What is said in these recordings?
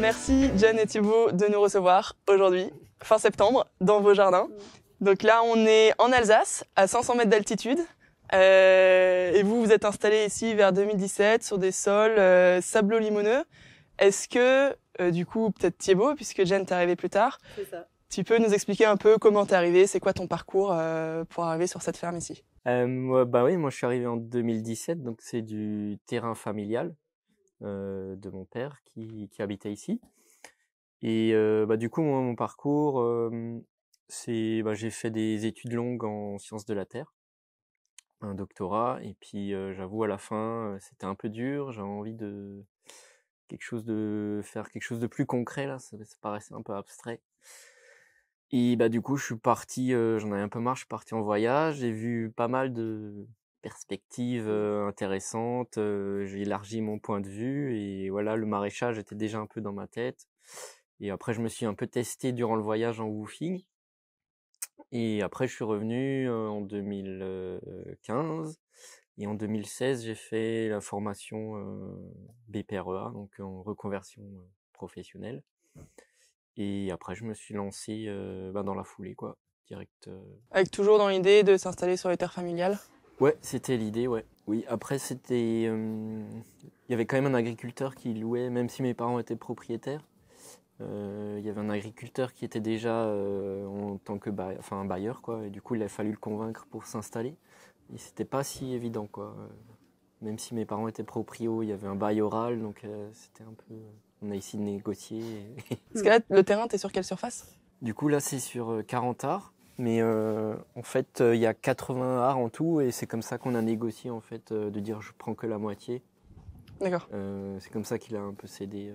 Merci Jen et Thibault de nous recevoir aujourd'hui, fin septembre, dans vos jardins. Donc là, on est en Alsace, à 500 mètres d'altitude. Euh, et vous, vous êtes installé ici vers 2017 sur des sols euh, limoneux Est-ce que, euh, du coup, peut-être Thibault puisque Jen t'est arrivée plus tard, tu peux nous expliquer un peu comment t'es arrivé, c'est quoi ton parcours euh, pour arriver sur cette ferme ici Bah oui, moi je suis arrivé en 2017, donc c'est du terrain familial. Euh, de mon père qui, qui habitait ici. Et euh, bah, du coup, mon parcours, c'est bah, j'ai fait des études longues en sciences de la Terre, un doctorat, et puis j'avoue à la fin c'était un peu dur, j'avais envie de quelque chose de faire quelque chose de plus concret là, ça, paraissait un peu abstrait. Et bah du coup je suis parti, j'en avais un peu marre, je suis parti en voyage, j'ai vu pas mal de Perspective mmh. intéressante, j'ai élargi mon point de vue et voilà, le maraîchage était déjà un peu dans ma tête. Et après, je me suis un peu testé durant le voyage en woofing. Et après, je suis revenu en 2015. Et en 2016, j'ai fait la formation BPREA, donc en reconversion professionnelle. Et après, je me suis lancé bah, dans la foulée, quoi, direct. Avec toujours dans l'idée de s'installer sur les terres familiales Ouais, c'était l'idée, ouais. Oui, après, c'était. Euh, il y avait quand même un agriculteur qui louait, même si mes parents étaient propriétaires. Euh, il y avait un agriculteur qui était déjà euh, en tant que enfin, un bailleur, quoi. Et du coup, il a fallu le convaincre pour s'installer. Et c'était pas si évident, quoi. Même si mes parents étaient proprios, il y avait un bail oral, donc c'était un peu. On a essayé de négocier. Parce que là, le terrain, tu es sur quelle surface Du coup, là, c'est sur 40 arts. Mais euh, en fait, euh, il y a 80 arts en tout et c'est comme ça qu'on a négocié en fait euh, de dire je prends que la moitié. D'accord. c'est comme ça qu'il a un peu cédé.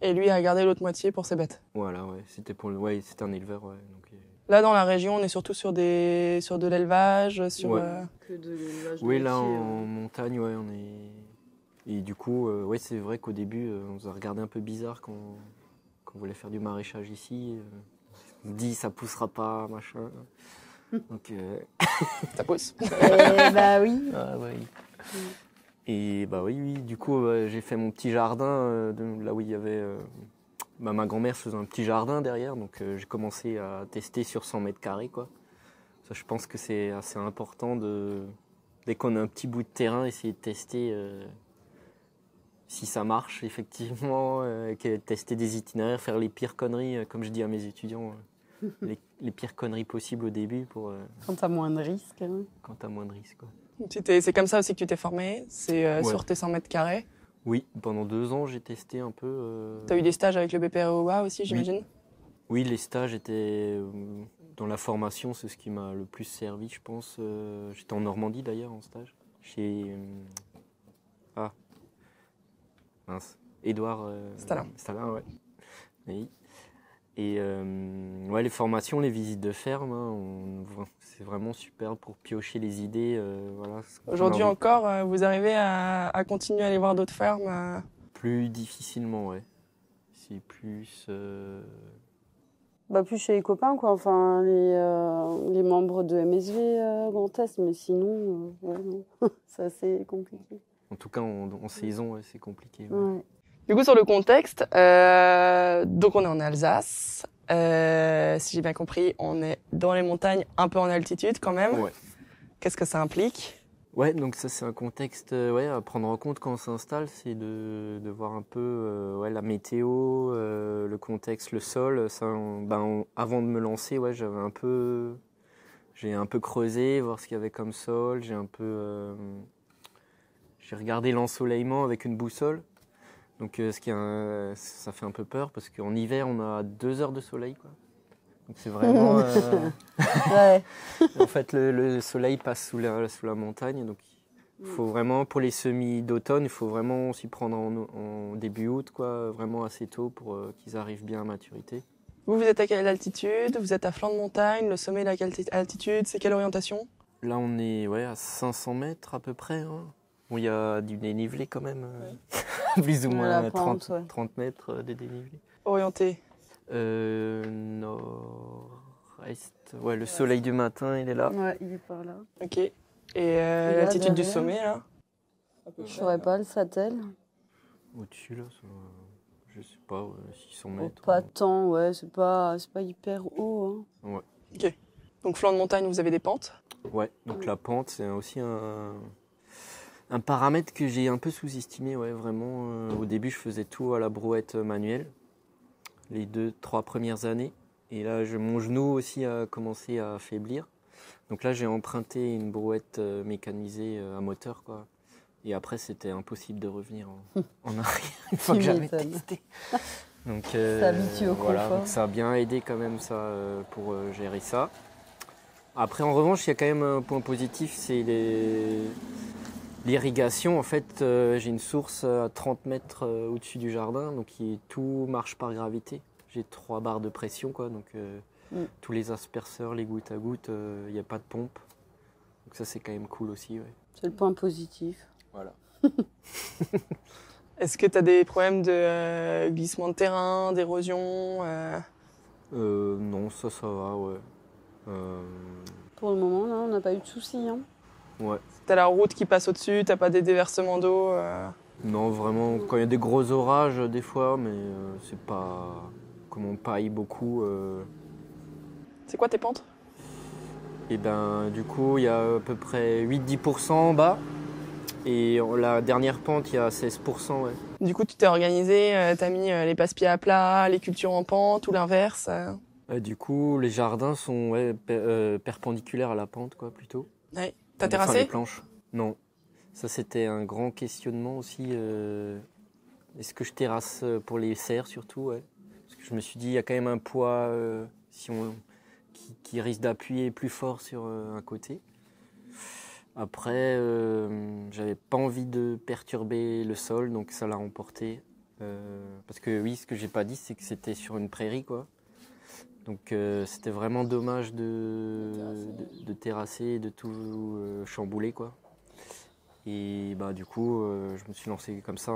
Et lui a gardé l'autre moitié pour ses bêtes. Voilà, ouais. C'était pour le, ouais, c'était un éleveur, ouais. Là, dans la région, on est surtout sur, des... sur de l'élevage, sur... Que de l'élevage oui, là, en montagne, ouais, on est... Et du coup, ouais, c'est vrai qu'au début, on nous a regardé un peu bizarre quand... quand on voulait faire du maraîchage ici dit ça poussera pas, machin. Donc, euh, ça pousse eh Bah oui. Ah bah oui. Mm. Et bah oui, oui. Du coup, euh, j'ai fait mon petit jardin euh, là où il y avait. Bah, ma grand-mère faisait un petit jardin derrière, donc j'ai commencé à tester sur 100 mètres carrés, quoi. je pense que c'est assez important de dès qu'on a un petit bout de terrain, essayer de tester si ça marche effectivement, euh, tester des itinéraires, faire les pires conneries, euh, comme je dis à mes étudiants, euh, les, pires conneries possibles au début pour. quand t'as moins de risques. Hein. Quand t'as moins de risques. C'est comme ça aussi que tu t'es formé, c'est sur tes 100 mètres carrés. Oui, pendant deux ans j'ai testé un peu. T'as eu des stages avec le BPROA e aussi, j'imagine. Oui. oui. les stages étaient dans la formation, c'est ce qui m'a le plus servi, je pense. J'étais en Normandie d'ailleurs en stage, chez ah Edouard euh, Stalin. ouais. Oui. Et euh, ouais, les formations, les visites de ferme, hein, c'est vraiment super pour piocher les idées. Euh, voilà, Aujourd'hui encore, euh, vous arrivez à, continuer à aller voir d'autres fermes Plus difficilement, ouais. C'est plus. Bah, plus chez les copains, quoi. Enfin, les, membres de MSV Grand mais sinon, ça c'est assez compliqué en tout cas en, saison, c'est compliqué. Du coup, sur le contexte, euh, donc on est en Alsace. Euh, si j'ai bien compris, on est dans les montagnes, un peu en altitude quand même. Ouais. Qu'est-ce que ça implique Ouais, donc ça c'est un contexte euh, ouais, à prendre en compte quand on s'installe, c'est de, de, voir un peu euh, ouais, la météo, euh, le contexte, le sol. Ça, ben, avant de me lancer, ouais, j'avais un peu, j'ai un peu creusé, voir ce qu'il y avait comme sol. J'ai un peu, j'ai regardé l'ensoleillement avec une boussole. Donc euh, ce qui ça fait un peu peur parce qu'en hiver on a deux heures de soleil quoi. Donc c'est vraiment. Euh, en fait le, soleil passe sous la, sous la montagne donc mm. faut vraiment pour les semis d'automne il faut vraiment s'y prendre en, début août quoi vraiment assez tôt pour euh, qu'ils arrivent bien à maturité. Vous vous êtes à quelle altitude Vous êtes à flanc de montagne, le sommet est la quelle altitude, c'est quelle orientation Là on est ouais à 500 mètres à peu près. Hein il y a du dénivelé quand même, euh, plus ou moins 30, mètres euh, de dénivelé. Orienté euh, Nord-est. Ouais, le soleil du matin, il est là. Ouais, il est par là. Ok. Et euh, l'altitude du sommet, là Je saurais pas, le satellite Au-dessus, là, ça, je sais pas, ouais, sont oh, mètres. pas tant, ouais, c'est pas, pas hyper haut. Hein. Ouais. Ok. Donc, flanc de montagne, vous avez des pentes Ouais, donc la pente, c'est aussi un un paramètre que j'ai un peu sous-estimé, ouais, vraiment. Euh, au début, je faisais tout à la brouette manuelle, les deux, trois premières années. Et là, mon genou aussi a commencé à faiblir. Donc là, j'ai emprunté une brouette euh, mécanisée euh, à moteur, quoi. Et après, c'était impossible de revenir en, arrière une fois que testé. Donc, au voilà, ça a bien aidé quand même ça pour gérer ça. Après, en revanche, il y a quand même un point positif, c'est les... L'irrigation, en fait, euh, j'ai une source à 30 mètres euh, au-dessus du jardin, donc tout marche par gravité. J'ai trois barres de pression, quoi, donc euh, mm. tous les asperceurs, les gouttes à gouttes, il n'y a pas de pompe. Donc ça, c'est quand même cool aussi. C'est le point positif. Voilà. Est-ce que tu as des problèmes de glissement de terrain, d'érosion Non, ça, ça va, ouais. Pour le moment, on n'a pas eu de soucis. Hein. Ouais. T'as la route qui passe au-dessus, t'as pas des déversements d'eau. Euh. Non, vraiment, quand il y a des gros orages, des fois, mais euh, c'est pas. Comme on paille beaucoup. Euh. C'est quoi tes pentes Et eh ben, du coup, il y a à peu près 8-10% en bas. Et la dernière pente, il y a 16%. Ouais. Du coup, tu t'es organisé, t'as mis les passe-pieds à plat, les cultures en pente ou l'inverse Du coup, les jardins sont perpendiculaires à la pente, quoi, plutôt. Ouais. T'as terrassé les Non. Ça, c'était un grand questionnement aussi. Euh, est-ce que je terrasse euh, pour les serres surtout Parce que je me suis dit, il y a quand même un poids euh, si on, qui, risque d'appuyer plus fort sur un côté. Après, j'avais pas envie de perturber le sol, donc ça l'a emporté. parce que oui, ce que j'ai pas dit, c'est que c'était sur une prairie, quoi. Donc euh, c'était vraiment dommage de, terrasser de tout euh, chambouler. Quoi. Et bah, du coup, euh, je me suis lancé comme ça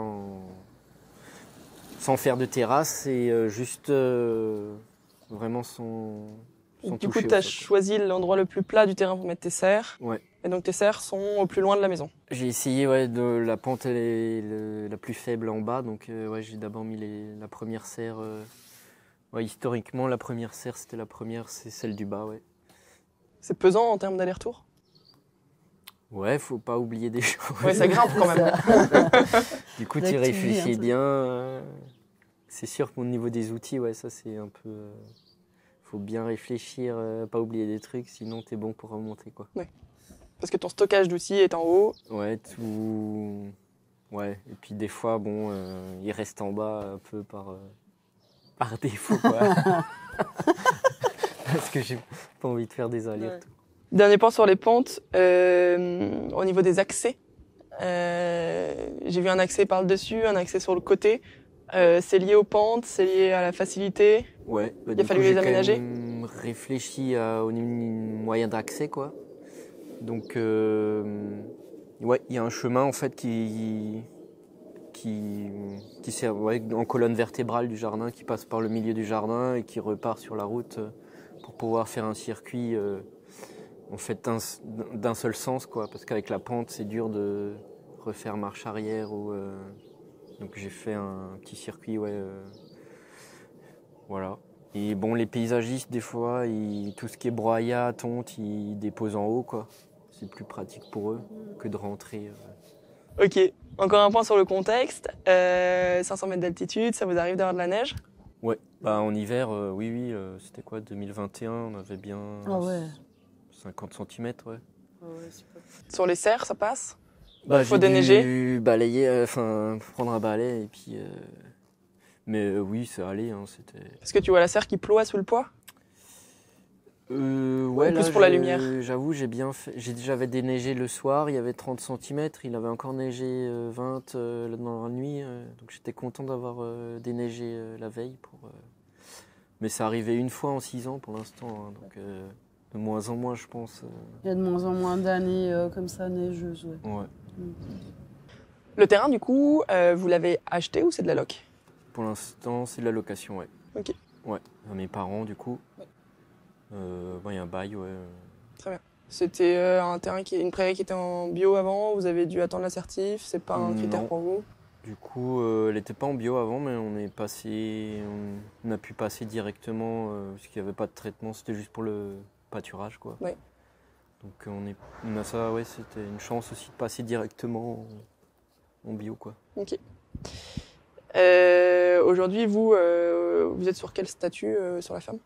sans faire de terrasse et juste vraiment sans, Du coup, tu as choisi l'endroit le plus plat du terrain pour mettre tes serres. Ouais. Et donc tes serres sont au plus loin de la maison. J'ai essayé, de, la pente est la plus faible en bas. Donc ouais, j'ai d'abord mis la première serre Ouais, historiquement, la première serre, c'était la première, c'est celle du bas, ouais. C'est pesant en termes d'aller-retour Ouais, faut pas oublier des choses. Ouais, ça grimpe quand même. du coup, tu réfléchis bien. c'est sûr qu'au niveau des outils, ouais, ça c'est un peu. Euh, faut bien réfléchir, euh, pas oublier des trucs, sinon t'es bon pour remonter, quoi. Ouais. Parce que ton stockage d'outils est en haut. Ouais, tout. Ouais, et puis des fois, bon, euh, il reste en bas un peu par par défaut, Parce que j'ai pas envie de faire des allers Dernier point sur les pentes, euh, au niveau des accès. Euh, j'ai vu un accès par le dessus, un accès sur le côté. Euh, c'est lié aux pentes, c'est lié à la facilité. Ouais. Bah, il a fallu les aménager. Réfléchi à, moyen moyens d'accès, quoi. Donc, ouais, il y a un chemin en fait qui, qui, sert en colonne vertébrale du jardin, qui passe par le milieu du jardin et qui repart sur la route euh, pour pouvoir faire un circuit euh, en fait d'un seul sens quoi, parce qu'avec la pente c'est dur de refaire marche arrière ou euh, donc j'ai fait un petit circuit ouais voilà. Et bon les paysagistes des fois tout ce qui est broyat, tonte ils déposent en haut quoi. C'est plus pratique pour eux que de rentrer. Ok, encore un point sur le contexte. 500 euh, mètres d'altitude, ça vous arrive d'avoir de la neige Ouais, bah en hiver, euh, oui, oui, euh, c'était quoi 2021, on avait bien 50 ah cm, ouais. Ah sur les serres, ça passe Il bah, Faut déneiger dû balayer, enfin prendre un balai et puis. Mais oui, c'est allé, hein, c'était. Est-ce que tu vois la serre qui ploie sous le poids euh, ouais, plus pour la lumière J'avoue, j'ai bien J'avais déneigé le soir, il y avait 30 cm, il avait encore neigé 20 euh, euh, dans la nuit, euh, donc j'étais content d'avoir déneigé la veille. Pour, Mais ça arrivait une fois en 6 ans pour l'instant, hein, donc de moins en moins, je pense. Il y a de moins en moins d'années comme ça neigeuses, ouais. Mm. Le terrain, du coup, vous l'avez acheté ou c'est de la loc Pour l'instant, c'est de la location, ouais. Ok. Ouais, à mes parents, du coup. Euh, il y a un bail, ouais. Très bien. C'était euh, un terrain qui, une prairie qui était en bio avant, vous avez dû attendre l'assertif, c'est pas un mm, critère pour vous Du coup, euh, elle n'était pas en bio avant, mais on est passé, on, a pu passer directement, parce qu'il n'y avait pas de traitement, c'était juste pour le pâturage, quoi. Ouais. Donc on, est, a ça, ouais, c'était une chance aussi de passer directement en, bio, quoi. Ok. Aujourd'hui, vous, vous êtes sur quel statut sur la ferme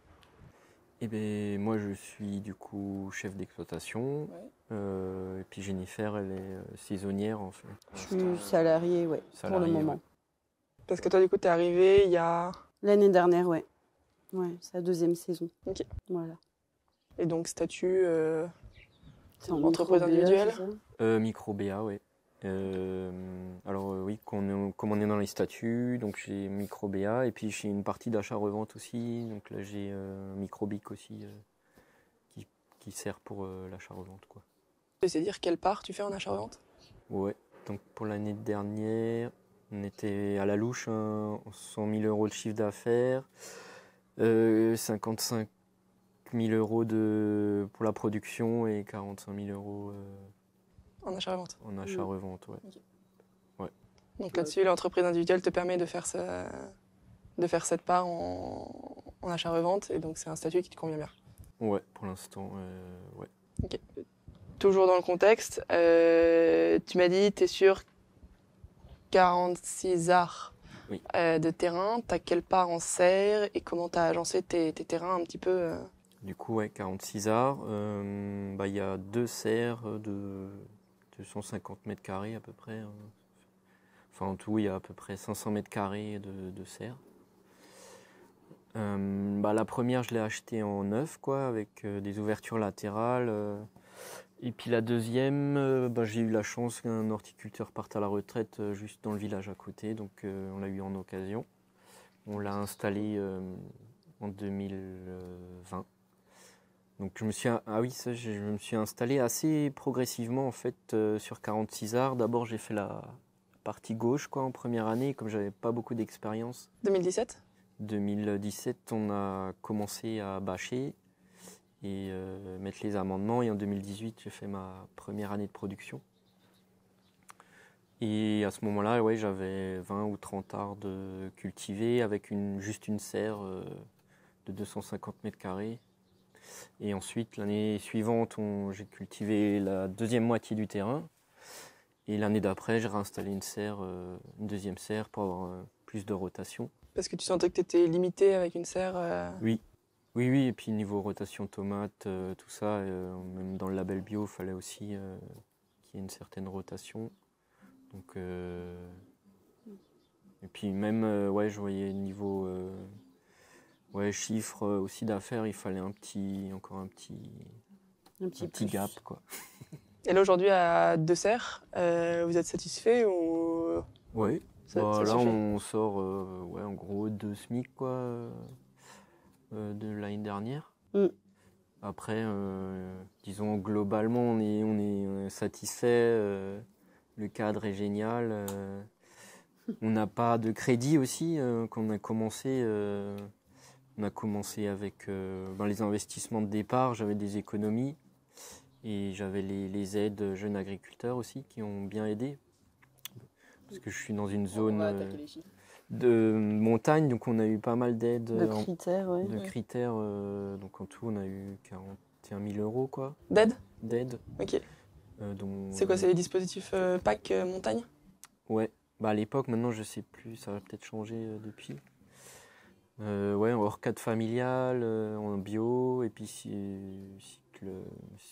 eh bien, moi, je suis du coup chef d'exploitation. Euh, et puis Jennifer, elle est euh, saisonnière en fait. Je suis salariée, ouais, pour le moment. Parce que toi, du coup, t'es arrivée il y a. L'année dernière, ouais. Ouais, c'est la deuxième saison. Ok. Voilà. Et donc, statut. Euh... Entreprise individuelle euh, Micro BA, oui. Euh, alors euh, oui, est, comme on est dans les statuts, donc j'ai Microba et puis j'ai une partie d'achat-revente aussi. Donc là j'ai micro euh, microbic aussi qui, sert pour l'achat-revente quoi. C'est dire quelle part tu fais en achat-revente Ouais, donc pour l'année dernière, on était à la louche, 100 hein, 000 euros de chiffre d'affaires, 55 000 euros de, pour la production et 45 000 euros en achat-revente En achat-revente, oui. Ouais. Donc là-dessus, l'entreprise individuelle te permet de faire, de faire cette part en, en achat-revente et donc c'est un statut qui te convient bien. Ouais, pour l'instant, euh, ouais. Toujours dans le contexte, euh, tu m'as dit tu es sur 46 arts euh, de terrain. Tu as quelle part en serre et comment tu as agencé tes, terrains un petit peu Du coup, ouais, 46 arts. Bah, il bah, y a deux serres de 150 mètres carrés à peu près. Hein. Enfin, en tout, il y a à peu près 500 mètres carrés de, serre. Euh, bah, la première, je l'ai achetée en neuf, quoi, avec euh, des ouvertures latérales. Euh. et puis la deuxième, bah, j'ai eu la chance qu'un horticulteur parte à la retraite juste dans le village à côté, donc on l'a eu en occasion. On l'a installée en 2020. Donc je me suis ah oui je, me suis installé assez progressivement en fait euh, sur 46 arts. D'abord j'ai fait la partie gauche quoi en première année comme j'avais pas beaucoup d'expérience. 2017 2017 on a commencé à bâcher et euh, mettre les amendements et en 2018 j'ai fait ma première année de production. Et à ce moment-là ouais j'avais 20 ou 30 arts de cultivés avec une juste une serre euh, de 250 mètres carrés et ensuite, l'année suivante, j'ai cultivé la deuxième moitié du terrain. Et l'année d'après, j'ai réinstallé une serre, euh, une deuxième serre pour avoir euh, plus de rotation. Parce que tu sentais que tu étais limité avec une serre euh, Oui. Oui, oui, et puis niveau rotation tomate, tout ça, même dans le label bio, il fallait aussi qu'il y ait une certaine rotation. Donc, et puis même, ouais, je voyais niveau Ouais, chiffre euh, aussi d'affaires, il fallait un petit, encore un petit, petit, gap. Quoi. Et là aujourd'hui à Deux Serres, euh, vous êtes satisfait ou... Oui, bah, là on sort euh, ouais, en gros deux SMIC quoi, de l'année dernière. Mm. Après, disons globalement on est, on est, on est satisfait, le cadre est génial. on n'a pas de crédit aussi, quand on a commencé on a commencé avec euh, ben, les investissements de départ, j'avais des économies et j'avais les, aides jeunes agriculteurs aussi qui ont bien aidé. Parce que je suis dans une zone euh, de montagne, donc on a eu pas mal d'aides. De critères, oui. De mm. critères, euh, donc en tout on a eu 41 000 euros quoi. D'aide D'aide. Ok. c'est quoi, c'est les dispositifs PAC montagne Ouais, bah à l'époque, maintenant je sais plus, ça va peut-être changer depuis euh, ouais, hors cadre familial, euh, en bio, et puis cycle,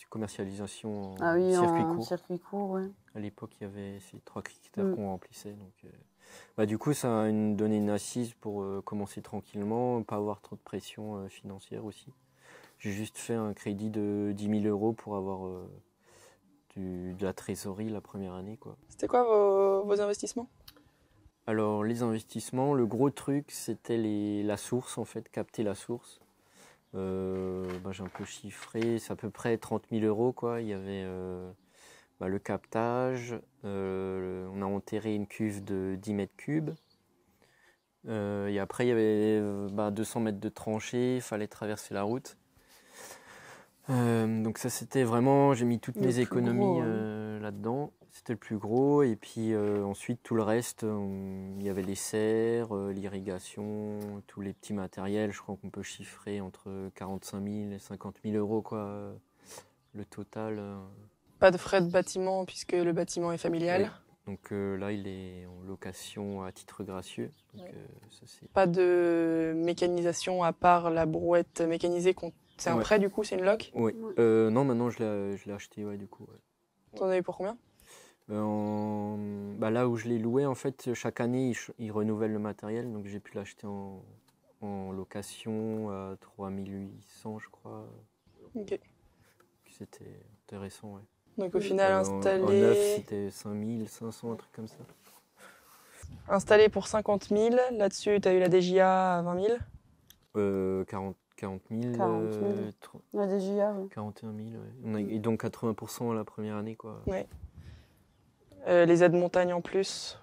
commercialisation ah en circuit court. À l'époque, il y avait ces trois critères mm. qu'on remplissait. Donc, euh, bah, du coup, ça a une, donné une assise pour euh, commencer tranquillement, pas avoir trop de pression financière aussi. J'ai juste fait un crédit de 10 000 euros pour avoir du, de la trésorerie la première année. Quoi. C'était quoi vos, vos investissements alors les investissements, le gros truc c'était la source en fait, capter la source. Euh, bah, j'ai un peu chiffré, c'est à peu près 30 000 euros quoi. Il y avait euh, bah, le captage, euh, on a enterré une cuve de 10 mètres cubes. et après il y avait 200 bah, mètres de tranchée, il fallait traverser la route. donc ça c'était vraiment, j'ai mis toutes mes économies hein. là-dedans. C'était le plus gros. Et puis euh, ensuite, tout le reste, il y avait les serres, euh, l'irrigation, tous les petits matériels. Je crois qu'on peut chiffrer entre 45 000 et 50 000 euros, quoi, le total. Euh. Pas de frais de bâtiment puisque le bâtiment est familial. Donc là, il est en location à titre gracieux. pas de mécanisation à part la brouette mécanisée. C'est un prêt du coup, c'est une loque Oui. non, maintenant je l'ai acheté, ouais, du coup. T'en avais pour combien euh, bah là où je l'ai loué, en fait, chaque année, ils, il renouvellent le matériel. Donc j'ai pu l'acheter en, en, location à 3800, je crois. Ok. C'était intéressant, ouais. Donc au final, euh, installé. En, en c'était 5500, un truc comme ça. Installé pour 50 000. Là-dessus, tu as eu la DGA à 20 000 euh, 40 000. Euh, la DGA, oui. 41 000, ouais. Et donc 80% la première année, quoi. Ouais. Euh, les aides montagne en plus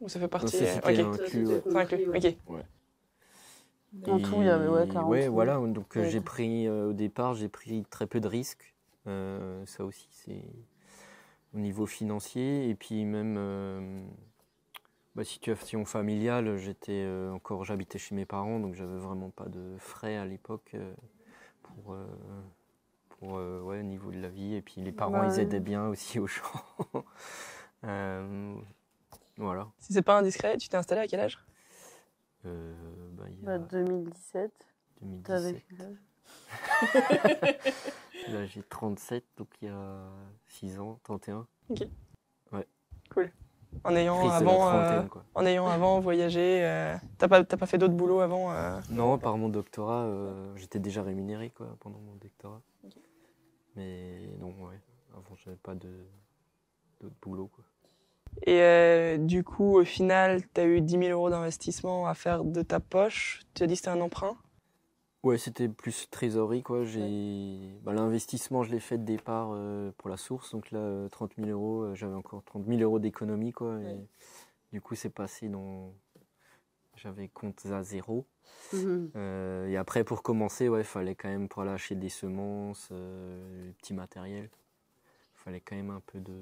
Ou ça fait partie C'est euh, okay. ok. Ouais. En tout, il y avait ouais, 40. voilà. Donc, euh, j'ai pris, au départ, j'ai pris très peu de risques. ça aussi, c'est au niveau financier. Et puis, même bah, situation familiale, j'étais encore, j'habitais chez mes parents, donc j'avais vraiment pas de frais à l'époque pour. pour ouais, niveau de la vie et puis les parents bah ils aidaient bien aussi aux gens Euh, voilà. Si c'est pas indiscret, tu t'es installé à quel âge euh, bah, il y a... bah, 2017. 2017. Là, j'ai 37, donc il y a 6 ans, 31. Ok. Ouais. Cool. En ayant, avant, euh, en ayant avant voyagé, euh, t'as pas, pas, fait d'autres boulots avant Non, par mon doctorat, j'étais déjà rémunéré quoi, pendant mon doctorat. Mais non, ouais. Avant, j'avais pas d'autres boulots. Quoi. Et euh, du coup, au final, tu as eu 10 000 euros d'investissement à faire de ta poche. Tu as dit que c'était un emprunt Ouais, c'était plus trésorerie. quoi. J'ai bah, L'investissement, je l'ai fait de départ euh, pour la source. Donc là, 30 euh, 000 euros, j'avais encore 30 000 euros d'économie. quoi. Et du coup, c'est passé dans. J'avais compte à zéro. Mhm. et après, pour commencer, il fallait quand même pour aller acheter des semences, des petits matériel. Il fallait quand même un peu de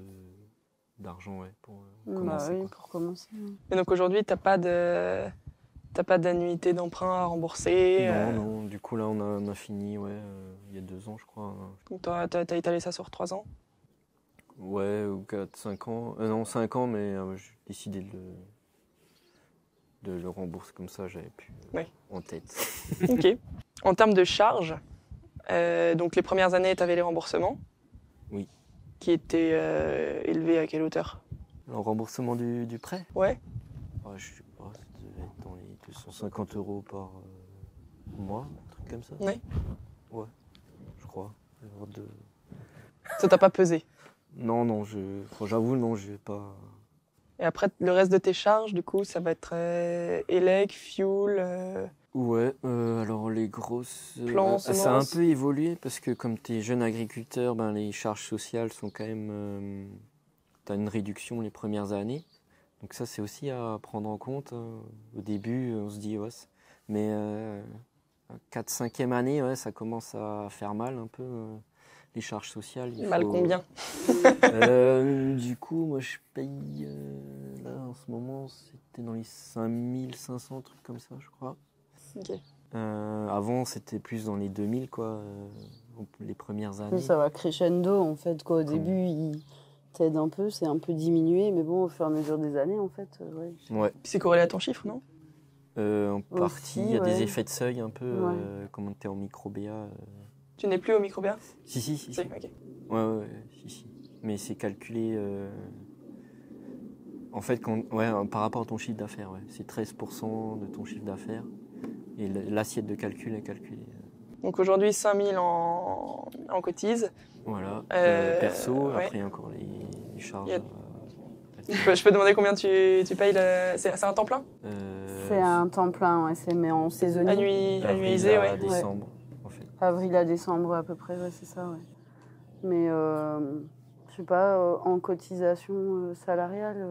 d'argent ouais, pour, euh, bah commencer, pour hein. Et donc aujourd'hui, tu n'as pas de... pas d'annuité d'emprunt à rembourser Non, euh non. Du coup, là, on a, fini, ouais, euh, il y a deux ans, je crois. Hein. Donc, t'as, as étalé ça sur trois ans Ouais, ou quatre, cinq ans. non, cinq ans, mais j'ai décidé de le, de rembourser comme ça, j'avais plus en tête. ok. En termes de charges, donc les premières années, tu avais les remboursements. Oui qui était euh, élevé à quelle hauteur Le remboursement du, prêt Ouais. Je je sais pas, ça devait être dans les 250 euros par euh, mois, un truc comme ça. Ouais. Ouais, je crois. Ça t'a pas pesé Non, non, je, j'avoue, non, je vais pas. Et après, le reste de tes charges, du coup, ça va être élec, euh, fuel. Ouais, euh, alors les grosses. Euh, ah, ça a un peu évolué parce que comme tu es jeune agriculteur, ben, les charges sociales sont quand même. Euh, tu as une réduction les premières années. Donc ça, c'est aussi à prendre en compte. Hein. Au début, on se dit, ouais, mais 4-5e année, ouais, ça commence à faire mal un peu. les charges sociales. mal combien Du coup, moi, je paye. là, en ce moment, c'était dans les 5500, trucs comme ça, je crois. Euh, avant, c'était plus dans les 2000, quoi, euh, les premières années. Ça va crescendo, en fait, quoi. Au début, il t'aide un peu, c'est un peu diminué, mais bon, au fur et à mesure des années, en fait, euh, ouais. C'est corrélé à ton chiffre, non En partie, il y a des effets de seuil, un peu, comment t'es en micro BA. Tu n'es plus au micro BA Si, si, si. Ouais, si, si. Mais c'est calculé... En fait, par rapport à ton chiffre d'affaires, c'est 13% de ton chiffre d'affaires et l'assiette de calcul est calculée. Donc aujourd'hui, 5000 en, en cotise. Voilà, euh, euh, perso, après encore les, charges. Euh, je, peux, demander combien tu, tu payes le... C'est un temps plein C'est un temps plein, ouais, mais en saisonnier. À annualisé, à décembre, ouais. en fait. Avril à décembre, à peu près, ouais, c'est ça, ouais. Mais, euh, je sais pas, en cotisation salariale,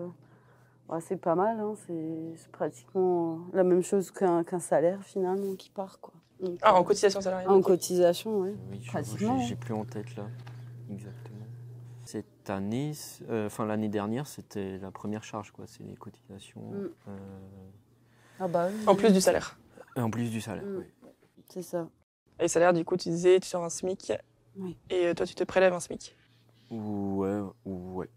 bah, c'est pas mal, hein, c'est pratiquement la même chose qu'un salaire finalement qui part. Quoi. ah, en euh, cotisation salariale En cotisation, oui. J'ai plus en tête là, exactement. Cette année, euh, enfin l'année dernière, c'était la première charge, quoi. C'est les cotisations. Mm. Euh, ah bah En plus du salaire. En plus du salaire, mm. oui. C'est ça. Et salaire, du coup, tu disais, tu sors un SMIC. Oui. Et toi, tu te prélèves un SMIC. Ouais, ouais.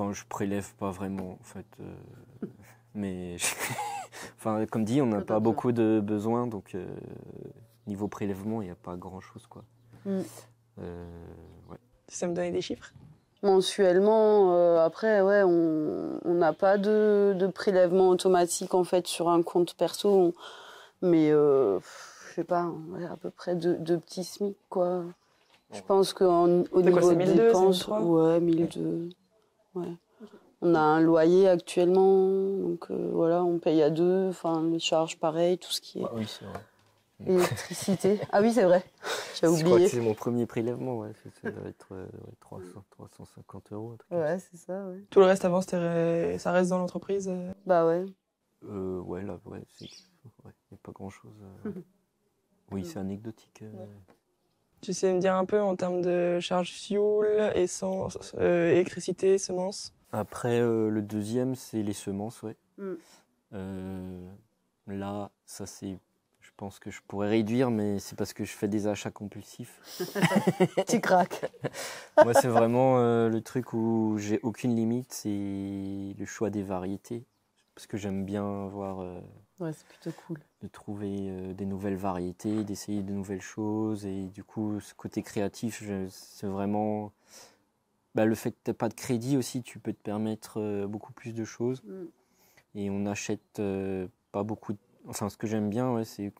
Enfin, je prélève pas vraiment, en fait. Euh, mais, enfin, comme dit, on n'a pas beaucoup de besoins, donc euh, niveau prélèvement, il n'y a pas grand-chose, quoi. Mm. Euh, Ça me donner des chiffres Mensuellement, après, ouais, on n'a pas de, prélèvement automatique, en fait, sur un compte perso. mais, je sais pas, à peu près deux, petits SMIC, quoi. Je pense qu'au niveau des dépenses, ouais, 1002. On a un loyer actuellement, donc euh, voilà, on paye à deux, enfin les charges pareilles, tout ce qui est. Ah oui, c'est vrai. Électricité. ah oui, c'est vrai. J'ai oublié. Je crois que c'est mon premier prélèvement, ouais. Ça doit être 300, euh, 350 euros. Ouais, c'est ça, Tout le reste avant, ça reste dans l'entreprise euh Bah ouais. ouais, là, ouais, c'est. Il n'y a pas grand chose. oui, c'est anecdotique. Tu sais me dire un peu en termes de charge fuel, essence, euh, électricité, semences Après, euh, le deuxième, c'est les semences, ouais. Mm. Euh, là, ça c'est. Je pense que je pourrais réduire, mais c'est parce que je fais des achats compulsifs. tu craques Moi, c'est vraiment le truc où j'ai aucune limite, c'est le choix des variétés. Parce que j'aime bien voir. Ouais, c'est plutôt cool de trouver euh, des nouvelles variétés, d'essayer de nouvelles choses. Et du coup, ce côté créatif, c'est vraiment. Bah, le fait que tu pas de crédit aussi, tu peux te permettre euh, beaucoup plus de choses. Mm. Et on n'achète euh, pas beaucoup. Enfin, ce que j'aime bien, c'est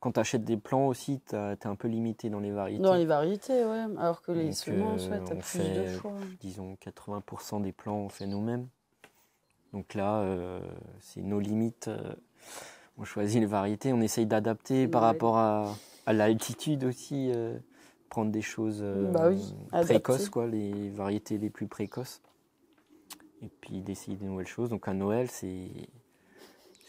quand tu achètes des plans aussi, tu es un peu limité dans les variétés. Dans les variétés, oui. Alors que les semences, tu as plus de choix. Disons, 80% des plans on fait nous-mêmes. Donc là, c'est nos limites on choisit les variétés, on essaye d'adapter par rapport à, l'altitude aussi, euh, prendre des choses euh, bah précoces, quoi, les variétés les plus précoces. Et puis d'essayer de nouvelles choses. Donc à Noël, c'est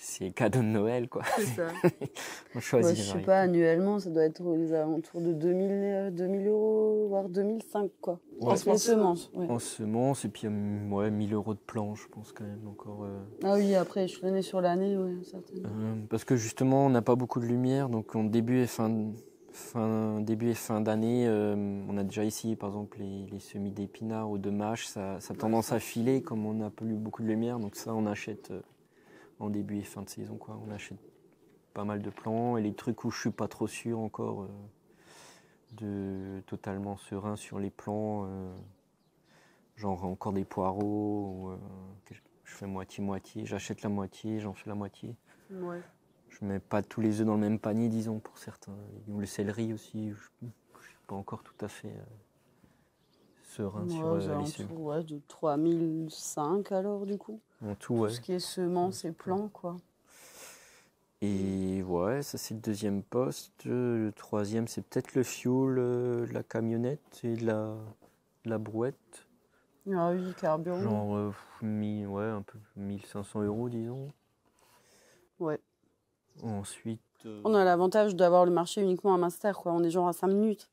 c'est cadeau de Noël, quoi. C'est ça. on choisit. je sais pas, annuellement, ça doit être aux alentours de 2000, 2000 euh, euros, voire 2005, quoi. En semences. En semences, et puis euh, ouais, 1000 euros de plan, je pense quand même encore. Euh. Ah oui, après, je venu sur l'année, oui, parce que justement, on n'a pas beaucoup de lumière, donc en début et fin, fin début et fin d'année, on a déjà ici, par exemple, les, semis d'épinards ou de mâches, ça, ça a tendance à filer comme on n'a pas eu beaucoup de lumière, donc ça, on achète en début et fin de saison. Quoi. On achète pas mal de plans et les trucs où je suis pas trop sûr encore euh, de totalement serein sur les plans, euh, genre encore des poireaux, euh, je fais moitié-moitié, j'achète la moitié, j'en fais la moitié. Je Je mets pas tous les œufs dans le même panier, disons, pour certains. Ou le céleri aussi, je, je suis pas encore tout à fait serein euh, ouais, sur de 3005 alors du coup. En tout, ouais. ce qui est semences et plants, quoi. Et ouais, ça c'est le deuxième poste. Le troisième, c'est peut-être le fioul euh, la camionnette et la, la brouette. Ah oui, carburant. Genre, euh, ouais, un peu 1500 euros, disons. Ouais. Ensuite. Euh, On a l'avantage d'avoir le marché uniquement à Master, quoi. On est genre à 5 minutes.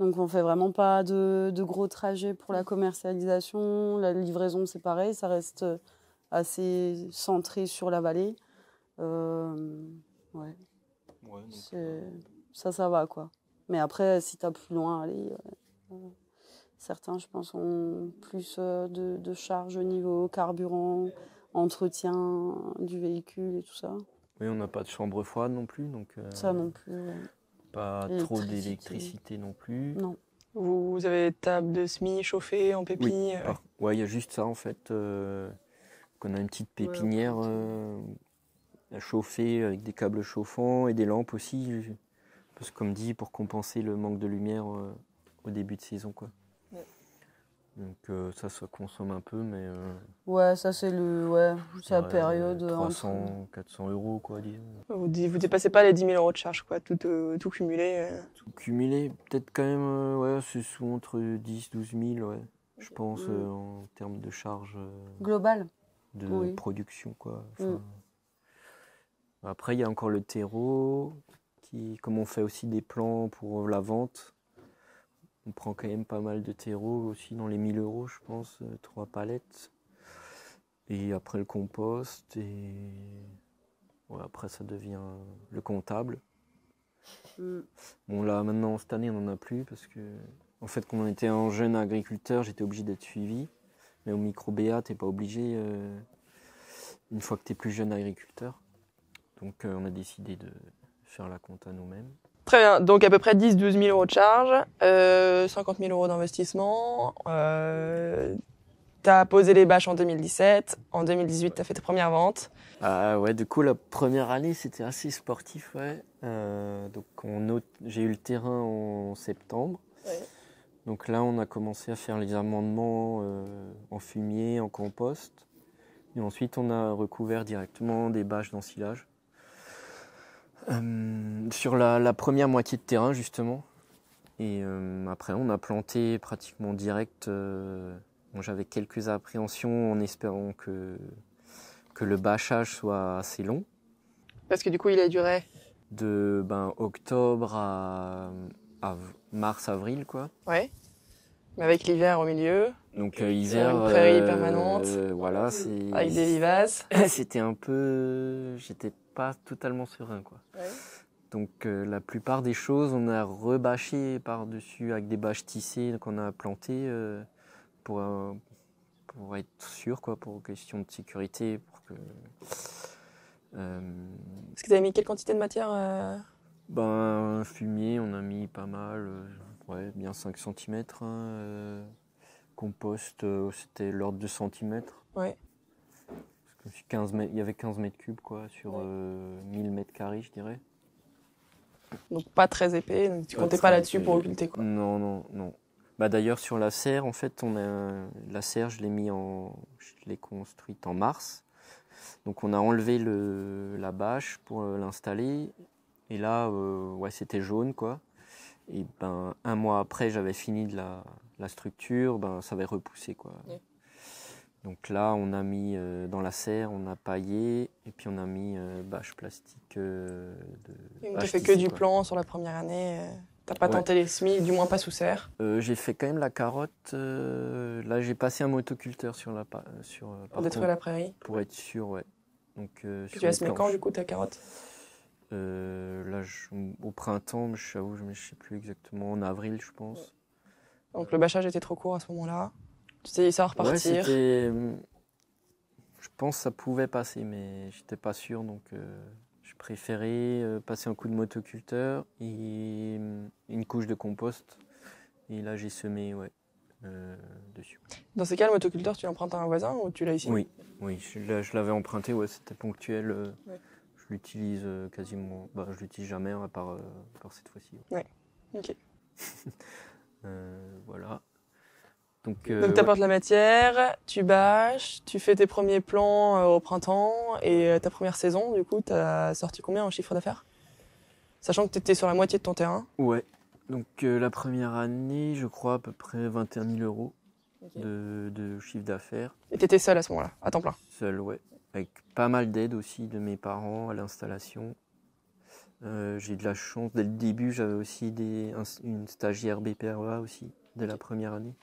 Donc on fait vraiment pas de, gros trajets pour la commercialisation. La livraison, c'est pareil, ça reste euh, assez centré sur la vallée. Euh, ouais. Euh, ça, ça va, quoi. Mais après, si tu as plus loin certains, je pense, ont plus de, charges au niveau carburant, entretien du véhicule et tout ça. Oui, on n'a pas de chambre froide non plus, donc... Ça non plus, pas euh, trop d'électricité non plus. Non. Vous, avez table de semis chauffée en pépinière. Ah, oui, il y a juste ça en fait. On euh, qu'on a une petite pépinière euh, à chauffer avec des câbles chauffants et des lampes aussi. Parce que comme dit, pour compenser le manque de lumière au début de saison. quoi. Donc euh, ça, ça consomme un peu, mais... Euh, ouais, ça c'est le... Ouais, la période... 300, euh, 400 euros, quoi, disons. Vous, dépassez pas les 10 000 euros de charge, quoi, tout, cumulé. Tout cumulé, peut-être quand même, ouais, c'est souvent entre 10 12 000, ouais, je pense, hmm. en termes de charge... Globale De production, quoi. Hmm. Après, il y a encore le terreau, qui, comme on fait aussi des plans pour la vente, on prend quand même pas mal de terreau aussi dans les 1000 euros, je pense, euh, trois palettes. Et après le compost, et après ça devient le comptable. Mm. Bon, là maintenant, cette année, on n'en a plus parce que, en fait, quand on était un jeune agriculteur, j'étais obligé d'être suivi. Mais au micro BA, t'es pas obligé euh, une fois que t'es plus jeune agriculteur. Donc, euh, on a décidé de faire la compta nous-mêmes. Très bien. Donc à peu près 10-12 000 euros de charge, 50 euh, 000 euros d'investissement. Euh, tu as posé les bâches en 2017. En 2018, as fait tes premières ventes. Ah ouais, du coup la première année c'était assez sportif, ouais. Euh, donc j'ai eu le terrain en septembre. Donc là on a commencé à faire les amendements en fumier, en compost. Et ensuite on a recouvert directement des bâches d'ensilage. Euh, sur la, première moitié de terrain justement. Et euh, après on a planté pratiquement direct. Euh, j'avais quelques appréhensions en espérant que, que le bâchage soit assez long. Parce que du coup il a duré de ben, octobre à, mars-avril, quoi. Ouais. Mais avec l'hiver au milieu. Donc hiver. Une prairie permanente. voilà, c'est. Avec des vivaces. C'était un peu. J'étais pas totalement serein. Quoi. Donc euh, la plupart des choses, on a rebâché par-dessus avec des bâches tissées qu'on a plantées euh, pour, euh, pour, être sûr, quoi, pour question de sécurité. Pour que, Est-ce que vous avez mis quelle quantité de matière ben, Fumier, on a mis pas mal, ouais, bien 5 cm. Hein, compost, c'était l'ordre de centimètres. Ouais il y avait 15 mètres cubes quoi, sur 1000 euh, mètres carrés, je dirais. Donc pas très épais, tu comptais pas là-dessus pour occulter Non, non, non. Bah d'ailleurs sur la serre, en fait, on la serre, je l'ai mis en, je l'ai construite en mars. Donc on a enlevé le, la bâche pour euh, l'installer. Et là, euh, ouais, c'était jaune quoi. Et ben un mois après, j'avais fini de la, la structure, ben ça avait repoussé quoi. Donc là, on a mis euh, dans la serre, on a paillé et puis on a mis euh, bâche plastique. Euh, de, tu fait que du plan sur la première année euh, T'as pas tenté les semis, du moins pas sous serre J'ai fait quand même la carotte. là, j'ai passé un motoculteur sur la. Sur, pour détruire la prairie Pour être sûr, ouais. tu as semé quand du coup ta carotte au printemps, je, ne sais plus exactement, en avril, je pense. Donc le bâchage était trop court à ce moment-là tu sais ça repartir. Euh, je pense que ça pouvait passer, mais j'étais pas sûr, donc euh, je préférais euh, passer un coup de motoculteur et une couche de compost. Et là, j'ai semé, ouais. dessus. Dans ces cas, le motoculteur, tu l'empruntes à un voisin ou tu l'as ici Oui, oui, je, l'avais emprunté, ouais, c'était ponctuel. Je l'utilise quasiment, bah, je l'utilise jamais hein, à part, cette fois-ci. Oui, ok. voilà. Donc, euh, tu apportes la matière, tu bâches, tu fais tes premiers plans euh, au printemps et euh, ta première saison, du coup, tu as sorti combien en chiffre d'affaires Sachant que tu étais sur la moitié de ton terrain. Ouais. Donc la première année, je crois à peu près 21 000 euros de, chiffre d'affaires. Et tu étais seul à ce moment-là, à temps plein Seul, ouais. Avec pas mal d'aide aussi de mes parents à l'installation. j'ai de la chance. Dès le début, j'avais aussi des, une stagiaire BPREA aussi, dès la première année.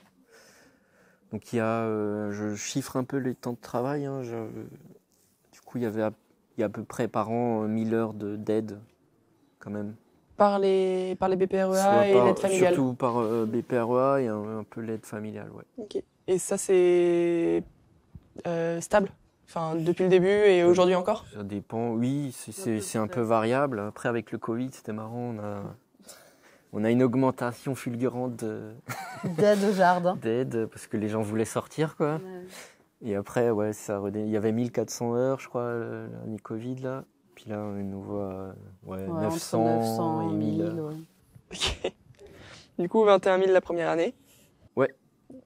Donc il y a, euh, je chiffre un peu les temps de travail. Hein, du coup, il y avait a à peu près par an 1000 euh, heures d'aide quand même. Par les, par les BPREA et l'aide familiale Surtout par euh, BPREA et un, peu l'aide familiale, ouais. Okay. Et ça, c'est stable Enfin, depuis le début et aujourd'hui encore Ça dépend, oui, c'est un peu variable. Après, avec le Covid, c'était marrant. On a on a une augmentation fulgurante d'aide au jardin. D'aide, parce que les gens voulaient sortir, quoi. Et après, ouais, ça il y avait 1400 heures, je crois, l'année Covid, là. Puis là, on est nouveau ouais, 900, et 1000. Du coup, 21 000 la première année. Ouais.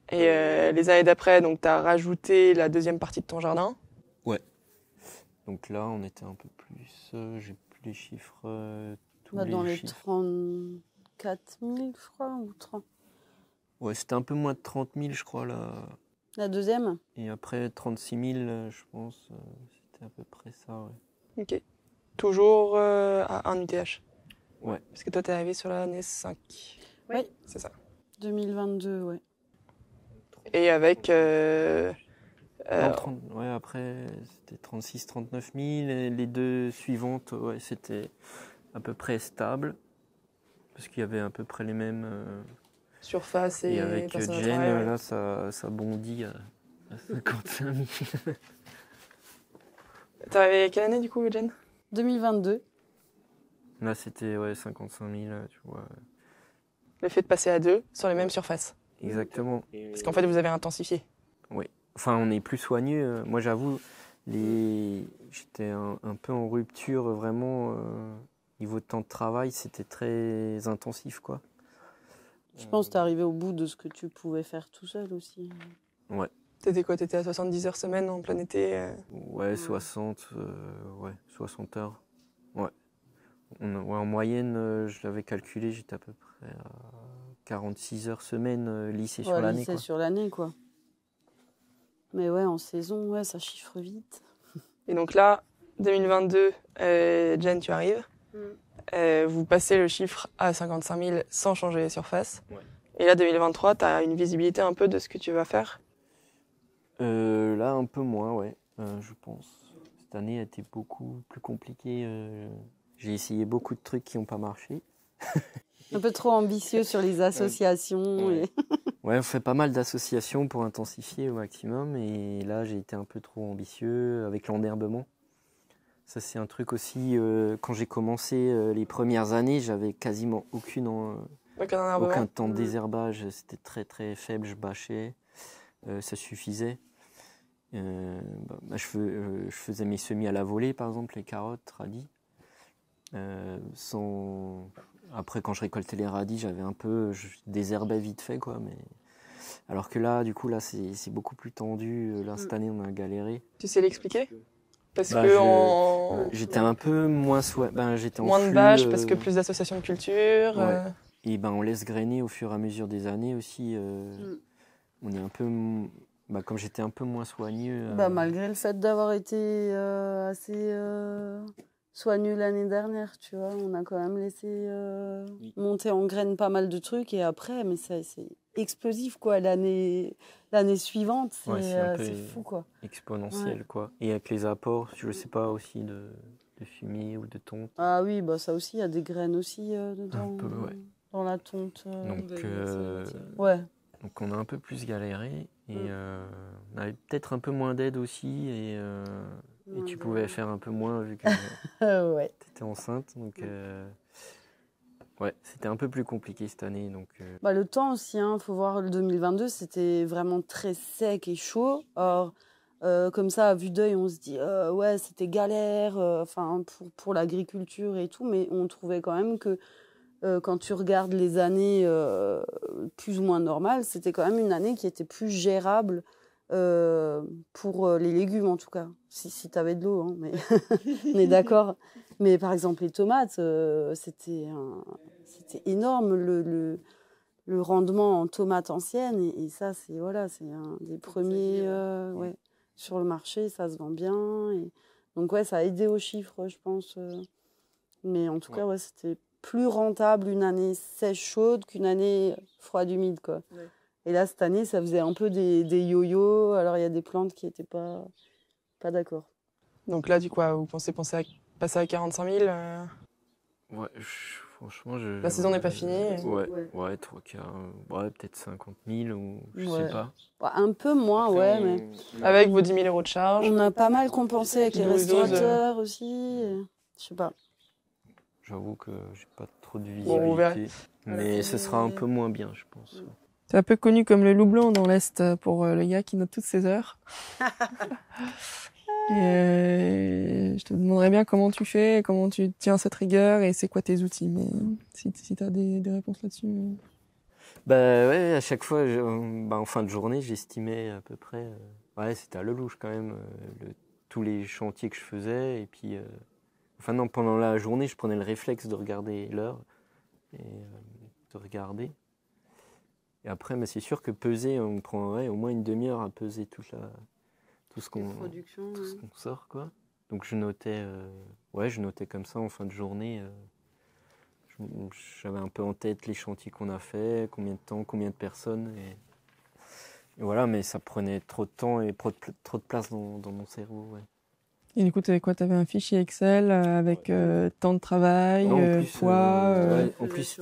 Et euh, les années d'après, donc, tu as rajouté la deuxième partie de ton jardin. Ouais. Donc là, on était un peu plus. Euh, j'ai plus les chiffres. Euh, dans les 30. 4000, je crois, ou 30. Ouais, c'était un peu moins de 30 000, je crois, là. La deuxième Et après 36 000, je pense. Euh, c'était à peu près ça, ouais. Ok. Toujours euh, à 1 UTH Ouais. Parce que toi, es arrivé sur l'année 5. Oui. C'est ça. 2022, ouais. Et avec. Euh, euh ouais, après, c'était 36, 39 000. les deux suivantes, ouais, c'était à peu près stable parce qu'il y avait à peu près les mêmes. Euh, surfaces et, avec euh, là, ça, ça bondit à, 55 000. T'es quelle année du coup, Jane 2022. Là, c'était ouais, 55 000, tu vois. Le fait de passer à deux sur les mêmes surfaces. Exactement. Parce qu'en fait, vous avez intensifié. Oui. Enfin, on est plus soigneux. Euh, moi, j'avoue, les... j'étais un, peu en rupture vraiment niveau de temps de travail, c'était très intensif, quoi. Je pense que tu euh, arrivé au bout de ce que tu pouvais faire tout seul aussi. Ouais. T'étais quoi T'étais à 70 heures semaine en plein été euh ouais, 60, ouais, 60 euh, heures. Ouais. en moyenne, je l'avais calculé, j'étais à peu près à 46 heures semaine lycée sur l'année. quoi. sur l'année, quoi. Mais ouais, en saison, ouais, ça chiffre vite. Et donc là, 2022, Jen, tu arrives. Mm. Euh, vous passez le chiffre à 55 000 sans changer les surfaces. Et là, 2023, tu as une visibilité un peu de ce que tu vas faire euh, Là, un peu moins, ouais, euh, je pense. Cette année a été beaucoup plus compliquée. j'ai essayé beaucoup de trucs qui n'ont pas marché. un peu trop ambitieux sur les associations. Ouais. on fait pas mal d'associations pour intensifier au maximum. Et là, j'ai été un peu trop ambitieux avec l'enherbement. Ça, c'est un truc aussi. Euh, quand j'ai commencé euh, les premières années, j'avais quasiment aucune, aucun, temps de mmh. désherbage. C'était très très faible, je bâchais. Euh, ça suffisait. Bah, bah, je, je, faisais mes semis à la volée, par exemple, les carottes, radis. Après, quand je récoltais les radis, j'avais un peu. Je désherbais vite fait, quoi. Mais... Alors que là, du coup, là, c'est beaucoup plus tendu. Là, cette mmh. année, on a galéré. Tu sais l'expliquer parce bah, que j'étais un peu moins soi... ben, j'étais moins de bâches parce que euh, plus d'associations de culture. Euh. Et ben on laisse grainer au fur et à mesure des années aussi. Euh. Mm. On est un peu bah, comme j'étais un peu moins soigneux. Bah, malgré le fait d'avoir été assez soigneux l'année dernière, tu vois. On a quand même laissé monter en graine pas mal de trucs et après, mais ça, c'est explosif quoi l'année l'année suivante c'est euh, fou quoi exponentiel quoi et avec les apports je sais pas aussi de, de fumier ou de tonte ah oui bah ça aussi il y a des graines aussi euh, dedans dans la tonte euh. donc ouais donc on a un peu plus galéré et mm. on avait peut-être un peu moins d'aide aussi et, et tu pouvais faire un peu moins vu que tu étais enceinte donc Ouais, c'était un peu plus compliqué cette année. Donc, euh. bah, le temps aussi, il hein, faut voir, le 2022, c'était vraiment très sec et chaud. Or, euh, comme ça, à vue d'œil, on se dit, euh, ouais, c'était galère enfin pour, pour l'agriculture et tout, mais on trouvait quand même que quand tu regardes les années plus ou moins normales, c'était quand même une année qui était plus gérable. pour les légumes en tout cas, si, si tu avais de l'eau, hein, mais on est d'accord. Mais par exemple, les tomates, euh, c'était énorme le, le, rendement en tomates anciennes. Et, ça, c'est voilà, un des premiers euh, sur le marché. Ça se vend bien. Et... Donc, ouais, ça a aidé aux chiffres, je pense. Euh. Mais en tout cas, ouais, c'était plus rentable une année sèche chaude qu'une année froide humide quoi. Et là cette année ça faisait un peu des, yo-yo. Alors il y a des plantes qui n'étaient pas pas d'accord. Donc là du coup ah, vous pensez penser à passer à 45 000. Euh. Ouais, franchement, La saison n'est pas finie. Ouais, ouais, ouais 3 ouais, peut-être 50 000 ou je sais pas. Bah, un peu moins, ouais, mais. Avec vos 10 000 euros de charge. On a pas mal compensé avec les euh. restaurateurs aussi. Je sais pas. J'avoue que j'ai pas trop de visibilité. mais ce sera un peu moins bien, je pense. C'est un peu connu comme le loup blanc dans l'Est euh, pour le gars qui note toutes ses heures. Euh, je te demanderais bien comment tu fais, comment tu tiens cette rigueur et c'est quoi tes outils. Mais si, tu as des, réponses là-dessus. Euh. Bah ouais, à chaque fois, bah, en fin de journée, j'estimais à peu près. Euh, ouais, c'était à Lelouch quand même, tous les chantiers que je faisais. Et puis, enfin non, pendant la journée, je prenais le réflexe de regarder l'heure et de regarder. Et après, mais c'est sûr que peser, on prendrait au moins une demi-heure à peser toute la, tout ce qu'on sort quoi. Donc je notais, euh, ouais, je notais comme ça en fin de journée. Euh, j'avais un peu en tête les chantiers qu'on a fait, combien de temps, combien de personnes. Et, voilà, mais ça prenait trop de temps et trop de, place dans, mon cerveau. Ouais. Et du coup, tu quoi Tu avais un fichier Excel avec euh, temps de travail, poids en plus, poids En plus,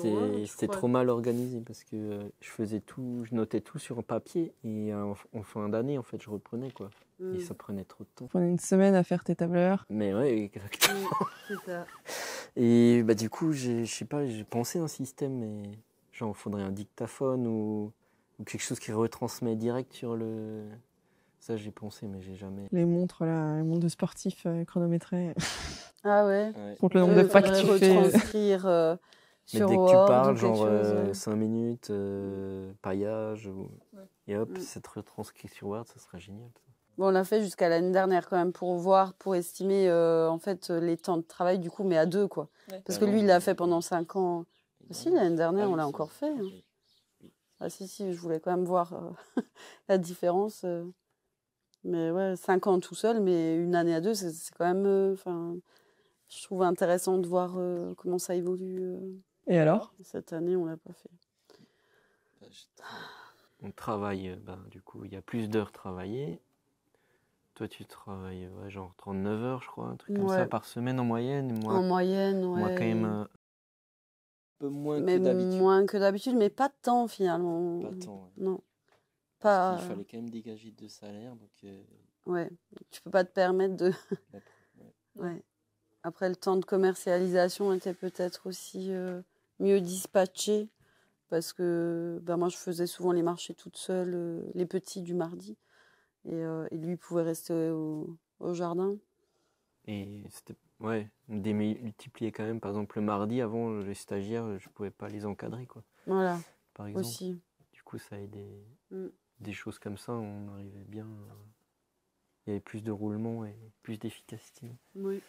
c'était trop mal organisé parce que je faisais tout, je notais tout sur un papier et en, en fin d'année, en fait, je reprenais quoi. Et mm. ça prenait trop de temps. Ça prenait une semaine à faire tes tableurs. Mais ouais, exactement. Et bah, du coup, je sais pas, j'ai pensé un système, mais genre, il faudrait un dictaphone ou, ou, quelque chose qui retransmet direct sur le. Ça, j'ai pensé, mais j'ai jamais. Les montres, là, les montres de sportifs euh, Ah ouais. Contre le nombre de pas euh, euh, que tu fais. mais dès que tu parles, genre 5 euh, minutes, paillage, et hop, cette mm. c'est retranscrit sur Word, ça serait génial on l'a fait jusqu'à l'année dernière quand même pour voir, pour estimer euh, en fait les temps de travail du coup, mais à deux quoi. Parce que lui, il l'a fait pendant cinq ans. Aussi, l'année dernière, ah on l'a encore fait. Hein. Ah si, si, je voulais quand même voir euh, la différence. Euh. Mais ouais, cinq ans tout seul, mais une année à deux, c'est quand même... Enfin, je trouve intéressant de voir comment ça évolue. Et alors Cette année, on l'a pas fait. Ah, on travaille, ben, du coup, il y a plus d'heures travaillées toi, tu travailles genre 39 heures, je crois, un truc comme ça par semaine en moyenne. moi, en moyenne, ouais. Moi, quand même. Euh, un peu moins que d'habitude. Moins que d'habitude, mais pas de temps, finalement. Pas de ouais. Non. Pas... il euh, fallait quand même dégager de salaire. Donc, euh, Ouais, tu peux pas te permettre de. ouais. Après, le temps de commercialisation était peut-être aussi mieux dispatché parce que ben, moi, je faisais souvent les marchés toute seule, les petits du mardi. Euh, et, lui, pouvait rester au, jardin. Et c'était ouais, démultiplier quand même. Par exemple, le mardi, avant les stagiaires, je pouvais pas les encadrer. Quoi. Voilà. Par exemple. Aussi. Du coup, ça a Mm. Des choses comme ça, on arrivait bien. Euh, il y avait plus de roulement et plus d'efficacité. Oui.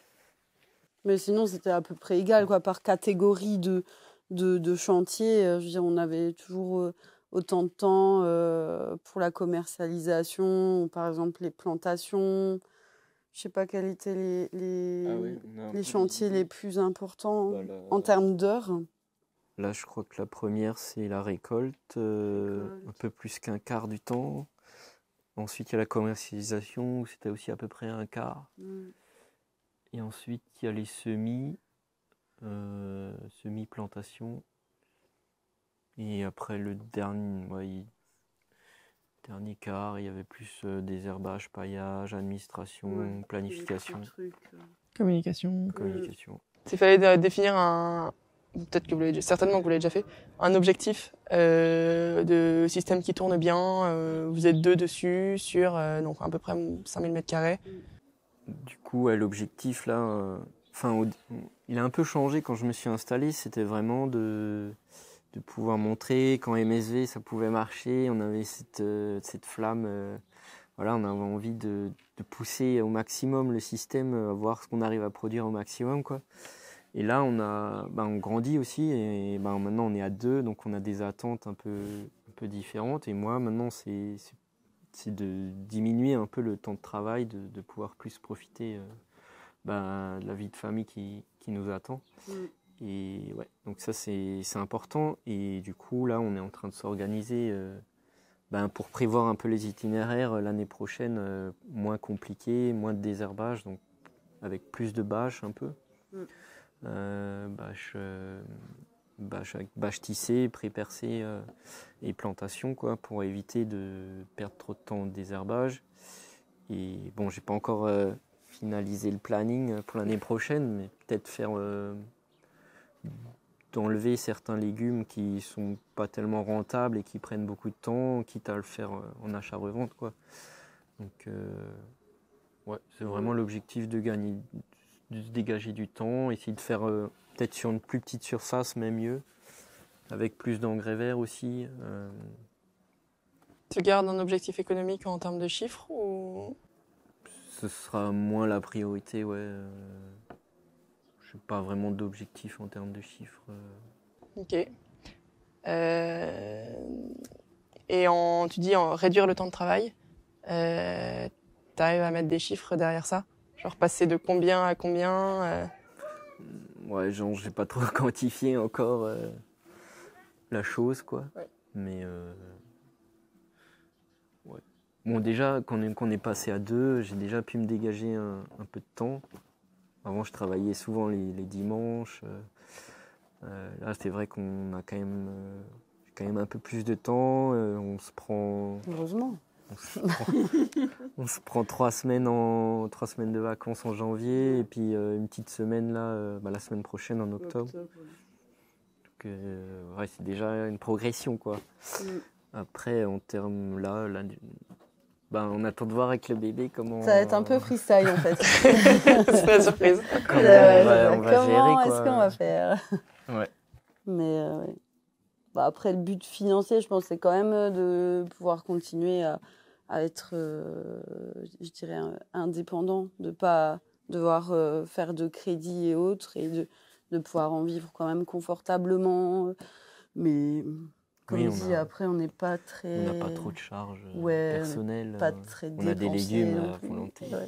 Mais sinon, c'était à peu près égal, quoi, par catégorie de, de, de chantier. Euh, je veux dire, on avait toujours autant de temps euh, pour la commercialisation, par exemple les plantations. Je sais pas quels étaient les, ah les, chantiers les plus importants bah, en termes d'heures. Là, je crois que la première, c'est la euh, récolte, un peu plus qu'un quart du temps. Ensuite, il y a la commercialisation, c'était aussi à peu près un quart. Mm. Et ensuite, il y a les semis, euh, semis-plantation, et après le dernier, dernier quart, il y avait plus désherbage, euh, des paillage, administration, planification. Euh. Communication. Communication. fallait euh, définir un. Peut-être que vous l'avez certainement que vous l'avez déjà fait, un objectif de système qui tourne bien, vous êtes deux dessus, sur donc à peu près 5000 m. Mm. Du coup, l'objectif là, enfin, il a un peu changé quand je me suis installé, c'était vraiment de de pouvoir montrer quand MSV ça pouvait marcher. On avait cette, euh, cette flamme, euh, voilà, on avait envie de, de, pousser au maximum le système, euh, voir ce qu'on arrive à produire au maximum, quoi. Et là, on a, bah, on grandit aussi, et ben, maintenant on est à deux, donc on a des attentes un peu, un peu différentes. Et moi, maintenant, c'est, c'est de diminuer un peu le temps de travail, de, pouvoir plus profiter bah, de la vie de famille qui, qui nous attend. Mm. Et ouais, donc ça c'est important. Et du coup, là, on est en train de s'organiser euh, ben, pour prévoir un peu les itinéraires euh, l'année prochaine, euh, moins compliqué, moins de désherbage, donc avec plus de bâches un peu. Mm. bâches, tissées, pré-percées et plantations, quoi, pour éviter de perdre trop de temps au désherbage. Et bon, j'ai pas encore finalisé le planning pour l'année prochaine, mais peut-être faire d'enlever certains légumes qui sont pas tellement rentables et qui prennent beaucoup de temps, quitte à le faire euh, en achat-revente. Quoi. Donc, euh, c'est vraiment l'objectif de gagner, de se dégager du temps, essayer de faire euh, peut-être sur une plus petite surface, mais mieux, avec plus d'engrais verts aussi. Tu gardes un objectif économique en termes de chiffres ou... Ce sera moins la priorité, ouais je n'ai pas vraiment d'objectif en termes de chiffres. Euh. Ok. Euh, et en, tu dis en réduire le temps de travail, euh, tu arrives à mettre des chiffres derrière ça Genre passer de combien à combien euh Ouais, genre n'ai pas trop quantifié encore la chose, quoi. Mais Bon, déjà, qu'on est, est, passé à deux, j'ai déjà pu me dégager un peu de temps. Avant, je travaillais souvent les, dimanches. Euh, euh, là, c'est vrai qu'on a quand même, euh, quand même un peu plus de temps. on se prend. Heureusement. On se prend, trois, semaines en, trois semaines de vacances en janvier et puis une petite semaine là, bah, la semaine prochaine en octobre. c'est déjà une progression quoi. Mm. Après, en termes là, là ben, on attend de voir avec le bébé comment. Ça va être un peu freestyle en fait. c'est la surprise. Comment, on va, est-ce qu'on va faire Ouais. Mais euh, Bah, après, le but financier, je pense, c'est quand même euh, de pouvoir continuer à, à être, euh, je dirais, indépendant, de pas devoir faire de crédit et autres et de, de pouvoir en vivre quand même confortablement. Mais on après, on n'est pas très. On n'a pas trop de charges euh, personnelles. Euh, on a des légumes à volonté. Euh,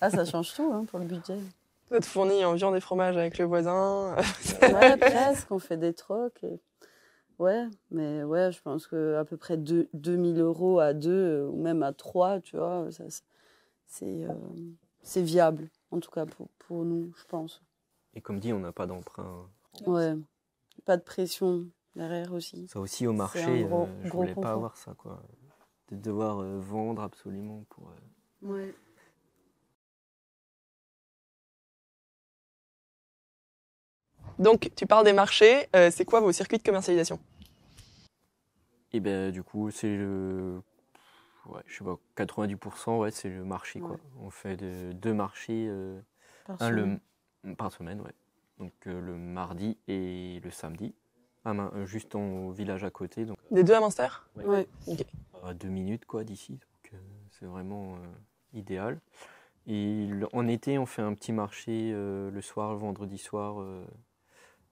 ah, ça change tout hein, pour le budget. On te fournit en viande et fromage avec le voisin. presque, on fait des trocs. Ouais, mais ouais, je pense qu'à peu près 2, 2000 euros à deux, ou même à trois, tu vois, c'est c'est viable, en tout cas pour, pour nous, je pense. Et comme dit, on n'a pas d'emprunt. Ouais, pas de pression aussi. Ça aussi au marché, euh, je ne voulais pas avoir ça quoi. De devoir euh, vendre absolument pour. Euh, Donc, tu parles des marchés. c'est quoi vos circuits de commercialisation Et eh ben, du coup, c'est le. je sais pas, 90%, ouais, c'est le marché, quoi. On fait deux marchés. par, semaine. Le, par semaine, ouais. Donc, le mardi et le samedi. Ah euh, juste au village à côté. Donc... Des euh, deux à Monster Oui. À deux minutes quoi d'ici, donc euh, c'est vraiment idéal. Et en été, on fait un petit marché le soir, le vendredi soir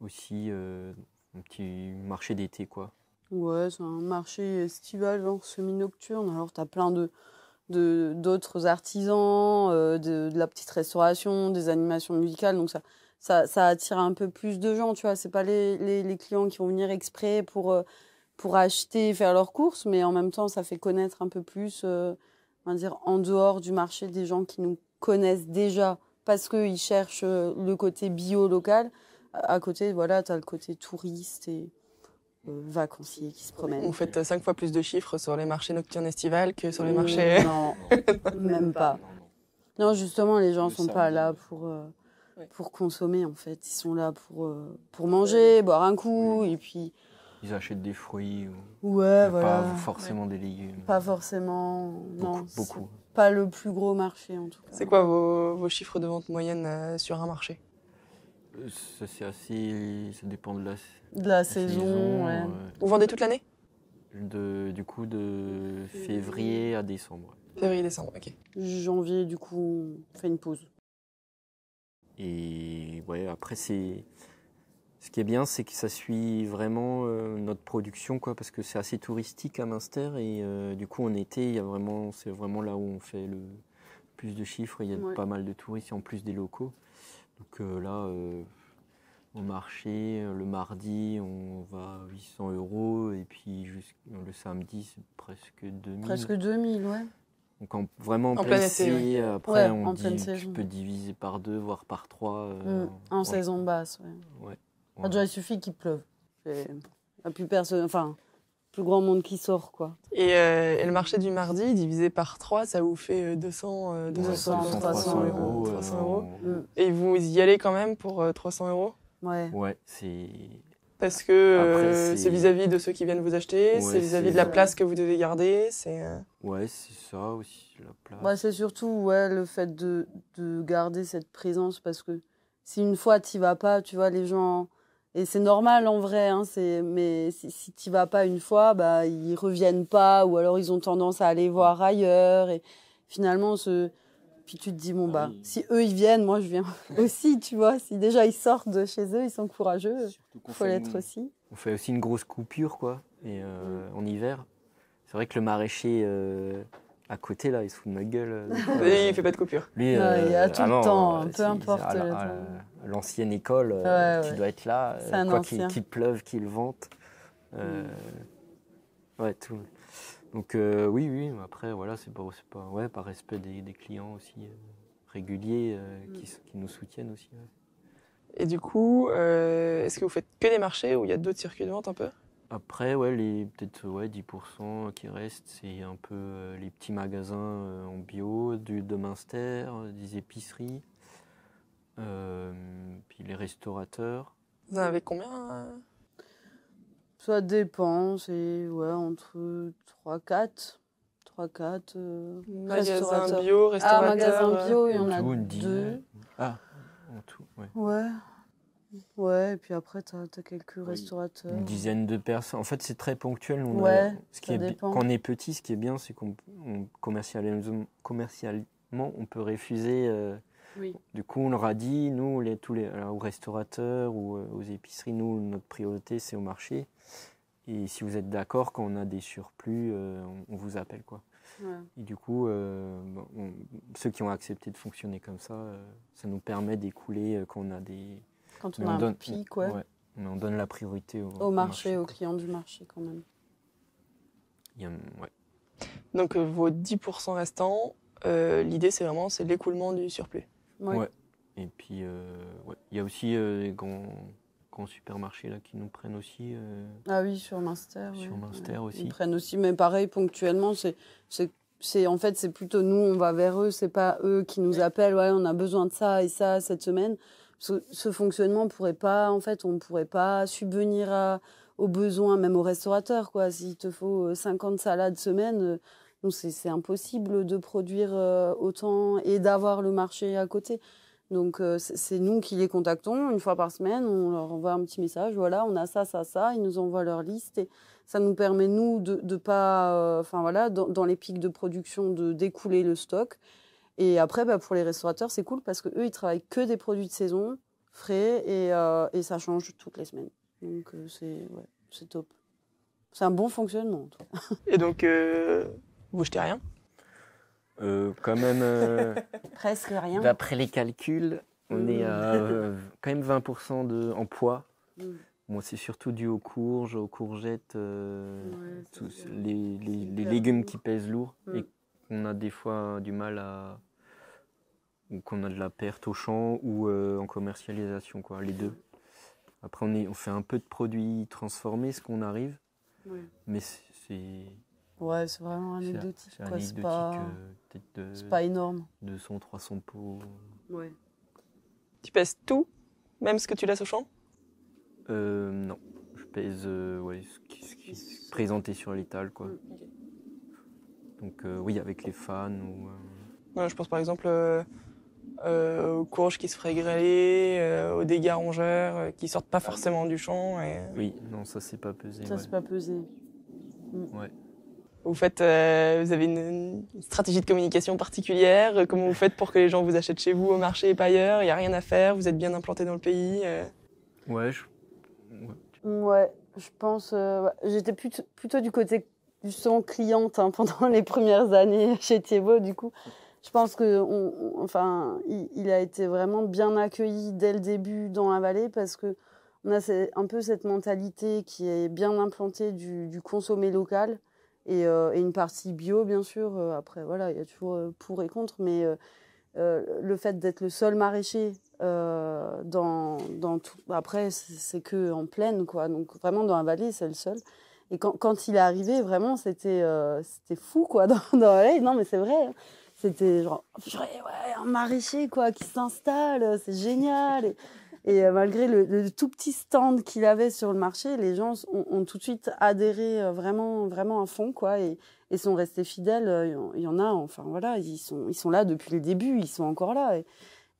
aussi, un petit marché d'été quoi. Ouais, c'est un marché estival, genre semi-nocturne. Alors, tu as plein de d'autres artisans, de, de, la petite restauration, des animations musicales. Donc, ça, ça, attire un peu plus de gens, tu vois. C'est pas les, les, les, clients qui vont venir exprès pour, euh, pour acheter et faire leurs courses, mais en même temps, ça fait connaître un peu plus, euh, on va dire, en dehors du marché des gens qui nous connaissent déjà parce qu'ils cherchent euh, le côté bio local. À côté, voilà, tu as le côté touriste et vacancier qui se promènent. Vous faites cinq fois plus de chiffres sur les marchés nocturnes estivales que sur les mmh, marchés. Non, même pas. Non, justement, les gens ne sont pas là pour pour consommer en fait. Ils sont là pour, euh, pour manger, boire un coup et puis. Ils achètent des fruits ou ouais, voilà. pas forcément des légumes. Pas forcément, non. Pas le plus gros marché en tout cas. C'est quoi vos, vos, chiffres de vente moyenne euh, sur un marché euh, Ça c'est ça dépend de la, de la, saison. Vous vendez toute l'année de, Du coup de février à décembre. Février, décembre, ok. Janvier, du coup, on fait une pause. Et ouais, après, c'est. Ce qui est bien, c'est que ça suit vraiment euh, notre production, quoi, parce que c'est assez touristique à Munster Et euh, du coup, en été, vraiment, c'est vraiment là où on fait le plus de chiffres. Il y a pas mal de touristes, en plus des locaux. Donc euh, là, au marché, le mardi, on va à 800 euros. Et puis le samedi, c'est presque 2000. Presque 2000, ouais. Donc vraiment en, pleine saison, après on peut diviser par deux, voire par trois. Euh, mm. En saison basse, ouais. il suffit qu'il pleuve. A plus personne, enfin, plus grand monde qui sort, quoi. Euh, et, le marché du mardi, divisé par trois, ça vous fait 200, 200, 300, euros. Euh, mm. Et vous y allez quand même pour 300 euros Ouais. Ouais, c'est parce que euh, c'est vis-à-vis de ceux qui viennent vous acheter, c'est vis-à-vis de la place que vous devez garder. C'est euh, ouais, c'est ça aussi la place. Bah, c'est surtout ouais le fait de, de, garder cette présence parce que si une fois tu vas pas, tu vois les gens et c'est normal en vrai. Hein, c'est mais si, si tu vas pas une fois, bah ils reviennent pas ou alors ils ont tendance à aller voir ailleurs et finalement ce tu te dis, bon, ah bah, si eux, ils viennent, moi, je viens aussi, tu vois. Si déjà ils sortent de chez eux, ils sont courageux, il faut l'être aussi. On fait aussi une grosse coupure, quoi, et, euh, en hiver. C'est vrai que le maraîcher euh, à côté, là, il se fout de ma gueule. Euh, il fait pas de coupure. Lui, il y a tout ah le temps, peu importe. L'ancienne école, tu dois être là, quoi qu'il pleuve, qu'il vente. Mm. Ouais, tout. Donc euh, oui, oui, après, voilà, c'est pas, pas, ouais, par respect des, clients aussi euh, réguliers euh, mm. qui, nous soutiennent aussi. Et du coup, est-ce que vous faites que des marchés ou il y a d'autres circuits de vente un peu Après, ouais, les peut-être ouais, 10% qui restent, c'est un peu les petits magasins en bio, du, de des épiceries, puis les restaurateurs. Vous en avez combien ça dépend, c'est ouais, entre 3, 4. 3, 4. magasin bio, restaurateur. Ah, magasin euh. bio, il y en a deux. Euh, ah, en tout, ouais. Ouais. et puis après, tu as, quelques restaurateurs. Une dizaine de personnes. En fait, c'est très ponctuel. ce qui est, Quand on est petit, ce qui est bien, c'est qu'on commercialement, commercialement, on peut refuser. Euh, du coup, on leur a dit, nous, les, tous les, aux restaurateurs ou aux épiceries, nous, notre priorité, c'est au marché. Et si vous êtes d'accord, quand on a des surplus, euh, on, vous appelle. Quoi. Et du coup, euh, ceux qui ont accepté de fonctionner comme ça, euh, ça nous permet d'écouler quand on a des. Quand on, a donne, un pic, ouais. Mais on donne la priorité au, marché, aux clients du marché quand même. y a, ouais. Donc vos 10% restants, l'idée c'est vraiment c'est l'écoulement du surplus. Ouais. Et puis, il y a aussi des grands supermarchés là, qui nous prennent aussi. Euh, ah oui, sur Minster. Sur oui. aussi. Ils prennent aussi, mais pareil, ponctuellement, c'est. C'est en fait c'est plutôt nous on va vers eux c'est pas eux qui nous appellent ouais on a besoin de ça et ça cette semaine ce, fonctionnement pourrait pas en fait on pourrait pas subvenir à, aux besoins même aux restaurateurs quoi s'il te faut 50 euh, salades semaine euh, c'est impossible de produire autant et d'avoir le marché à côté. Donc euh, c'est nous qui les contactons une fois par semaine, on leur envoie un petit message, voilà, on a ça, ça, ça, ils nous envoient leur liste et ça nous permet nous de, de pas, euh, enfin voilà, dans, les pics de production de découler le stock. Et après, bah, pour les restaurateurs, c'est cool parce qu'eux eux, ils travaillent que des produits de saison frais et, euh, et ça change toutes les semaines. Donc c'est ouais, top. C'est un bon fonctionnement. Et donc vous jetez rien euh, quand même. Euh, D'après les calculs, on mm. est à euh, quand même 20% de, en poids. Mm. c'est surtout dû aux courges, aux courgettes, les, légumes qui pèsent lourd mm. et on a des fois du mal à. ou qu'on a de la perte au champ ou en commercialisation, quoi, les deux. Après, on, fait un peu de produits transformés, ce qu'on arrive. Mais c'est Ouais, c'est vraiment anecdotique. C'est anecdotique, pas... Euh, c'est pas énorme. 200, 300 pots. Ouais. Tu pèses tout, même ce que tu laisses au champ euh, Non, je pèse euh, ouais, ce qui, est présenté sur l'étal, quoi. Mm, Donc euh, oui, avec les fans ou. je pense par exemple aux courges qui se feraient grêler, aux dégâts rongeurs qui sortent pas forcément du champ. Et... Oui, non, ça c'est pas pesé. Ça c'est pas pesé. Mm. Ouais. Vous faites, euh, vous avez une, stratégie de communication particulière. Euh, comment vous faites pour que les gens vous achètent chez vous au marché et pas ailleurs Il n'y a rien à faire. Vous êtes bien implanté dans le pays. Euh. Ouais, je... ouais. je pense. J'étais plutôt, du côté justement cliente hein, pendant les premières années chez Thiebaud. Du coup, je pense que, enfin, il, a été vraiment bien accueilli dès le début dans la vallée parce que on a un peu cette mentalité qui est bien implantée du, du consommer local euh, et, une partie bio, bien sûr. Euh, après, voilà, il y a toujours euh, pour et contre, mais le fait d'être le seul maraîcher dans, dans, tout, après, c'est que en plaine, quoi. Donc vraiment dans la vallée, c'est le seul. Et quand, quand, il est arrivé, vraiment, c'était c'était fou, quoi, dans, Non, mais c'est vrai. Hein. C'était genre, ouais, un maraîcher, quoi, qui s'installe, c'est génial. Et euh, malgré le, tout petit stand qu'il avait sur le marché, les gens ont, tout de suite adhéré euh, vraiment, vraiment à fond, quoi, et, sont restés fidèles. Euh, il y en a, enfin voilà, ils sont, ils sont là depuis le début, ils sont encore là.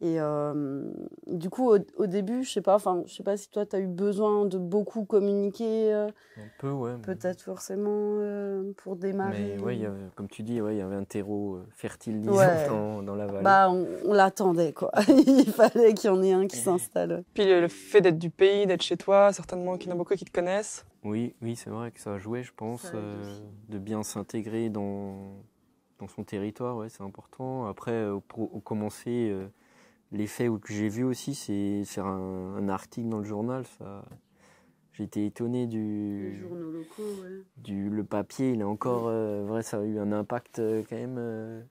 Et euh, du coup, au, début, je sais pas, enfin, je sais pas si toi, tu as eu besoin de beaucoup communiquer. Euh, un peu, ouais. Peut-être forcément euh, pour démarrer. Mais comme tu dis, il y avait un terreau fertile, disons, dans, la vallée. Bah, on, l'attendait, quoi. il fallait qu'il y en ait un qui s'installe. Puis le fait d'être du pays, d'être chez toi, certainement qu'il y en a beaucoup qui te connaissent. Oui, oui, c'est vrai que ça a joué, je pense, de bien s'intégrer dans, dans son territoire, ouais, c'est important. Après, pour commencer, l'effet que j'ai vu aussi, c'est faire un, article dans le journal. j'ai été étonné du. le papier, il est encore. Euh, vrai, ça a eu un impact euh, quand même. Euh...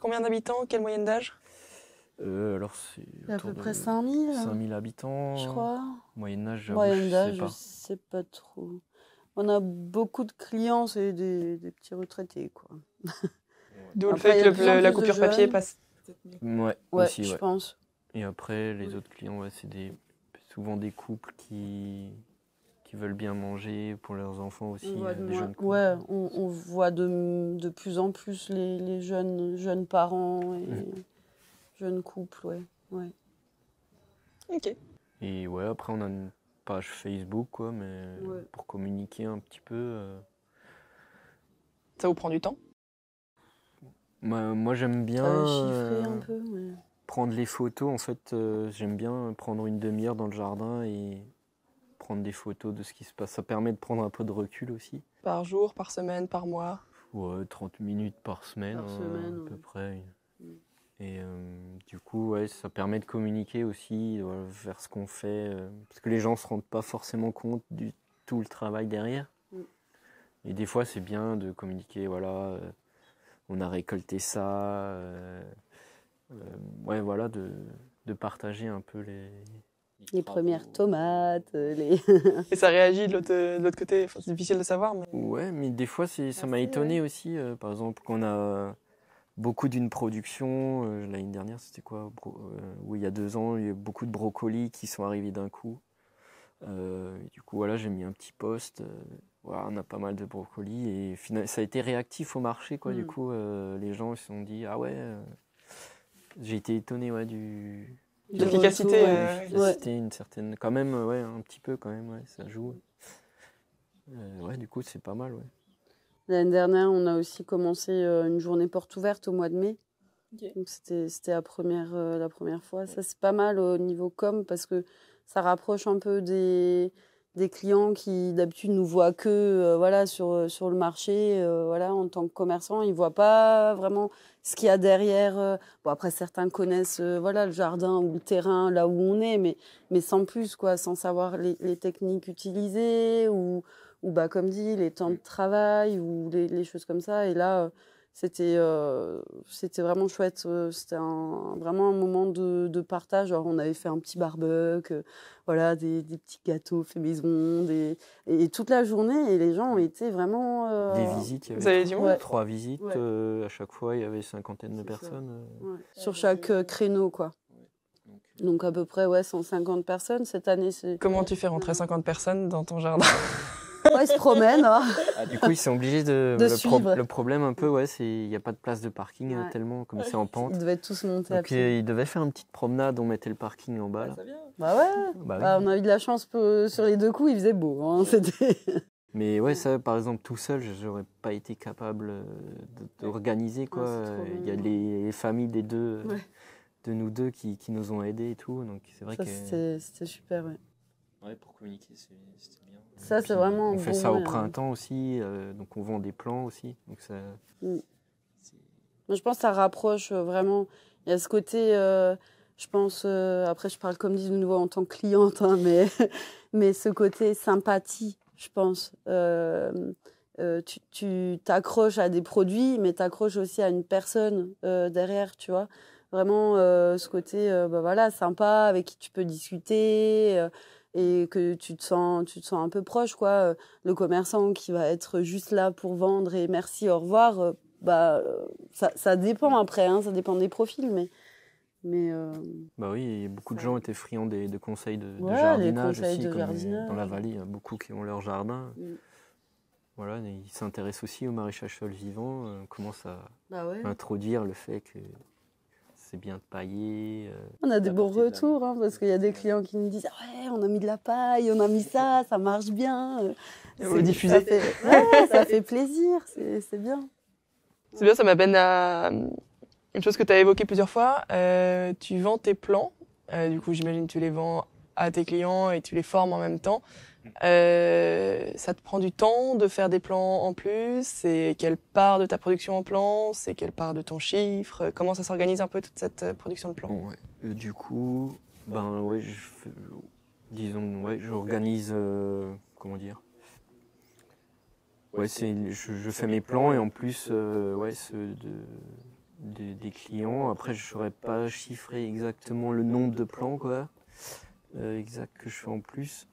combien d'habitants Quelle moyenne d'âge euh, Alors, c'est. à peu près 5 000 habitants. Je crois. Moyenne d'âge, je, ne sais pas trop. On a beaucoup de clients, c'est des, petits retraités, quoi. D'où le fait que la coupure papier passe Ouais, je pense. Et après, les autres clients, c'est des, souvent des couples qui, qui veulent bien manger pour leurs enfants aussi. Euh, ouais, on, voit de, de, plus en plus les, jeunes, jeunes parents et jeunes couples, ouais, ouais. Ok. Et ouais, après, on a une page Facebook, quoi, mais pour communiquer un petit peu. Euh. Ça vous prend du temps moi, j'aime bien euh, prendre les photos. En fait, euh, j'aime bien prendre une demi-heure dans le jardin et prendre des photos de ce qui se passe. Ça permet de prendre un peu de recul aussi. Par jour, par semaine, par mois Ouais, 30 minutes par semaine, hein, à peu près. Mm. Et euh, du coup, ouais, ça permet de communiquer aussi vers ce qu'on fait. parce que les gens ne se rendent pas forcément compte du tout le travail derrière. Mm. Et des fois, c'est bien de communiquer, voilà on a récolté ça. Euh, euh, ouais, voilà, de, partager un peu les, les premières tomates, euh, et ça réagit de l'autre côté, c'est difficile de savoir. Mais... Ouais, mais des fois ça ah, m'a étonné aussi, par exemple, qu'on a beaucoup d'une production, l'année dernière c'était quoi, il y a deux ans, il y a beaucoup de brocolis qui sont arrivés d'un coup. du coup, voilà, j'ai mis un petit poste on a pas mal de brocolis. Et ça a été réactif au marché, quoi. Du mm. coup, euh, les gens se sont dit, ah ouais, euh, j'ai été étonné, ouais, du. L'efficacité. c'était une certaine. Quand même, euh, ouais, un petit peu, quand même, ouais, ça joue. ouais, du coup, c'est pas mal, ouais. L'année dernière, on a aussi commencé une journée porte ouverte au mois de mai. Donc c'était la première, la première fois. Ça, c'est pas mal au niveau com parce que ça rapproche un peu des, des clients qui d'habitude nous voient que euh, voilà sur euh, sur le marché euh, voilà en tant que commerçant ils voient pas vraiment ce qu'il y a derrière bon après certains connaissent voilà le jardin ou le terrain là où on est mais mais sans plus quoi sans savoir les, techniques utilisées ou ou bah comme dit les temps de travail ou les, les choses comme ça et là c'était euh, c'était vraiment chouette. Euh, c'était vraiment un moment de, partage. on avait fait un petit barbecue, euh, voilà, des, petits gâteaux faits maison, des, et, toute la journée. Et les gens ont été vraiment. Des visites. Il y avait Trois visites à chaque fois. Il y avait cinquantaine de personnes sur chaque créneau, quoi. Donc à peu près ouais 150 personnes cette année. Comment tu fais rentrer 50 personnes dans ton jardin ils se promènent. Hein. Ah, du coup, ils sont obligés de. le, le problème, un peu, ouais, c'est il n'y a pas de place de parking euh, tellement, comme c'est en pente. Ils devaient tous monter. Donc, ils devaient faire une petite promenade. On mettait le parking en bas. Ah, bah, ouais. Bah bah, on a eu de la chance sur les deux coups. Il faisait beau. Hein, c'était. Mais ouais, ça, par exemple, tout seul, j'aurais pas été capable euh, d'organiser quoi. Euh, il y a les familles des deux, de nous deux qui, nous ont aidés et tout, donc c'est vrai ça, que c'était super. Ouais. Ouais, pour communiquer, c'était bien. Ça, c'est vraiment. On fait ça au printemps aussi, euh, donc on vend des plans aussi. Donc ça... Mm. Je pense que ça rapproche euh, vraiment. Il y a ce côté, euh, je pense, après je parle comme dit de nouveau en tant que cliente, hein, mais, mais ce côté sympathie, je pense. tu t'accroches à des produits, mais tu t'accroches aussi à une personne derrière, tu vois. Vraiment ce côté, bah voilà, sympa, avec qui tu peux discuter et que tu te sens, tu te sens un peu proche, quoi. Euh, le commerçant qui va être juste là pour vendre et merci, au revoir, euh, bah, euh, ça, ça dépend après, hein, ça dépend des profils, mais. Mais bah oui, beaucoup de gens étaient friands des, conseils de, jardinage aussi, dans la vallée, il y a beaucoup qui ont leur jardin. Mm. Voilà, ils s'intéressent aussi au maraîchage sol vivant, euh, commencent à bah introduire le fait que c'est bien paillé. Euh, on a des bons retours, hein, parce qu'il y a des clients qui nous disent ah Ouais, on a mis de la paille, on a mis ça, ça marche bien. on Ça fait, plaisir, c'est bien. C'est bien, ça m'amène à euh, une chose que tu as évoquée plusieurs fois. Euh, tu vends tes plans. du coup, j'imagine tu les vends à tes clients et tu les formes en même temps. Euh, ça te prend du temps de faire des plans en plus. C'est quelle part de ta production en plan C'est quelle part de ton chiffre Comment ça s'organise un peu toute cette euh, production de plans euh, Du coup, ben disons, j'organise, comment dire Ouais, c'est, je, fais mes plans et en plus, ouais, de, des clients. Après, je saurais pas chiffrer exactement le nombre de plans, quoi, exact que je fais en plus.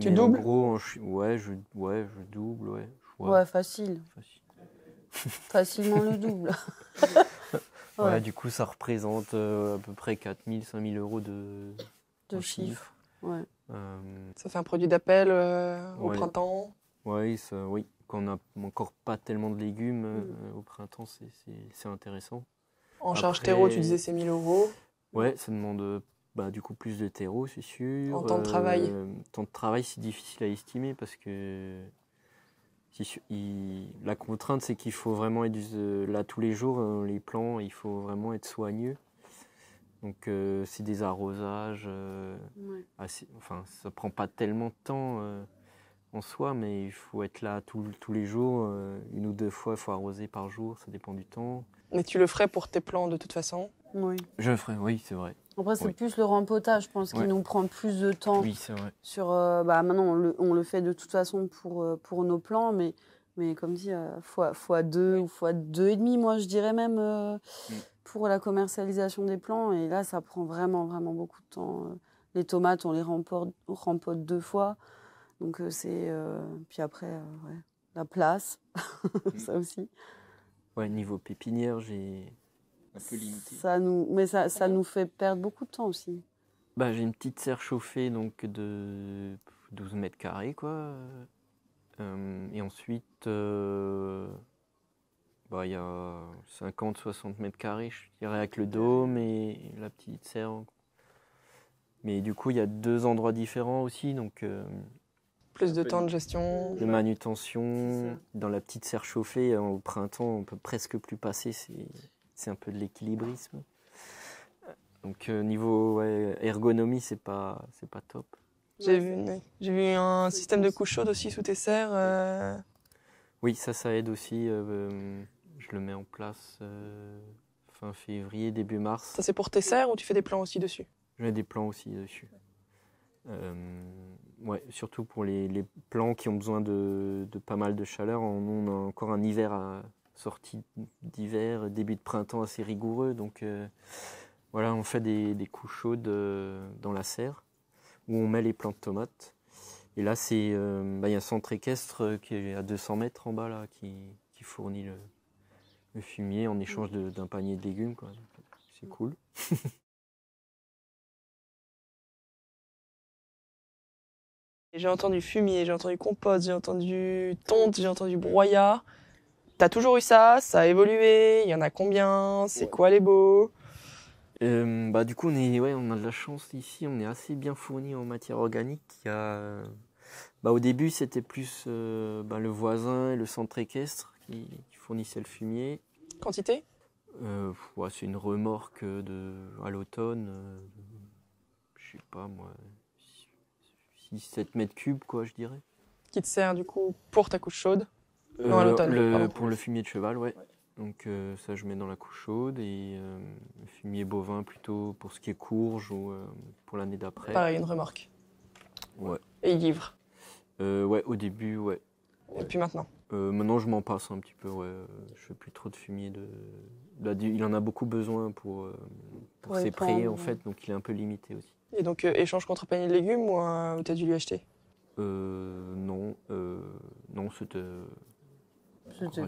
Tu doubles ouais, je, ouais, je double, ouais. ouais. facile. facile. Facilement le double. du coup, ça représente euh, à peu près 4000, 5000 euros de, de chiffre. Euh, ça, fait un produit d'appel euh, au printemps Ouais, Oui, quand on n'a encore pas tellement de légumes mm. au printemps, c'est intéressant. En charge terreau, tu disais c'est 1000 euros Ouais, ça demande bah, du coup, plus de terreau, c'est sûr. En temps de travail. Euh, temps de travail, c'est difficile à estimer parce que la contrainte, c'est qu'il faut vraiment être euh, là tous les jours hein, les plants, il faut vraiment être soigneux. Donc euh, c'est des arrosages, Ça ouais. enfin ça prend pas tellement de temps en soi, mais il faut être là tous les jours, une ou deux fois, il faut arroser par jour, ça dépend du temps. Mais tu le ferais pour tes plants de toute façon Oui. Je le ferais, oui, c'est vrai. Après, c'est plus le rempotage, je pense, qui nous prend plus de temps. Oui, c'est vrai. Sur, euh, bah, maintenant, on le, fait de toute façon pour, euh, pour nos plants, mais, mais comme dit, euh, fois, deux ou fois deux et demi, moi, je dirais même mm. pour la commercialisation des plants. Et là, ça prend vraiment, vraiment beaucoup de temps. Les tomates, on les remporte, rempote deux fois. Donc, c'est. puis après, la place, mm. ça aussi. Ouais, niveau pépinière, j'ai ça nous, mais ça, nous fait perdre beaucoup de temps aussi. Bah, j'ai une petite serre chauffée donc de 12 mètres carrés quoi. Euh, et ensuite, euh, bah, il y a 50-60 mètres carrés, je dirais, avec le dôme et la petite serre. Mais du coup, il y a deux endroits différents aussi, donc. Euh, plus de temps de gestion. De manutention. Dans la petite serre chauffée, au printemps, on ne peut presque plus passer. C'est c'est un peu de l'équilibrisme. Donc euh, niveau ergonomie, c'est pas c'est pas top. J'ai vu, un système de couche chaude aussi sous tes serres. Euh. Oui, ça ça aide aussi. Euh, je le mets en place fin février début mars. Ça c'est pour tes serres ou tu fais des plans aussi dessus Je mets des plans aussi dessus. ouais, surtout pour les, plans qui ont besoin de, pas mal de chaleur. on a encore un hiver à, Sortie d'hiver, début de printemps assez rigoureux. Donc euh, voilà, on fait des, couches chaudes dans la serre où on met les plantes tomates. Et là, c'est euh, bah, il y a un centre équestre qui est à 200 mètres en bas là, qui, fournit le, le, fumier en échange d'un panier de légumes. C'est cool. J'ai entendu fumier, j'ai entendu compost, j'ai entendu tonte, j'ai entendu broyat t'as toujours eu ça Ça a évolué Il y en a combien C'est quoi les beaux euh, bah, Du coup, on, est, on a de la chance ici, on est assez bien fourni en matière organique. Bah, au début, c'était plus euh, bah, le voisin et le centre équestre qui, fournissait le fumier. Quantité euh, C'est une remorque de, à l'automne, je sais pas moi, 6-7 mètres cubes, quoi, je dirais. Qui te sert du coup pour ta couche chaude euh, pour le fumier de cheval, ouais. Donc euh, ça, je mets dans la couche chaude et euh, fumier bovin plutôt pour ce qui est courge ou pour l'année d'après. Pareil, une remorque. Ouais. Et livre. ouais, au début, ouais. Et puis maintenant. maintenant, je m'en passe un petit peu. Ouais, je fais plus trop de fumier de. Bah, il en a beaucoup besoin pour, ses prix en fait, donc il est un peu limité aussi. Et donc échange contre panier de légumes ou tu as dû lui acheter Non, non, c'était ça.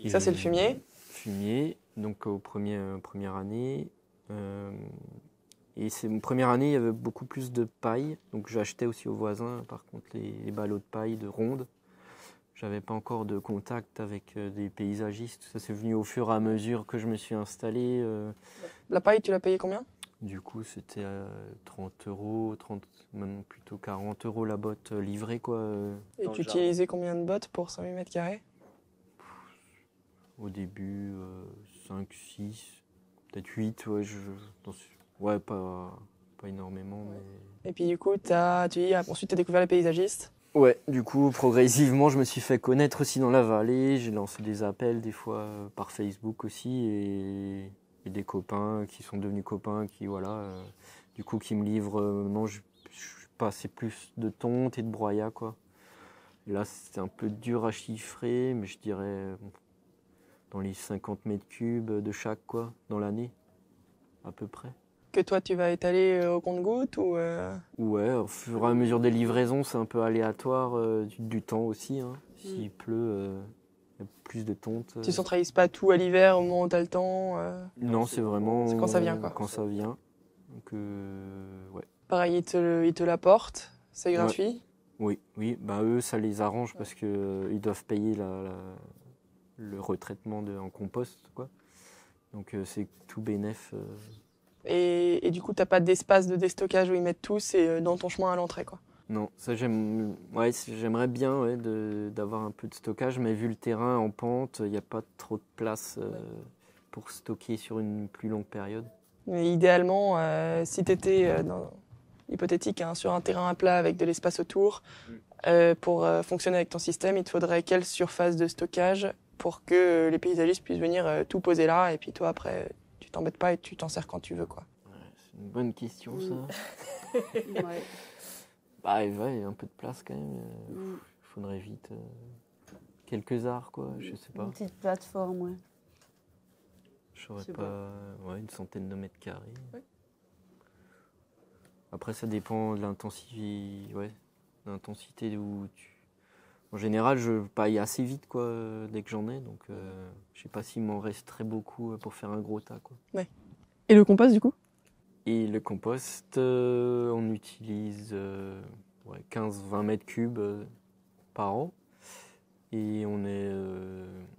Et ça, c'est le fumier Fumier, donc euh, au premier, euh, première année. Euh, et c'est mon première année, il y avait beaucoup plus de paille. Donc j'achetais aussi aux voisins, par contre, les, ballots de paille de ronde. J'avais pas encore de contact avec des paysagistes. Ça, c'est venu au fur et à mesure que je me suis installé. La paille, tu l'as payée combien du coup, c'était 30 euh, euros, 30, plutôt 40 euros la botte euh, livrée, quoi. Euh, et tu utilisais combien de bottes pour 000 mètres carrés Au début, 5, 6, peut-être 8, ouais, je, ouais pas, pas énormément, mais... Et puis du coup, as, tu, ah, ensuite, tu as découvert les paysagistes Ouais, du coup, progressivement, je me suis fait connaître aussi dans la vallée. J'ai lancé des appels, des fois, par Facebook aussi, et des copains qui sont devenus copains, qui voilà, euh, du coup qui me livrent. Euh, non, je, pas plus de tonte et de broyat quoi. là, c'est un peu dur à chiffrer, mais je dirais euh, dans les 50 mètres cubes de chaque quoi, dans l'année, à peu près. Que toi tu vas étaler au compte-goutte ou Ouais, au fur et à mesure des livraisons, c'est un peu aléatoire du, temps aussi. Hein. S'il mm. pleut, plus de tonte. Euh. Tu centralises pas tout à l'hiver au moment où tu as le temps euh Non, c'est vraiment. quand ça vient, quoi. Quand ça vient. Euh, ouais. Pareil, ils te, ils te l'apportent, c'est gratuit Oui, oui. Bah, eux, ça les arrange parce qu'ils ils doivent payer la, le retraitement de, en compost, quoi. Donc, c'est tout bénef. Et, du coup, tu n'as pas d'espace de déstockage où ils mettent tout, c'est dans ton chemin à l'entrée, quoi. Non, ça j'aime, ouais, j'aimerais bien de, d'avoir un peu de stockage, mais vu le terrain en pente, il n'y a pas trop de place euh, pour stocker sur une plus longue période. Mais idéalement, euh, si tu étais, euh, hypothétique, hein, sur un terrain à plat avec de l'espace autour, mm. pour fonctionner avec ton système, il te faudrait quelle surface de stockage pour que les paysagistes puissent venir tout poser là, et puis toi après, tu t'embêtes pas et tu t'en sers quand tu veux. quoi. c'est une bonne question ça. Mm. Bah, il y a un peu de place quand même. Euh, il faudrait vite euh, quelques arts, quoi. Je sais pas. Une petite plateforme, ouais. pas. Ouais, une centaine de mètres carrés. Après, ça dépend de l'intensité. Ouais, l'intensité où tu. En général, je paille assez vite quoi, dès que j'en ai, donc euh, je sais pas s'il m'en resterait beaucoup pour faire un gros tas. Quoi. Et le compas, du coup et le compost, euh, on utilise 15-20 euh, mètres cubes euh, par an. Et on, est,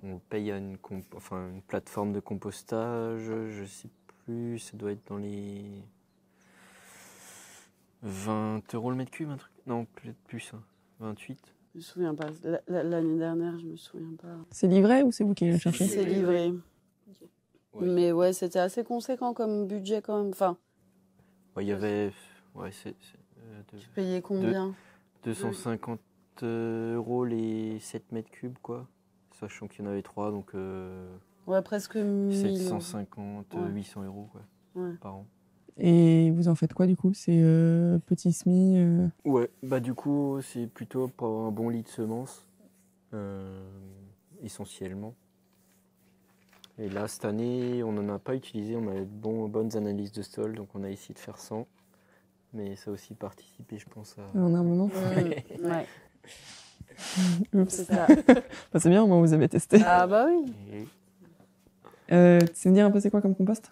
on paye à une, enfin, une plateforme de compostage, je sais plus, ça doit être dans les 20 euros le mètre cube, un truc Non, peut-être plus, 28. Hein, je me souviens pas. L'année dernière, je me souviens pas. C'est livré ou c'est vous qui le cherché C'est livré. Mais ouais, c'était assez conséquent comme budget quand même. Enfin, il y avait. Euh, tu payais combien 250 euh, euros les 7 mètres cubes, quoi. Sachant qu'il y en avait 3, donc. Euh, presque 1000. 750, 800 euros, quoi, par an. Et vous en faites quoi du coup C'est petits petit semis Ouais, bah du coup c'est plutôt pour un bon lit de semences, essentiellement. Et là, cette année, on n'en a pas utilisé, on avait de bonnes analyses de sol, donc on a essayé de faire 100. Mais ça a aussi participé, je pense, à... On un moment. Oups. Bah, c'est bien, au moins vous avez testé. Ah bah oui. Euh, tu sais me dire un peu c'est quoi comme compost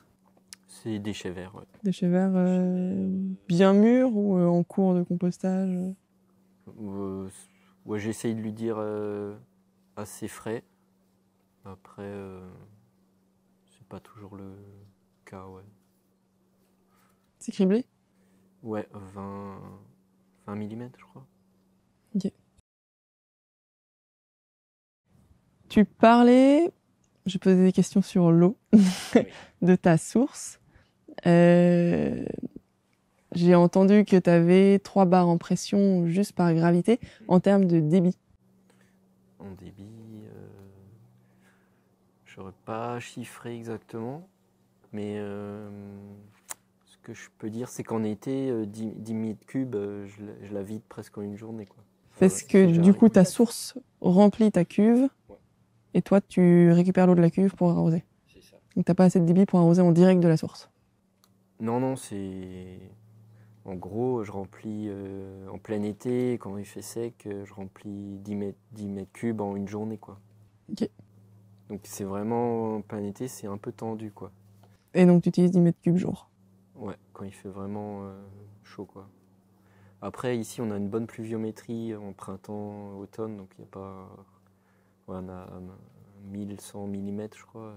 C'est déchets verts, ouais. Déchets verts euh, bien mûrs ou euh, en cours de compostage Ouais, j'essaye de lui dire assez frais. Après, pas toujours le cas, ouais. C'est criblé Ouais, 20, 20 mm, je crois. Ok. Tu parlais, je posais des questions sur l'eau de ta source. Euh, j'ai entendu que tu avais trois bars en pression juste par gravité en termes de débit. En débit, je n'aurais pas chiffré exactement, mais euh, ce que je peux dire, c'est qu'en été, 10, euh, mètres cubes, euh, je, la vide presque en une journée. Quoi. Parce que du coup, ta source remplit ta cuve et toi, tu récupères l'eau de la cuve pour arroser. C'est ça. Donc, tu n'as pas assez de débit pour arroser en direct de la source. Non, non, c'est. En gros, je remplis en plein été, quand il fait sec, je remplis 10 mètres, 10 mètres cubes en une journée. Quoi. Ok. Donc c'est vraiment, plein été, c'est un peu tendu, quoi. Et donc tu utilises 10 mètres cubes jour Ouais, quand il fait vraiment euh, chaud, quoi. Après, ici, on a une bonne pluviométrie en printemps, automne, donc il n'y a pas... on a 1100 mm, je crois.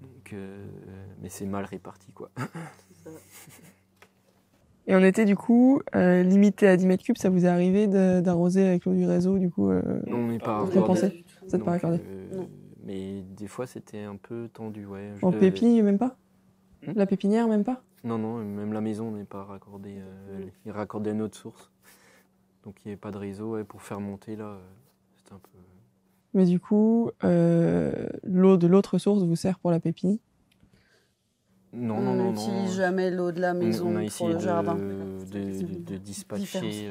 Donc, euh, mais c'est mal réparti, quoi. Et on était du coup, euh, limité à 10 mètres cubes, ça vous est arrivé d'arroser avec l'eau du réseau, du coup euh, Non, mais pas, pas, ah, pas, ça pas raccordé euh, Mais des fois, c'était un peu tendu, ouais. en devais... même pas hmm La pépinière, même pas Non, non, même la maison n'est pas raccordée. Euh, hmm. il raccordait à autre source. Donc il n'y avait pas de réseau. et pour faire monter, là, euh, c'était un peu. Mais du coup, euh, l'eau de l'autre source vous sert pour la pépinière non, non, non, on n'utilise jamais l'eau de la maison pour le jardin. De, de, de dispatcher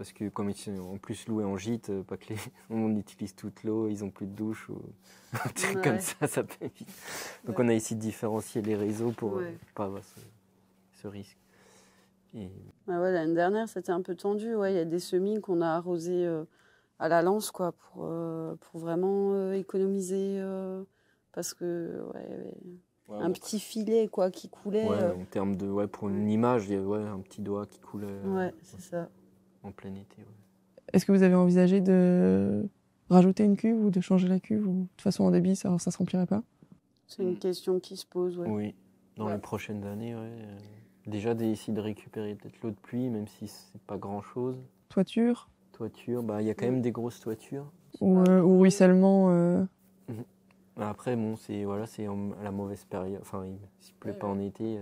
parce que comme ils sont en plus loués en gîte, euh, pas que les... on utilise toute l'eau, ils n'ont plus de douche ou un truc comme ça, Donc on a essayé de différencier les réseaux pour euh, pas avoir ce, risque. Et... Ah l'année dernière, c'était un peu tendu. Il y a des semis qu'on a arrosés euh, à la lance quoi, pour, pour vraiment économiser. parce que un petit filet quoi, qui coulait. en termes de. Ouais, pour une image, il y un petit doigt qui coulait. Ouais, c'est ça en plein été. Est-ce que vous avez envisagé de rajouter une cuve ou de changer la cuve ou de toute façon en débit ça ne se remplirait pas C'est une mm. question qui se pose, ouais. oui. Dans les prochaines années, ouais. Euh, déjà d'essayer de récupérer peut-être l'eau de pluie, même si c'est pas grand-chose. Toiture Toiture, bah il y a quand même des grosses toitures. Ou, euh, ruissellement. Euh. Après bon, c'est voilà, c'est la mauvaise période. Enfin, s'il pleut pas en été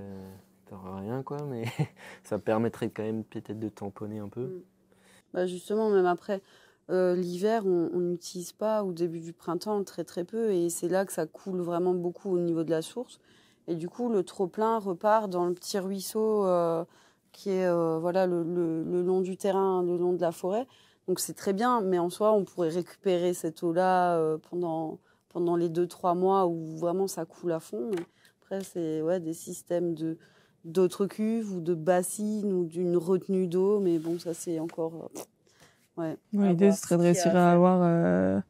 rien, quoi, mais ça permettrait quand même peut-être de tamponner un peu. Mm. Bah justement, même après euh, l'hiver, on n'utilise pas, au début du printemps, très très peu, et c'est là que ça coule vraiment beaucoup au niveau de la source. Et du coup, le trop-plein repart dans le petit ruisseau euh, qui est euh, voilà, le, le, le, long du terrain, le long de la forêt. Donc c'est très bien, mais en soi, on pourrait récupérer cette eau-là pendant, pendant les 2-3 mois où vraiment ça coule à fond. Mais après, c'est ouais, des systèmes de, d'autres cuves ou de bassines ou d'une retenue d'eau, mais bon, ça c'est encore. Euh, ouais. L'idée serait de réussir à, avoir euh,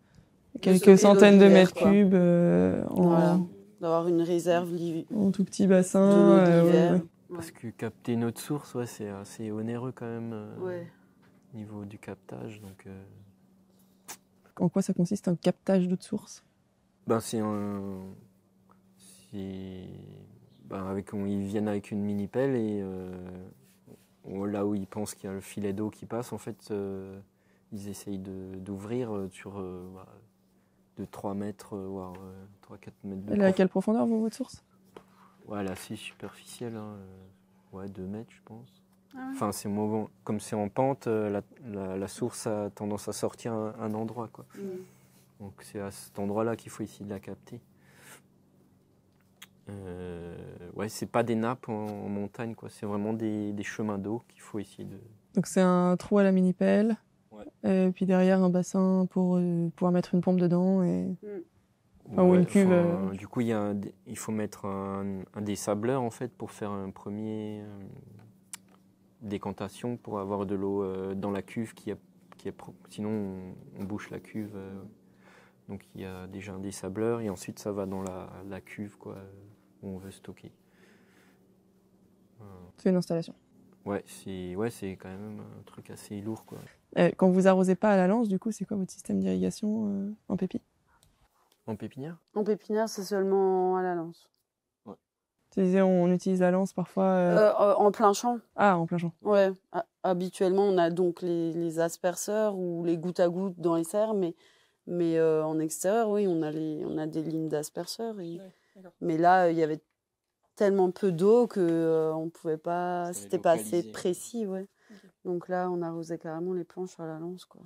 quelques centaines de mètres cubes. Euh, voilà. D'avoir une réserve En tout petit bassin. Parce que capter une autre source, ouais, c'est assez onéreux quand même au niveau du captage. Donc, En quoi ça consiste un captage d'autres sources ben, C'est C'est ben, avec, ils viennent avec une mini pelle et euh, là où ils pensent qu'il y a le filet d'eau qui passe, en fait, euh, ils essayent d'ouvrir euh, sur bah, de 3 mètres, voire 3-4 mètres de Elle est à quelle profondeur, votre source Ouais, elle est assez superficielle. Hein, ouais, 2 mètres, je pense. Ah enfin, c'est Comme c'est en pente, la, source a tendance à sortir un, un endroit. Quoi. Mmh. Donc c'est à cet endroit-là qu'il faut essayer de la capter. Euh, ouais, c'est pas des nappes en, montagne, quoi. C'est vraiment des, des chemins d'eau qu'il faut essayer de. Donc c'est un trou à la mini pelle. Euh, puis derrière un bassin pour euh, pouvoir mettre une pompe dedans et. Mm. ou une cuve. du coup, il, y a il faut mettre un, un, en fait pour faire un premier décantation pour avoir de l'eau dans la cuve qui est, qui est sinon on, bouche la cuve. Donc il y a déjà un dessableur et ensuite ça va dans la, la cuve quoi où on veut stocker. C'est une installation. Ouais, c'est ouais, c'est quand même un truc assez lourd quoi. Euh, quand vous arrosez pas à la lance, du coup, c'est quoi votre système d'irrigation en euh, pépi En pépinière En pépinière, c'est seulement à la lance. Tu disais, on utilise la lance parfois. Euh, en plein champ. Ah, en plein champ. Ouais. Habituellement, on a donc les, les asperceurs ou les gouttes à gouttes dans les serres, mais mais en extérieur, oui, on a les on a des lignes d'asperceurs et... Mais là, euh, il y avait tellement peu d'eau que euh, on pouvait pas, c'était pas assez précis, ouais. Donc là, on arrosait carrément les planches à la lance, quoi.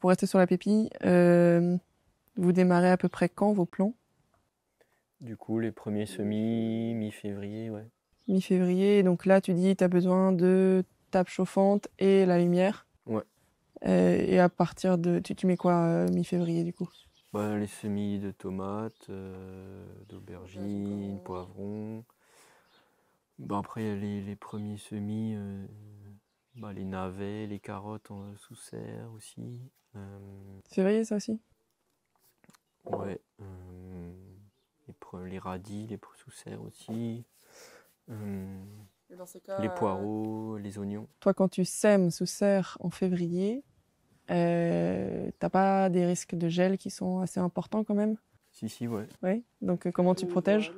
Pour rester sur la pépille, euh, vous démarrez à peu près quand vos plans Du coup, les premiers semis, mi-février, ouais. Mi-février, donc là, tu dis, tu as besoin de tape chauffante et la lumière. Euh, et à partir de. Tu, mets quoi euh, mi-février du coup bah, Les semis de tomates, euh, d'aubergines, poivrons. Bah, après, il y a les, premiers semis, bah, les navets, les carottes en, sous serre aussi. Février, ça aussi Ouais. les, radis, les sous-serres aussi. les poireaux, les oignons. Toi, quand tu sèmes sous serre en février, euh, T'as pas des risques de gel qui sont assez importants quand même Si, si, ouais. Ouais, donc euh, comment tu protèges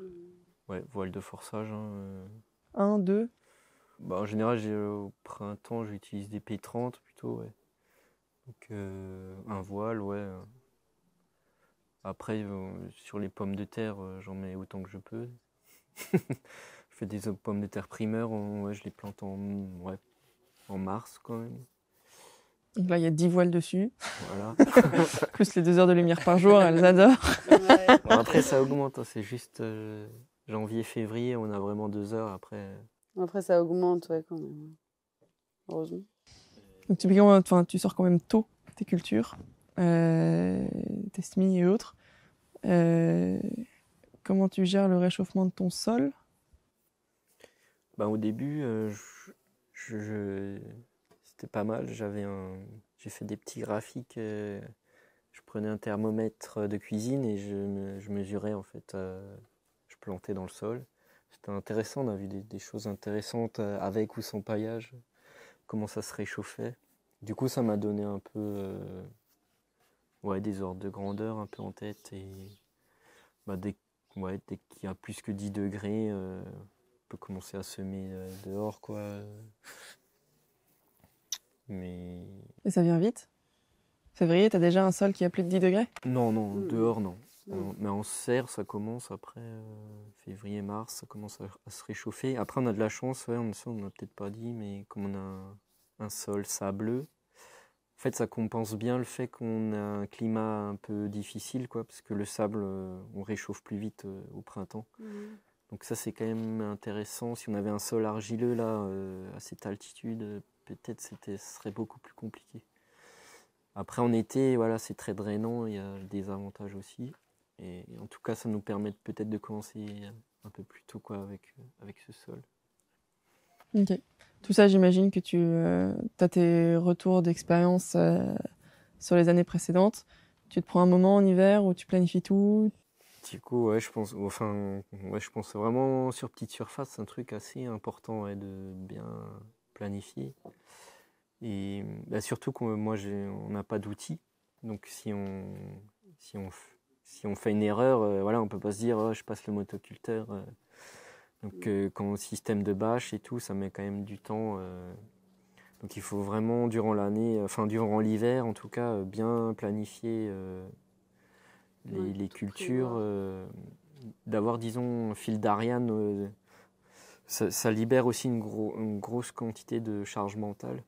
Ouais, voile de forçage. Hein, euh. Un, deux bah, En général, euh, au printemps, j'utilise des P30 plutôt, ouais. Donc un voile, ouais. Hein. Après, sur les pommes de terre, j'en mets autant que je peux. je fais des pommes de terre primeurs, ouais, je les plante en, ouais, en mars quand même. Donc là, il y a 10 voiles dessus. Voilà. Plus les 2 heures de lumière par jour, elles adorent. après, ça augmente. Hein, c'est juste euh, janvier, février, on a vraiment 2 heures après. Après, ça augmente, ouais, quand même. Heureusement. Donc, tu sors quand même tôt tes cultures, euh, tes semis et autres. Euh, comment tu gères le réchauffement de ton sol ben, Au début, je pas mal. J'avais un, j'ai fait des petits graphiques. Euh, je prenais un thermomètre de cuisine et je, je mesurais en fait. Euh, je plantais dans le sol. C'était intéressant. On a vu des, choses intéressantes euh, avec ou sans paillage. Comment ça se réchauffait. Du coup, ça m'a donné un peu, ouais, des ordres de grandeur un peu en tête et bah, ouais, dès qu'il y a plus que 10 degrés, on peut commencer à semer dehors, quoi. Mais... Et ça vient vite Février, t'as déjà un sol qui a plus de 10 degrés Non, non, hmm. dehors, non. Hmm. mais en serre, ça commence après euh, février-mars, ça commence à, se réchauffer. Après, on a de la chance, on, ne on peut-être pas dit, mais comme on a un sol sableux, en fait, ça compense bien le fait qu'on a un climat un peu difficile, quoi, parce que le sable, euh, on réchauffe plus vite euh, au printemps. Hmm. Donc ça, c'est quand même intéressant. Si on avait un sol argileux, là, à cette altitude, peut-être c'était ce serait beaucoup plus compliqué. Après en été, voilà, c'est très drainant, il y a des avantages aussi. Et, en tout cas, ça nous permet peut-être de commencer un peu plus tôt quoi, avec, avec ce sol. Ok. Tout ça, j'imagine que tu euh, as tes retours d'expérience euh, sur les années précédentes. Tu te prends un moment en hiver où tu planifies tout Du coup, ouais, je pense, enfin, ouais, je pense vraiment sur petite surface, c'est un truc assez important et de bien planifier. Et bah, surtout que moi, on n'a pas d'outils. Donc si on, si, on, si on fait une erreur, euh, voilà, on peut pas se dire oh, je passe le motoculteur. Euh. donc mm. euh, quand on système de bâche et tout, ça met quand même du temps. donc il faut vraiment durant l'année, enfin durant l'hiver en tout cas, bien planifier les, les cultures, d'avoir disons un fil d'Ariane ça, libère aussi une, grosse quantité de charge mentale.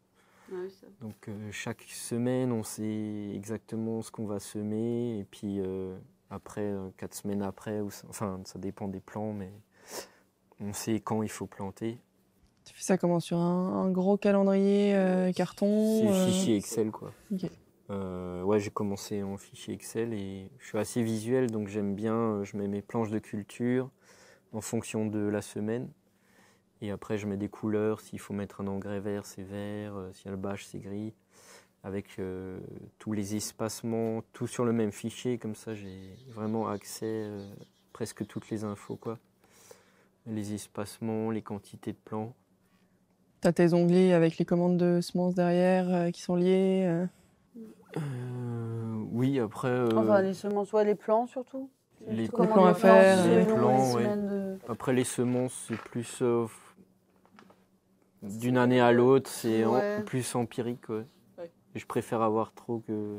Ah donc euh, chaque semaine, on sait exactement ce qu'on va semer et puis euh, après, euh, quatre semaines après, ou ça, enfin ça dépend des plans, mais on sait quand il faut planter. Tu fais ça comment Sur un, gros calendrier euh, carton Fichier Excel quoi. ouais, j'ai commencé en fichier Excel et je suis assez visuel, donc j'aime bien, je mets mes planches de culture en fonction de la semaine. Et après, je mets des couleurs. S'il faut mettre un engrais vert, c'est vert. Euh, s'il y a le bâche, c'est gris. Avec euh, tous les espacements, tout sur le même fichier. Comme ça, j'ai vraiment accès à euh, presque toutes les infos. Quoi. Les espacements, les quantités de plants. Tu as tes onglets avec les commandes de semences derrière qui sont liées Oui, après. Enfin, les semences, les plants surtout les, les plans à faire, les plans, Après les semences, c'est plus d'une année à l'autre, c'est plus empirique. Je préfère avoir trop que,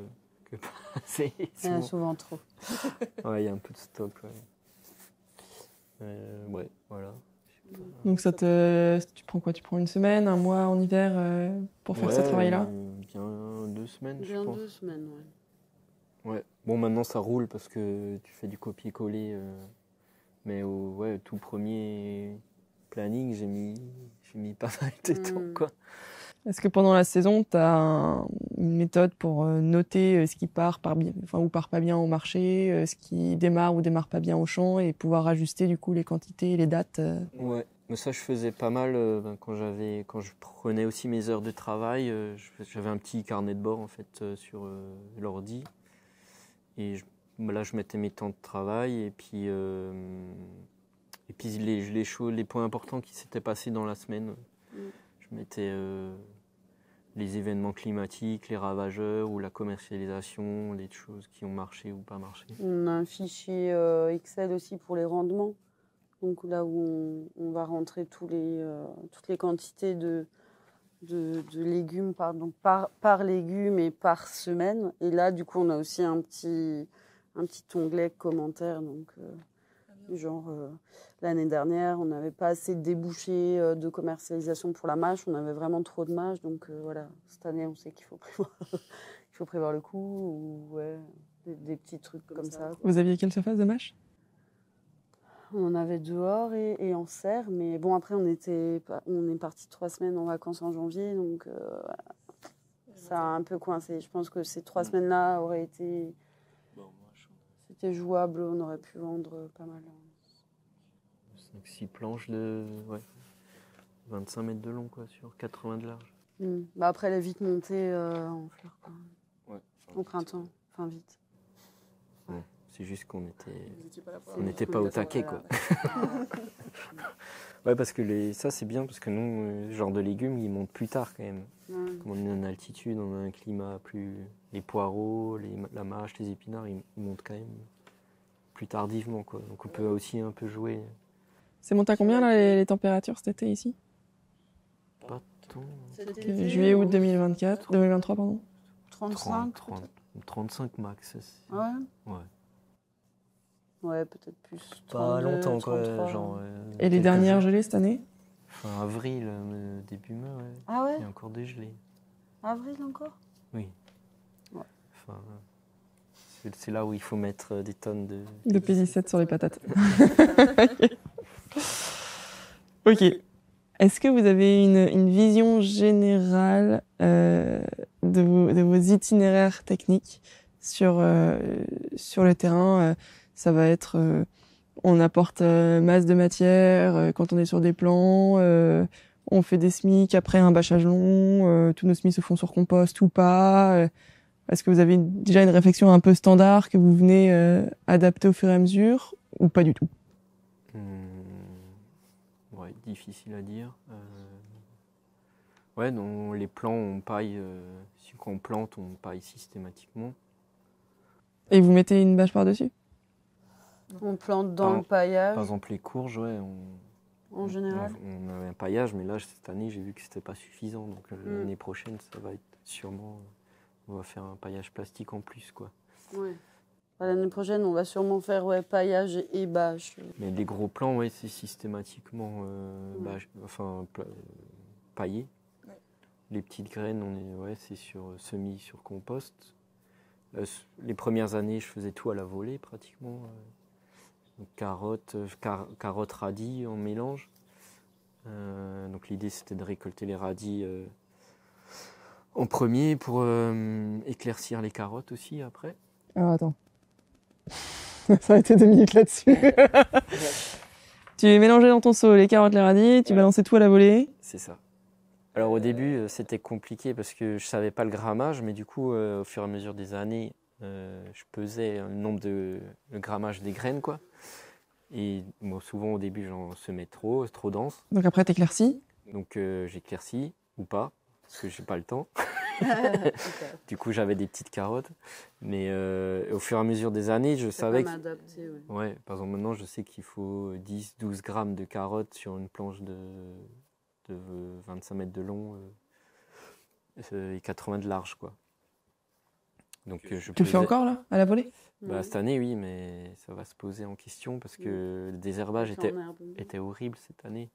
pas assez. souvent trop. ouais, il y a un peu de stock. Euh, ouais, voilà. Donc ça te, tu prends quoi Tu prends une semaine, un mois en hiver euh, pour faire ce travail-là Bien deux semaines, je pense. deux semaines, ouais. Bon, maintenant ça roule parce que tu fais du copier-coller. Euh, mais au tout premier planning, j'ai mis j'ai mis pas mal de temps, Est-ce que pendant la saison, tu as une méthode pour euh, noter euh, ce qui part par bien, enfin, ou part pas bien au marché, euh, ce qui démarre ou démarre pas bien au champ et pouvoir ajuster du coup les quantités et les dates Ouais, mais ça je faisais pas mal ben, quand j'avais, quand je prenais aussi mes heures de travail, j'avais un petit carnet de bord en fait sur l'ordi et là je mettais mes temps de travail et puis et puis les, les, points importants qui s'étaient passés dans la semaine. Mm. Je mettais euh, les événements climatiques, les ravageurs ou la commercialisation, les choses qui ont marché ou pas marché. On a un fichier euh, Excel aussi pour les rendements. Donc là où on, va rentrer tous les, euh, toutes les quantités de, de, légumes par, par, par légume et par semaine. Et là, du coup, on a aussi un petit, un petit onglet commentaire. Donc, Genre, euh, l'année dernière, on n'avait pas assez de débouchés euh, de commercialisation pour la mâche, on avait vraiment trop de mâche. Donc euh, voilà, cette année, on sait qu'il faut prévoir, faut prévoir le coup, ou des, petits trucs comme, ça. Vous aviez quelle surface de mâche on en avait dehors et, et, en serre, mais bon après on était, on est parti trois semaines en vacances en janvier, donc ça a un peu coincé. Je pense que ces trois semaines-là auraient été c'était jouable, on aurait pu vendre pas mal. 5-6 planches de 25 mètres de long quoi, sur 80 de large. Hmm. Bah, après, elle est vite montée euh, en fleurs. Quoi. Ouais, au printemps, enfin vite. C'est juste qu'on était, on n'était pas au taquet, quoi. ouais, parce que les, ça c'est bien parce que nous, euh, ce genre de légumes, ils montent plus tard quand même. Comme on est en altitude, on a un climat plus, les poireaux, les, la mâche, les épinards, ils, montent quand même plus tardivement, quoi. Donc on peut aussi un peu jouer. C'est monté à combien là les, températures cet été ici Pas tant. Juillet août 2024, 2023 pardon. 35, 30, 35 max. Ah ouais. Ouais. Ouais, peut-être plus. pas longtemps, quoi. Genre, euh, Et les dernières gelées cette année Enfin, avril, euh, début mai, ouais. Ah ouais Il y a encore des gelées. Avril encore Oui. Ouais. Enfin, c'est là où il faut mettre euh, des tonnes de. De P17 sur les patates. ok. Est-ce que vous avez une, une vision générale de, vos, itinéraires techniques sur, sur le terrain ça va être euh, on apporte euh, masse de matière euh, quand on est sur des plans, on fait des SMIC après un bâchage long, tous nos SMIC se font sur compost ou pas. Est-ce que vous avez déjà une réflexion un peu standard que vous venez adapter au fur et à mesure ou pas du tout hmm, Ouais, difficile à dire. Ouais, non, les plans, on paille, euh, si on plante, on paille systématiquement. Et vous mettez une bâche par-dessus on plante dans le paillage Par exemple, les courges, ouais. en général on, avait un paillage, mais là, cette année, j'ai vu que ce n'était pas suffisant. Donc euh, mm. l'année prochaine, ça va être sûrement. Euh, on va faire un paillage plastique en plus, quoi. Ouais. Bah, l'année prochaine, on va sûrement faire ouais, paillage et bâche. Mais les gros plants, ouais, c'est systématiquement euh, enfin, paillé. Les petites graines, on est, ouais, c'est sur semis, sur compost. les premières années, je faisais tout à la volée pratiquement carottes, euh, carottes radis en mélange. Euh, donc l'idée c'était de récolter les radis euh, en premier pour éclaircir les carottes aussi après. Ah attends. Ça a été deux minutes là-dessus. tu mélangeais dans ton seau les carottes, les radis, tu balançais tout à la volée. C'est ça. Alors au début c'était compliqué parce que je savais pas le grammage, mais du coup au fur et à mesure des années, euh, je pesais le nombre de le grammage des graines, quoi. Et souvent au début, j'en semais trop, trop dense. Donc après, t'éclaircis Donc euh, j'éclaircis ou pas, parce que j'ai pas le temps. Ah, du coup, j'avais des petites carottes. Mais euh, au fur et à mesure des années, je savais. que... adapté, Ouais, par exemple, maintenant, je sais qu'il faut 10, 12 grammes de carottes sur une planche de, de 25 mètres de long et 80 de large, quoi. Euh, je tu le fais encore là, à la volée bah, bah Cette année, oui, mais ça va se poser en question parce que le désherbage était, était horrible cette année.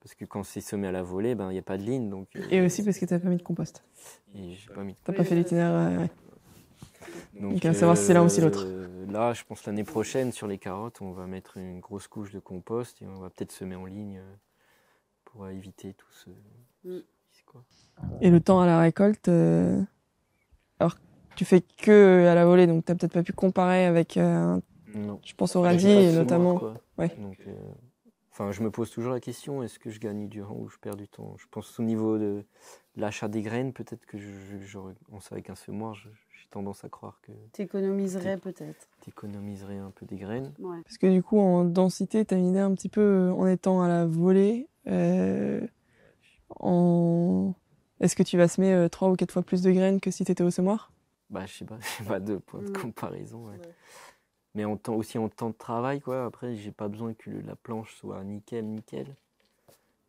Parce que quand c'est semé à la volée, il ben, n'y a pas de ligne. Donc, euh, et aussi parce que tu n'as pas mis de compost. Et j'ai pas mis pas fait l'itinéraire. Donc, savoir si c'est l'un ou si l'autre. Euh, là, je pense l'année prochaine, sur les carottes, on va mettre une grosse couche de compost et on va peut-être semer en ligne pour éviter tout ce. Mm. Quoi. Et le temps à la récolte tu fais que euh, à la volée, donc tu t'as peut-être pas pu comparer avec, euh, non. je pense au radis notamment. Ouais. Euh, enfin, je me pose toujours la question est-ce que je gagne du temps ou je perds du temps Je pense au niveau de l'achat des graines, peut-être que j'aurais, on sait avec un semoir, j'ai tendance à croire que. économiserais peut-être. économiserais un peu des graines. Parce que du coup, en densité, t'as une idée un petit peu en étant à la volée. en... Est-ce que tu vas semer trois ou quatre fois plus de graines que si tu étais au semoir bah, je sais pas, j'ai pas de point mm. de comparaison. Mais aussi en temps de travail, quoi. Après, j'ai pas besoin que la planche soit nickel, nickel.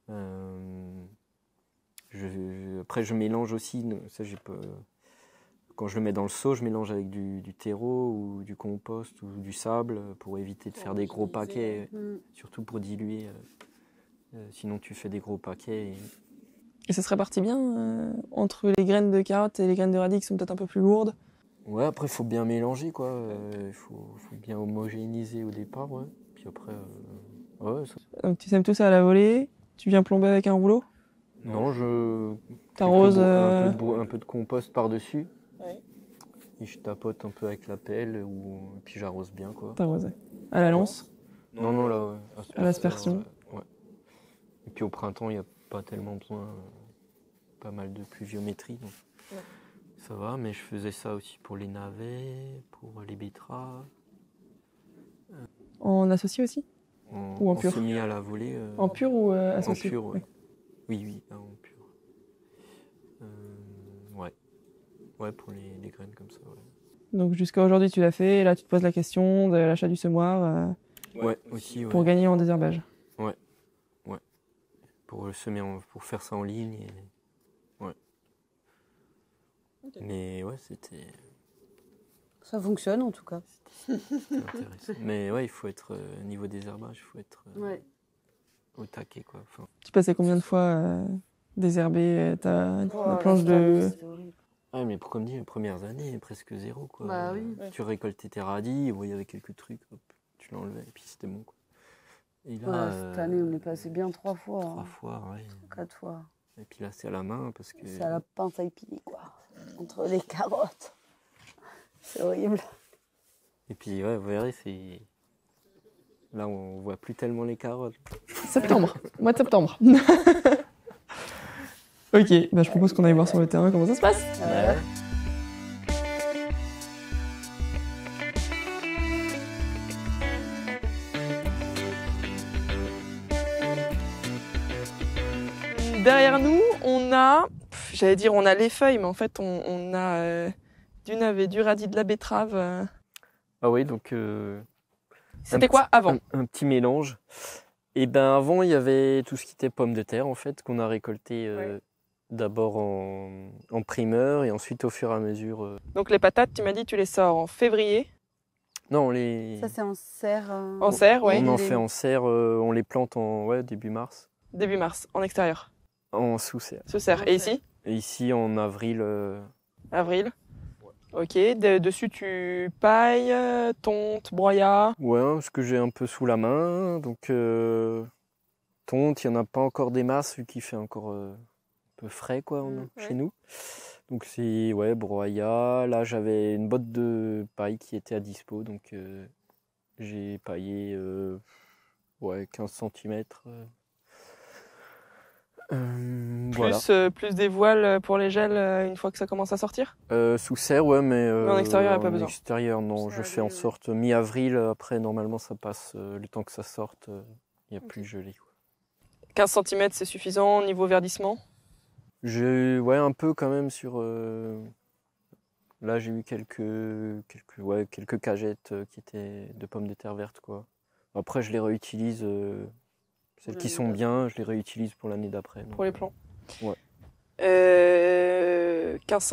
Euh, je, après, je mélange aussi, ça, j'ai pas, quand je le mets dans le seau, je mélange avec du, terreau ou du compost ou du sable pour éviter de faire des gros paquets, mm. surtout pour diluer. Euh, euh, sinon, tu fais des gros paquets et et ça se répartit bien euh, entre les graines de carottes et les graines de radis qui sont peut-être un peu plus lourdes. Ouais, après, il faut bien mélanger, quoi. Il euh, faut, bien homogénéiser au départ, ouais. Puis après, euh, ouais. Donc, tu sèmes tout ça à la volée. Tu viens plomber avec un rouleau Non, je. T'arroses. Un, un, peu de compost par-dessus. Ouais. Et je tapote un peu avec la pelle, ou... Et puis j'arrose bien, quoi. T'arroses. À la lance Non, non, là, ouais. À l'aspersion. Ouais. Et puis au printemps, il n'y a pas tellement besoin pas mal de pluviométrie, donc ça va. Mais je faisais ça aussi pour les navets, pour les betteraves. Euh, en associé aussi Ou en, pur à la volée. Euh, en pur ou euh, associé ah, En pur, oui. Oui, en pur. ouais. pour les, graines comme ça, Donc jusqu'à aujourd'hui, tu l'as fait, là, tu te poses la question de l'achat du semoir. ouais, aussi, Pour gagner en désherbage. Ouais. Ouais. Pour, semer pour faire ça en ligne. Et mais ouais, c'était. Ça fonctionne en tout cas. intéressant. Mais ouais, il faut être euh, au niveau des herbages, il faut être euh, ouais. au taquet quoi. Tu passais combien de fois euh, désherber euh, ta, oh planche de. Ouais, mais pour, ah, comme dit, les premières années, presque zéro quoi. Bah, oui, Tu récoltais tes radis, il y avait quelques trucs, hop, tu l'enlevais et puis c'était bon quoi. cette année, on est passé bien trois fois. Trois hein. fois, oui Quatre fois. Et puis là, c'est à la main parce que. C'est à la pince à épiler quoi entre les carottes. C'est horrible. Et puis, ouais, vous verrez, c'est. Là, on voit plus tellement les carottes. Septembre, mois de septembre. ok, bah, je propose qu'on aille voir sur le terrain comment ça se passe. Derrière nous, on a j'allais dire on a les feuilles, mais en fait on, a euh, du navet, du radis, de la betterave. Euh. Ah oui, donc. Euh, C'était quoi avant un, petit mélange. Et eh ben avant il y avait tout ce qui était pommes de terre en fait qu'on a récolté d'abord en, primeur et ensuite au fur et à mesure. Donc les patates, tu m'as dit tu les sors en février. Non, on les. Ça c'est en serre. En serre, ouais. On en fait en serre, on les plante en ouais, début mars. Début mars, en extérieur. En sous-serre. Sous-serre. Et ici ici en avril. Euh, avril Ok, dessus tu pailles, euh, tonte, broyat. Ouais, hein, ce que j'ai un peu sous la main. Donc, euh, tonte, il n'y en a pas encore des masses, vu qu'il fait encore un peu frais quoi, mm, chez nous. Donc, c'est ouais, broya Là, j'avais une botte de paille qui était à dispo. Donc, j'ai paillé ouais, 15 cm euh, euh, plus, des voiles euh, pour les gels une fois que ça commence à sortir Sous serre, ouais, mais, en extérieur, a pas en extérieur, non. Je fais en sorte mi-avril. Après, normalement, ça passe le temps que ça sorte. Il n'y a plus plus gelé. 15 cm, c'est suffisant niveau verdissement J'ai ouais, un peu quand même sur. Là, j'ai eu quelques, quelques, quelques cagettes qui étaient de pommes de terre vertes. Quoi. Après, je les réutilise celles qui sont bien, je les réutilise pour l'année d'après. Pour les euh, plans. Ouais. 15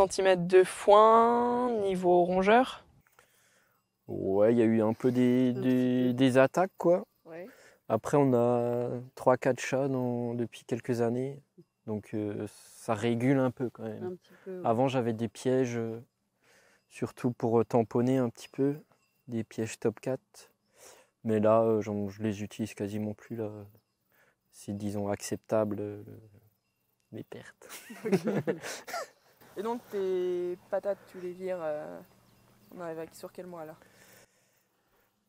euh, cm de foin, niveau rongeur Ouais, il y a eu un peu des, attaques, quoi. Après, on a 3-4 chats depuis quelques années. Donc, euh, ça régule un peu quand même. Avant, j'avais des pièges, surtout pour tamponner un petit peu, des pièges top 4. Mais là, je les utilise quasiment plus. Là. C'est, disons acceptable euh, mes pertes. Et donc tes patates, tu les vires, euh, on arrive sur quel mois là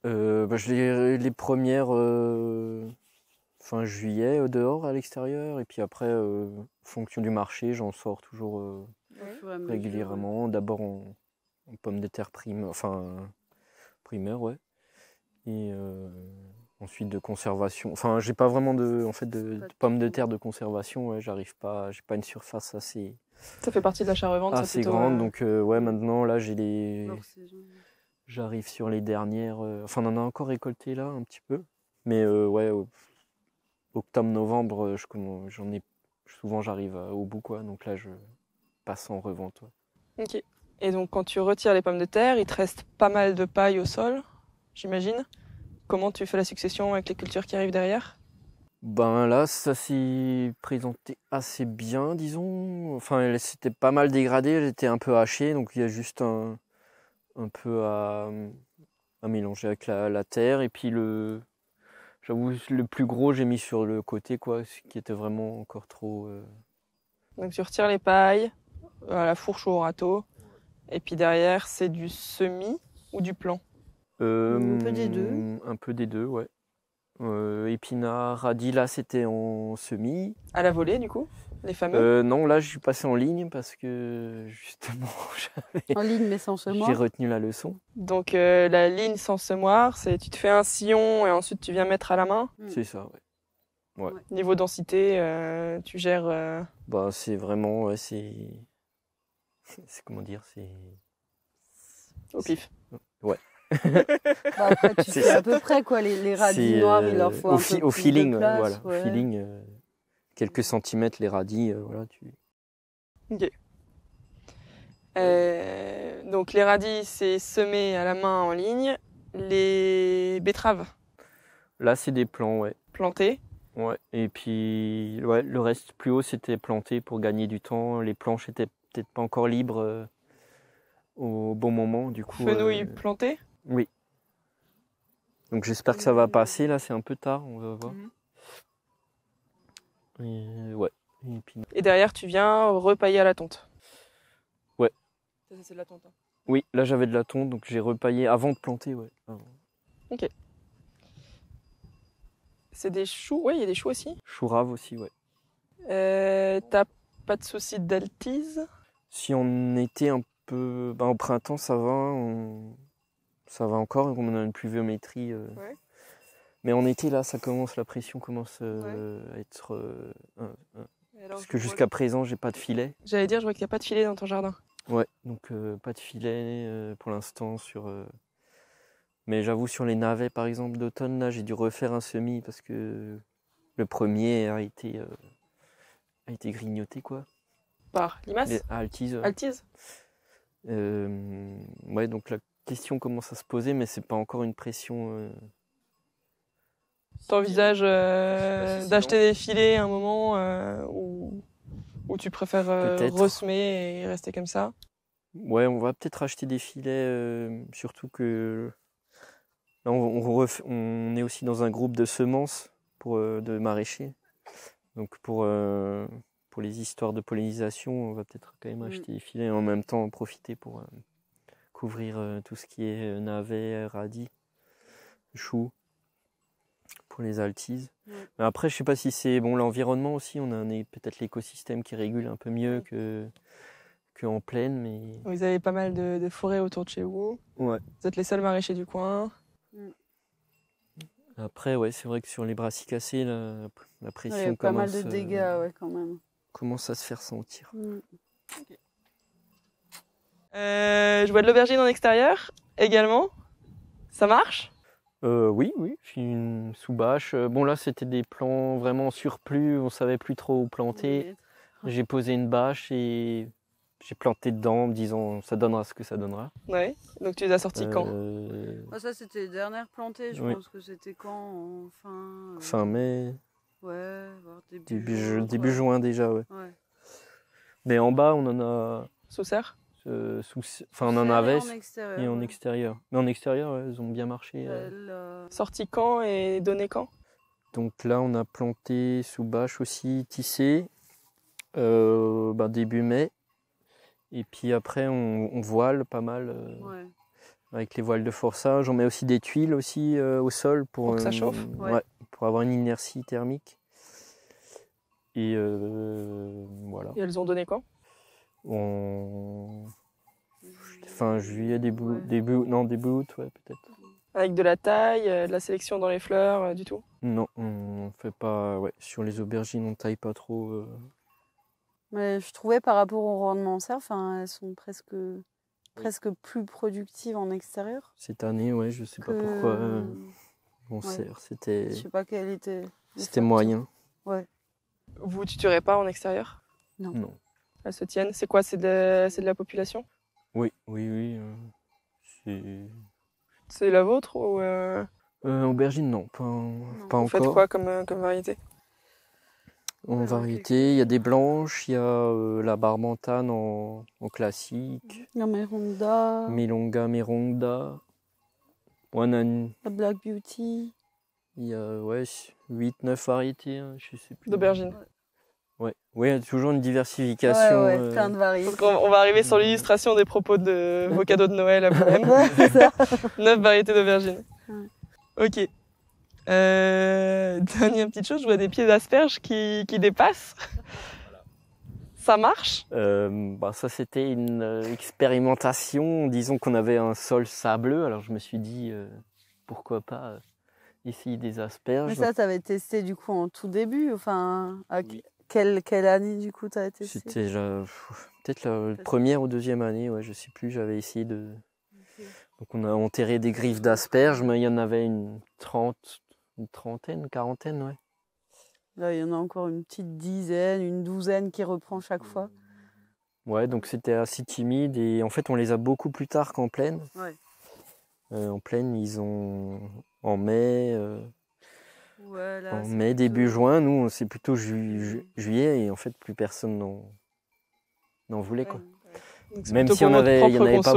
euh, bah, Je les, les premières fin juillet dehors à l'extérieur et puis après fonction du marché, j'en sors toujours régulièrement. D'abord en, pommes de terre prime, enfin primaire ouais. Et Ensuite de conservation. Enfin, j'ai pas vraiment de, en fait, de, pommes de terre de conservation. j'arrive pas, j'ai pas une surface assez. Ça fait partie de l'achat-revente. Assez grande. Euh, donc euh, ouais, maintenant là, j'ai les. J'arrive sur les dernières. Euh, enfin, on en a encore récolté là un petit peu, mais ouais, octobre-novembre, j'en ai. Souvent, j'arrive au bout quoi. Donc là, je passe en revente. Ok. Et donc, quand tu retires les pommes de terre, il te reste pas mal de paille au sol, j'imagine. Comment tu fais la succession avec les cultures qui arrivent derrière ben là, ça s'est présenté assez bien, disons. Enfin, elle pas mal dégradée, elle était un peu hachée, donc il y a juste un, peu à, mélanger avec la, terre. Et puis le, j'avoue, le plus gros, j'ai mis sur le côté, quoi, ce qui était vraiment encore trop. Euh. Donc tu retires les pailles euh, à la fourche au râteau, et puis derrière, c'est du semi ou du plan un peu des deux. Hum, un peu des deux, ouais. Euh, épinard, radis, là c'était en semis. À la volée du coup Les fameux euh, Non, là je suis passé en ligne parce que justement En ligne mais sans semoir J'ai retenu la leçon. Donc euh, la ligne sans semoir, c'est tu te fais un sillon et ensuite tu viens mettre à la main mm. C'est ça, ouais. Niveau densité, tu gères Bah c'est vraiment, c'est comment dire, c'est. Au pif. Ouais bah après, tu sais à peu près quoi, les, les radis noirs, euh, il leur faut au au feeling, euh, voilà, feeling, euh, quelques centimètres les radis, voilà, tu. Ok. donc les radis, c'est semé à la main en ligne. Les betteraves. Là, c'est des plants, ouais. Plantés. Ouais. Et puis, ouais, le reste plus haut, c'était planté pour gagner du temps. Les planches étaient peut-être pas encore libres au bon moment, du coup. Fenouil planté oui. Donc j'espère que ça va euh, passer. Là, c'est un peu tard, on va voir. Mhm. Et, ouais. Et, derrière, tu viens repailler à la tonte. Ouais. c'est de la tonte. Hein. Oui, là j'avais de la tonte, donc j'ai repaillé avant de planter, ouais. Ok. C'est des choux, Oui, il y a des choux aussi. Choux raves aussi, ouais. Euh, t'as pas de souci d'altise Si on était un peu, bah, En au printemps ça va. On ça va encore, on a une pluviométrie. Euh. Mais en été, là, ça commence, la pression commence euh, à être. Euh, parce que jusqu'à présent, j'ai pas de filet. J'allais dire, je vois qu'il n'y a pas de filet dans ton jardin. Ouais, donc pas de filet pour l'instant sur. Mais j'avoue, sur les navets, par exemple, d'automne, là, j'ai dû refaire un semi parce que le premier a été, a été grignoté, quoi. Par limace Altise. ouais, donc là, question commence à se poser, mais c'est pas encore une pression. Tu euh, T'envisages hein. euh, d'acheter des filets à un moment euh, ou, tu préfères ressemer et rester comme ça Ouais, on va peut-être acheter des filets, surtout que là on, on, est aussi dans un groupe de semences pour, de maraîchers. Donc pour, pour les histoires de pollinisation, on va peut-être quand même mm. acheter des filets et en même temps profiter pour couvrir euh, tout ce qui est euh, navet, euh, radis, choux pour les altises. Mais après, je sais pas si c'est bon l'environnement aussi. On a peut-être l'écosystème qui régule un peu mieux que qu'en plaine, mais vous avez pas mal de, forêts autour de chez vous. Ouais. Vous êtes les seuls maraîchers du coin. Mm. Après, ouais, c'est vrai que sur les brassicacées, la, pression il y a commence. mal de dégâts, quand même. à se faire sentir. Mm. Euh, je vois de l'aubergine en extérieur également. Ça marche euh, Oui, oui. suis une sous-bâche. Euh, bon, là, c'était des plants vraiment surplus. On savait plus trop où planter. J'ai posé une bâche et j'ai planté dedans en me disant ça donnera ce que ça donnera. Oui, Donc tu les as sortis quand euh, ah, Ça, c'était les dernières plantées. Je pense que c'était quand fin... mai. Ouais, début, juin, déjà, ouais. ouais. Mais en bas, on en a. Sous serre euh, enfin en avait et en extérieur. Mais en extérieur, elles ont bien marché. Euh. Euh. Sorti quand et donné quand Donc là, on a planté sous bâche aussi, tissé, bah, début mai. Et puis après, on, voile pas mal avec les voiles de forçage. On met aussi des tuiles aussi au sol pour, ça chauffe. pour avoir une inertie thermique. Et voilà. Et elles ont donné quand fin juillet, début, début, non, début août, ouais, peut-être. Avec de la taille, euh, de la sélection dans les fleurs, euh, du tout Non, on fait pas. Ouais, sur les aubergines, on taille pas trop. Euh. Mais je trouvais par rapport au rendement en serre, elles sont presque, presque plus productives en extérieur. Cette année, ouais, je sais pas pourquoi. on c'était, Je sais pas quelle était. c'était moyen. Ouais. Vous tutorez pas en extérieur Non. Non elles se tiennent. C'est quoi C'est de, la population Oui, oui, oui. Euh, c'est la vôtre ou euh? Euh, Aubergine, non, pas, encore. faites quoi comme, comme variété en ah, variété, il y a des blanches, il y a la barbantane en, en classique. La Meronda. Milonga, Meronda. One La Black Beauty. Il y a 8-9 variétés, hein, je sais plus. D'aubergine. Oui, ouais, toujours une diversification. Euh, on, va arriver sur mm. l'illustration des propos de vos cadeaux de Noël à vous-même. Neuf variétés d'aubergines. Ok. Euh, dernière petite chose, je vois des pieds d'asperges qui, qui dépassent. Ça marche euh, bah, Ça, c'était une expérimentation. Disons qu'on avait un sol sableux, alors je me suis dit pourquoi pas essayer des asperges. Mais ça, tu avais testé du coup en tout début, enfin. Quelle, année du coup t'as été C'était peut-être la première ou deuxième année, ouais, je sais plus, j'avais essayé de. Donc on a enterré des griffes d'asperges, mais il y en avait une, trente, trentaine, quarantaine, ouais. Là, il y en a encore une petite dizaine, une douzaine qui reprend chaque fois. Ouais, donc c'était assez timide et en fait on les a beaucoup plus tard qu'en pleine. Euh, en pleine, ils ont en mai, euh, en mai, début juin, nous, c'est plutôt juillet et en fait, plus personne n'en voulait. Quoi. Même si on avait, il n'y en, avait pas,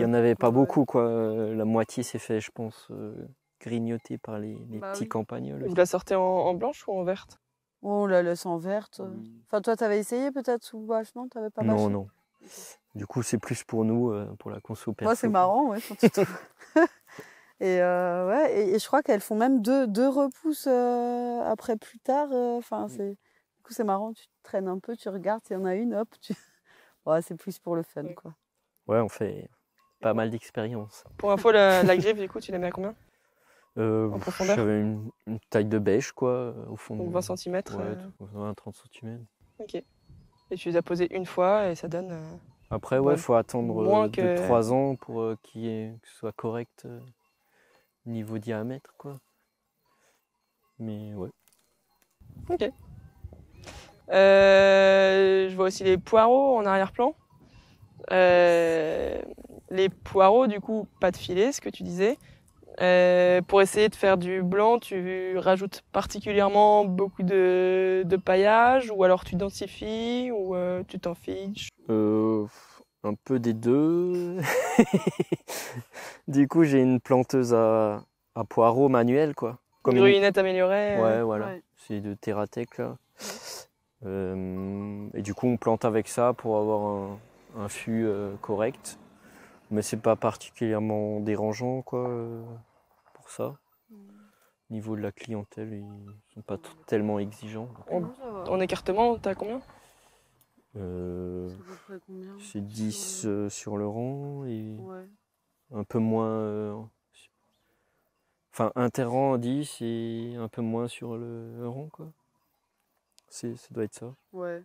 y en avait pas hein. beaucoup, quoi. la moitié s'est fait, je pense, euh, grignoter par les, les bah petits campagnols. Vous la sortez en, blanche ou en verte On oh, la laisse en verte. Hmm. Enfin, toi, tu avais essayé peut-être sous vachement, non, n'avais pas Non, non. Du coup, c'est plus pour nous, euh, pour la conso perso. Moi, c'est marrant, ouais, Et, euh, ouais, et, je crois qu'elles font même deux, deux repousses euh, après plus tard. Euh, enfin, mm. c'est du coup c'est marrant. Tu traînes un peu, tu regardes, il y en a une, hop, tu... c'est plus pour le fun, quoi. Ouais, on fait pas mal d'expériences. Pour info, la, la griffe, du coup, tu la mets à combien en profondeur J'avais une, taille de bêche, quoi, au fond. Donc 20 cm Ouais, 30 cm. Ok. Et tu les as posées une fois et ça donne. Après, ouais, il faut attendre trois ans pour que ce soit correct niveau diamètre quoi. Mais ouais. Ok. Euh, je vois aussi les poireaux en arrière-plan. Euh, les poireaux, du coup, pas de filet, ce que tu disais. Euh, pour essayer de faire du blanc, tu rajoutes particulièrement beaucoup de, de paillage ou alors tu densifies ou tu t'en fiches un peu des deux. du coup, j'ai une planteuse à, poireaux manuelle, quoi. une ruinette améliorée. Euh. Ouais, voilà. C'est de Terratech, euh, et du coup, on plante avec ça pour avoir un, fût euh, correct. Mais c'est pas particulièrement dérangeant, quoi, pour ça. Au hmm. niveau de la clientèle, ils sont pas tellement exigeants. En, en écartement, t'as combien euh, c'est 10 euh, sur, le rang et un peu moins. Euh, enfin, interrang 10 et un peu moins sur le rang, quoi. Ça doit être ça. Ouais.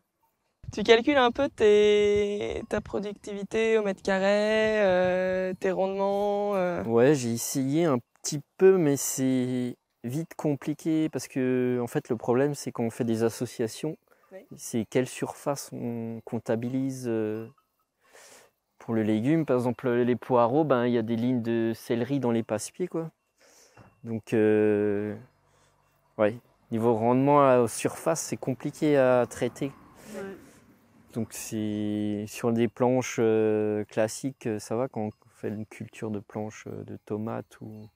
Tu calcules un peu tes, ta productivité au mètre carré, tes rendements Ouais, j'ai essayé un petit peu, mais c'est vite compliqué parce que, en fait, le problème, c'est qu'on fait des associations c'est quelle surface on comptabilise euh, pour le légume. Par exemple, les poireaux, ben, il y a des lignes de céleri dans les passe-pieds. Quoi. Donc, euh, niveau rendement à surface, c'est compliqué à traiter. Donc, c'est, sur des planches euh, classiques, ça va quand on fait une culture de planches de tomates ou.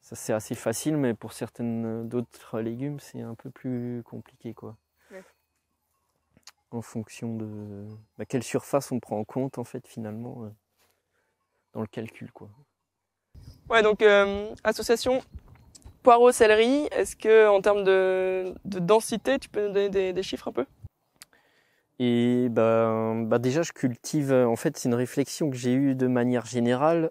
Ça c'est assez facile, mais pour certaines d'autres légumes, c'est un peu plus compliqué quoi en fonction de bah, quelle surface on prend en compte en fait finalement euh, dans le calcul quoi. Ouais donc euh, association poireaux céleri, est-ce que en termes de, densité tu peux nous donner des, chiffres un peu Et bah, bah, déjà je cultive euh, en fait c'est une réflexion que j'ai eue de manière générale.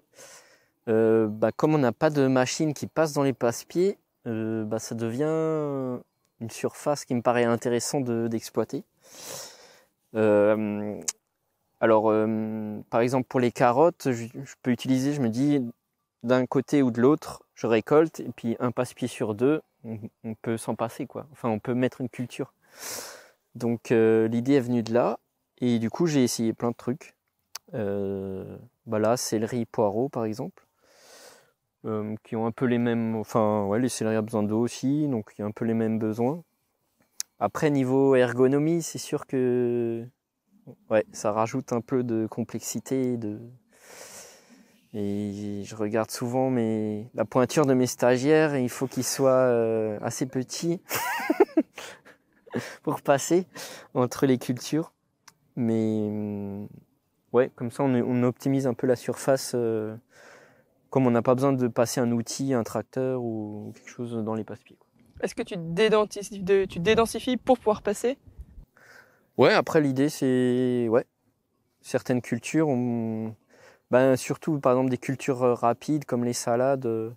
Bah, comme on n'a pas de machine qui passe dans les passe-pieds, bah, ça devient une surface qui me paraît intéressant d'exploiter. Euh, alors, euh, par exemple, pour les carottes, je, peux utiliser, je me dis, d'un côté ou de l'autre, je récolte, et puis un passe-pied sur deux, on, peut s'en passer, quoi. Enfin, on peut mettre une culture. Donc, euh, l'idée est venue de là, et du coup, j'ai essayé plein de trucs. Euh, bah là, céleri, poireau par exemple, qui ont un peu les mêmes. Enfin, ouais, les céleri ont besoin d'eau aussi, donc il y a un peu les mêmes besoins. Après, niveau ergonomie, c'est sûr que ouais, ça rajoute un peu de complexité. De... Et je regarde souvent mes... la pointure de mes stagiaires et il faut qu'ils soient euh, assez petits pour passer entre les cultures. Mais mm, ouais, comme ça, on, optimise un peu la surface. Euh, comme on n'a pas besoin de passer un outil, un tracteur ou quelque chose dans les passe-pieds. Est-ce que tu, tu dédensifies pour pouvoir passer Ouais, après l'idée c'est ouais, certaines cultures, ben surtout par exemple des cultures euh, rapides comme les salades, euh,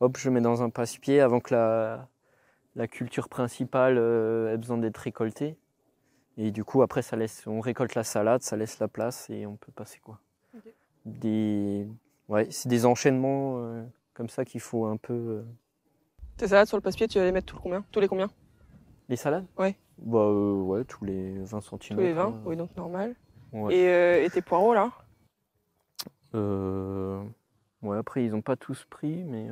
hop je mets dans un passe-pied avant que la la culture principale euh, ait besoin d'être récoltée. Et du coup, après, ça laisse, on récolte la salade, ça laisse la place et on peut passer quoi. Des, ouais, c'est des enchaînements comme ça qu'il faut un peu tes salades sur le passe-pied, tu vas les mettre les combien tous les combien Les salades Ouais. Bah euh, ouais, tous les 20 cm. Tous les 20, euh. oui, donc normal. Euh, et, tes poireaux là euh... Ouais, après ils n'ont pas tous pris, mais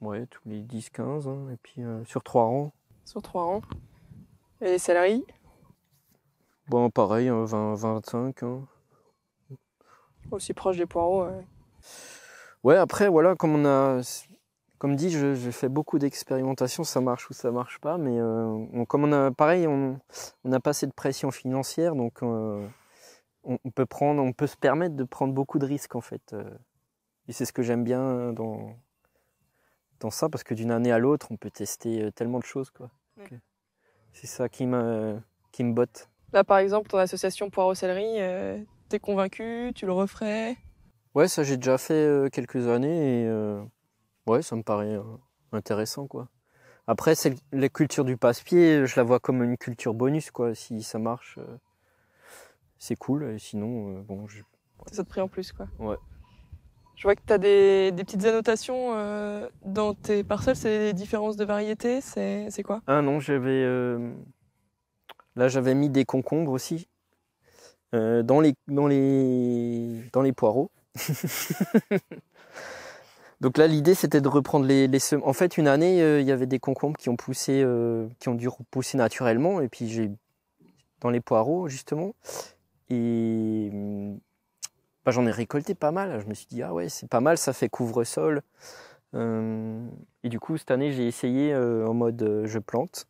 ouais, tous les 10-15, hein, et puis sur 3 rangs. Sur 3 rangs. Et les salariés Bon, pareil, 20-25. Hein, hein. Aussi proche des poireaux, ouais. Ouais, après, voilà, comme on a comme dit, je, je fais beaucoup d'expérimentations, ça marche ou ça marche pas, mais euh, comme on a, pareil, on n'a pas assez de pression financière, donc euh, on, peut prendre, on peut se permettre de prendre beaucoup de risques en fait. Euh. Et c'est ce que j'aime bien dans, dans ça, parce que d'une année à l'autre, on peut tester tellement de choses, quoi. C'est ça qui me, qui me botte. Là, par exemple, ton association poireau-céleri, tu t'es convaincu, tu le referais Ouais, ça j'ai déjà fait quelques années et Ouais, ça me paraît euh, intéressant, quoi. Après, c'est la culture du passe-pied, je la vois comme une culture bonus, quoi. Si ça marche, euh, c'est cool. Et sinon, euh, bon, je... Ça te prie en plus, quoi. Ouais. Je vois que tu as des, petites annotations dans tes parcelles, c'est des différences de variété, c'est quoi Ah non, j'avais. là, j'avais mis des concombres aussi. dans, les, dans, les, dans les poireaux. Donc là, l'idée, c'était de reprendre les, semences. En fait, une année, euh, il y avait des concombres qui ont poussé, euh, qui ont dû repousser naturellement. Et puis j'ai dans les poireaux justement. Et bah, j'en ai récolté pas mal. Je me suis dit ah ouais, c'est pas mal, ça fait couvre-sol. Euh, et du coup, cette année, j'ai essayé en mode je plante.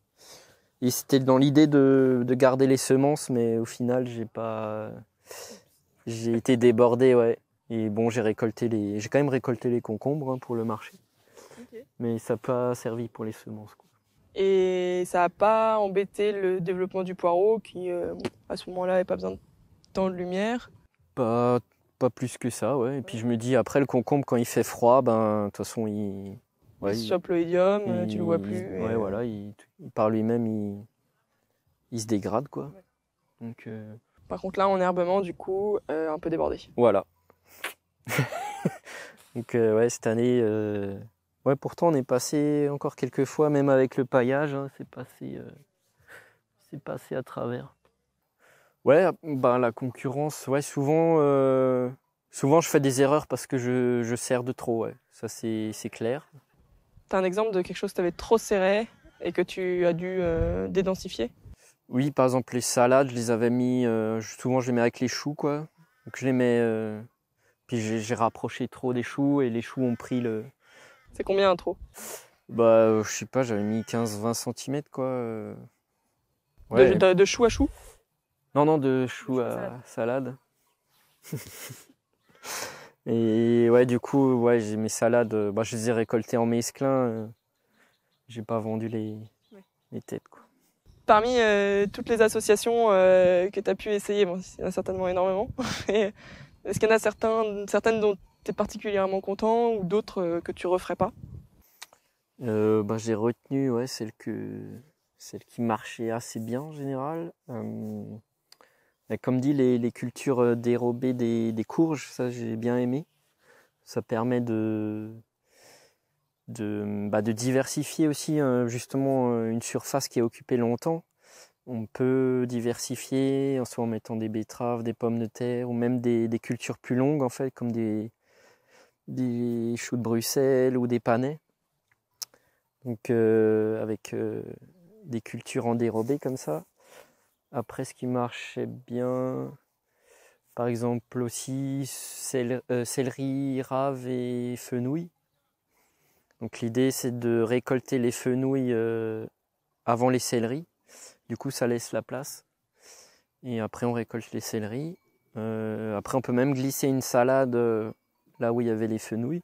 Et c'était dans l'idée de, de garder les semences, mais au final, j'ai pas, j'ai été débordé, ouais. Et bon, j'ai récolté les, j'ai quand même récolté les concombres hein, pour le marché. Mais ça n'a pas servi pour les semences. Et ça n'a pas embêté le développement du poireau qui, euh, à ce moment-là, n'avait pas besoin de tant de lumière Pas, pas plus que ça, ouais. Et puis je me dis, après le concombre, quand il fait froid, ben, de toute façon, il. Ouais, il, chope le tu le vois plus. Oui, voilà, il, par lui-même, il, il se dégrade, quoi. Donc, euh, Par contre, là, en herbement, du coup, euh, un peu débordé. Voilà, Donc euh, ouais, cette année, euh, ouais, pourtant on est passé encore quelques fois, même avec le paillage, hein, c'est passé, euh, c'est passé à travers. Ouais, bah, la concurrence, ouais, souvent, souvent je fais des erreurs parce que je, je serre de trop, ouais. ça c'est, clair. T'as un exemple de quelque chose que t'avais trop serré et que tu as dû dédensifier Oui, par exemple les salades, je les avais mis, souvent je les mets avec les choux, quoi. Donc je les mets puis j'ai rapproché trop des choux et les choux ont pris le. C'est combien un trop Bah, euh, je sais pas, j'avais mis 15-20 cm quoi. Euh. De, choux chou à choux Non, non, de choux à salade. et ouais, du coup, ouais, j'ai mes salades, euh, bah, je les ai récoltées en mesclin. j'ai pas vendu les, les têtes quoi parmi toutes les associations que tu as pu essayer, il y en a certainement énormément, Est-ce qu'il y en a certains, certaines dont tu es particulièrement content ou d'autres euh, que tu referais pas euh, bah, J'ai retenu ouais, celle, que, qui marchaient assez bien en général. Euh, bah, comme dit, les, cultures dérobées des, courges, ça j'ai bien aimé. Ça permet de, de, bah, diversifier aussi justement une surface qui est occupée longtemps. On peut diversifier, soit en mettant des betteraves, des pommes de terre, ou même des, cultures plus longues, en fait, comme des, choux de Bruxelles ou des panais. Donc, euh, avec euh, des cultures en dérobée comme ça. Après, ce qui marchait bien, par exemple aussi euh, céleri, rave et fenouil. Donc l'idée c'est de récolter les fenouilles avant les céleris du coup, ça laisse la place. Et après, on récolte les céleris. Euh, après, on peut même glisser une salade euh, là où il y avait les fenouilles.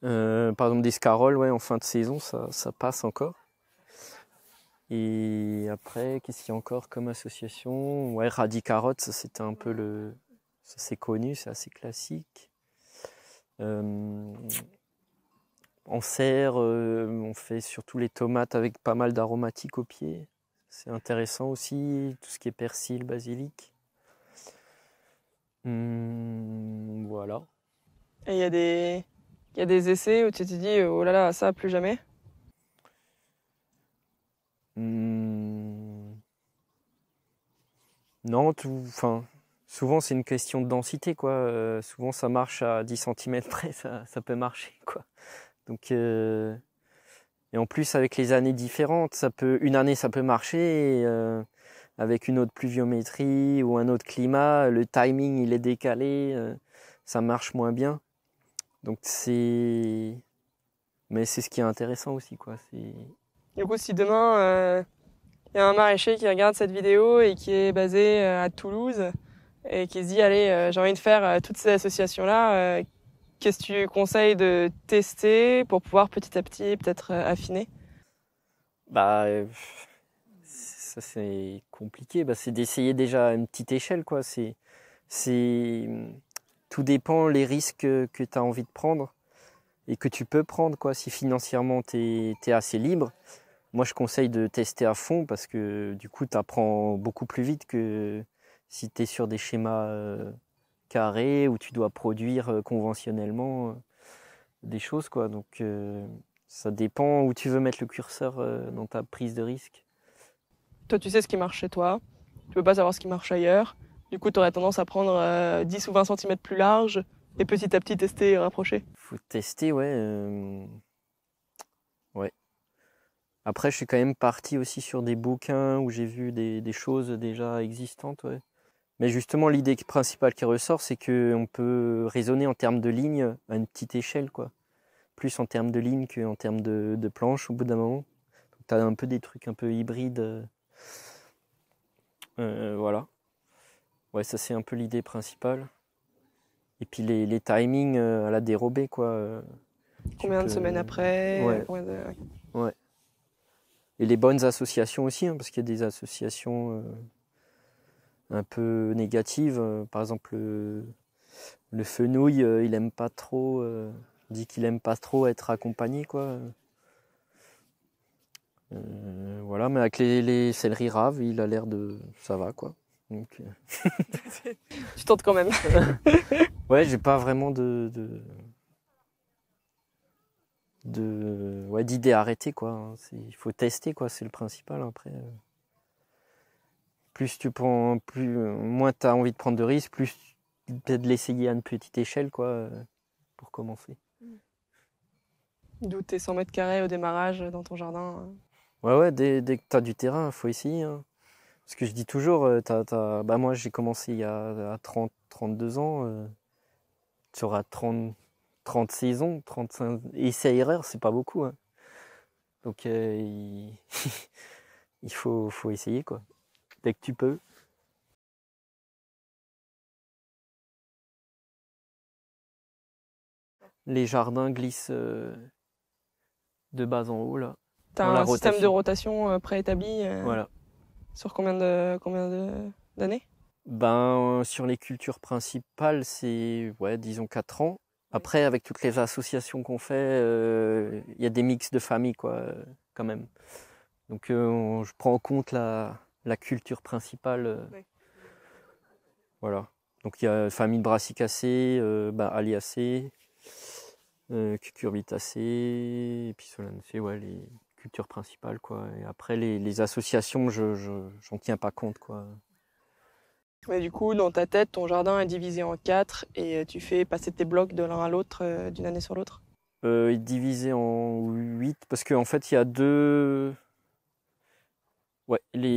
pardon euh, par exemple, des scaroles, ouais, en fin de saison, ça, passe encore. Et après, qu'est-ce qu'il y a encore comme association Ouais, radis carottes, c'était un peu le. Ça c'est connu, c'est assez classique en serre, euh, on fait surtout les tomates avec pas mal d'aromatiques au pied. C'est intéressant aussi, tout ce qui est persil, basilic. Hmm, voilà. Et il y, a des... essais où tu te dis, oh là là, ça, plus jamais hmm. Non, enfin, souvent c'est une question de densité. quoi. Euh, souvent ça marche à 10 cm près, ça, ça peut marcher. quoi. Donc euh, et en plus avec les années différentes, ça peut une année ça peut marcher euh, avec une autre pluviométrie ou un autre climat, le timing il est décalé, euh, ça marche moins bien. Donc c'est mais c'est ce qui est intéressant aussi quoi, Du coup, si demain euh, il y a un maraîcher qui regarde cette vidéo et qui est basé à Toulouse et qui se dit allez, j'ai envie de faire toutes ces associations là, Qu'est-ce que tu conseilles de tester pour pouvoir petit à petit peut-être euh, affiner Bah, ça c'est compliqué. Bah, c'est d'essayer déjà à une petite échelle, quoi. C'est, c'est tout dépend les risques que tu as envie de prendre et que tu peux prendre, quoi. Si financièrement tu es, assez libre, moi je conseille de tester à fond parce que du coup tu apprends beaucoup plus vite que si tu es sur des schémas euh, où tu dois produire euh, conventionnellement euh, des choses quoi. Donc euh, ça dépend où tu veux mettre le curseur dans ta prise de risque. Toi, tu sais ce qui marche chez toi, tu peux pas savoir ce qui marche ailleurs. Du coup, tu aurais tendance à prendre 10 ou 20 cm plus large et petit à petit tester et rapprocher. Faut tester, ouais. Ouais. Après, je suis quand même parti aussi sur des bouquins où j'ai vu des, des, choses déjà existantes, ouais. Mais justement, l'idée principale qui ressort, c'est qu'on peut raisonner en termes de lignes à une petite échelle, quoi. Plus en termes de lignes qu'en termes de, planches au bout d'un moment. Donc, tu as un peu des trucs un peu hybrides. Euh, euh, voilà. Ouais, ça, c'est un peu l'idée principale. Et puis les, timings euh, à la dérobée, quoi. Combien de semaines après ouais. Et les bonnes associations aussi, hein, parce qu'il y a des associations un peu négative. Euh, par exemple, le, fenouil, euh, il aime pas trop, euh, dit qu'il aime pas trop être accompagné, quoi. voilà, mais avec les, céleri raves, il a l'air de. ça va, quoi. Donc... tu tentes quand même. ouais, j'ai pas vraiment de. de... ouais d'idées arrêter quoi hein. il faut tester quoi c'est le principal après plus tu prends, plus moins tu as envie de prendre de risques, plus de l'essayer à une petite échelle, quoi, euh, pour commencer. D'où tes 100 mètres carrés au démarrage dans ton jardin. Hein. Ouais, ouais, dès, que tu as du terrain, faut essayer. Hein. Parce que je dis toujours, euh, Bah, moi j'ai commencé il y a 30, 32 ans, tu auras 30, 30 saisons, 35 essais-erreurs, c'est pas beaucoup. Hein. Donc euh, il... il, faut, faut essayer quoi que tu peux. Les jardins glissent euh, de bas en haut là. T'as un système de rotation euh, préétabli. Euh, voilà. Sur combien de combien d'années Ben sur les cultures principales, c'est ouais disons 4 ans. Après, avec toutes les associations qu'on fait, il y a des mix de familles, quoi, quand même. Donc, je prends en compte la, la culture principale. Euh, voilà. Donc il y a famille de brassicacées, euh, bah, aliacées, euh, cucurbitacées, et puis solanacées, ouais, les cultures principales quoi. Et après les, associations, je n'en tiens pas compte quoi. Mais du coup, dans ta tête, ton jardin est divisé en quatre et euh, tu fais passer tes blocs de l'un à l'autre euh, d'une année sur l'autre. il est divisé en huit parce qu'en en fait il y a deux Ouais, les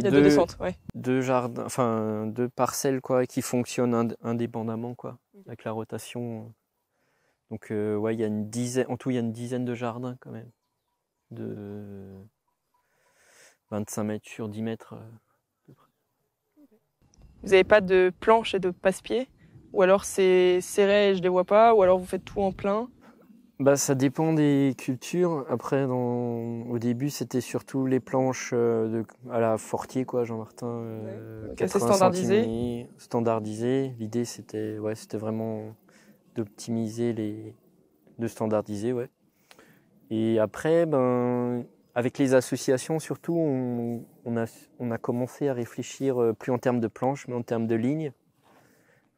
deux, jardins, enfin deux parcelles quoi, qui fonctionnent indépendamment quoi, avec la rotation. Donc euh, ouais, il y a une dizaine, en tout il y a une dizaine de jardins quand même, de 25 mètres sur 10 mètres. Euh, vous n'avez pas de planches et de passe-pied, ou alors c'est serré et je les vois pas, ou alors vous faites tout en plein bah, Ça dépend des cultures. Après, dans... au début, c'était surtout les planches euh, de... à la Fortier, quoi, Jean-Martin. Euh, standardisé. Standardisé. L'idée, c'était ouais, c'était vraiment d'optimiser les. de standardiser, ouais. Et après, ben, avec les associations surtout, on, a, on a commencé à réfléchir euh, plus en termes de planches, mais en termes de lignes.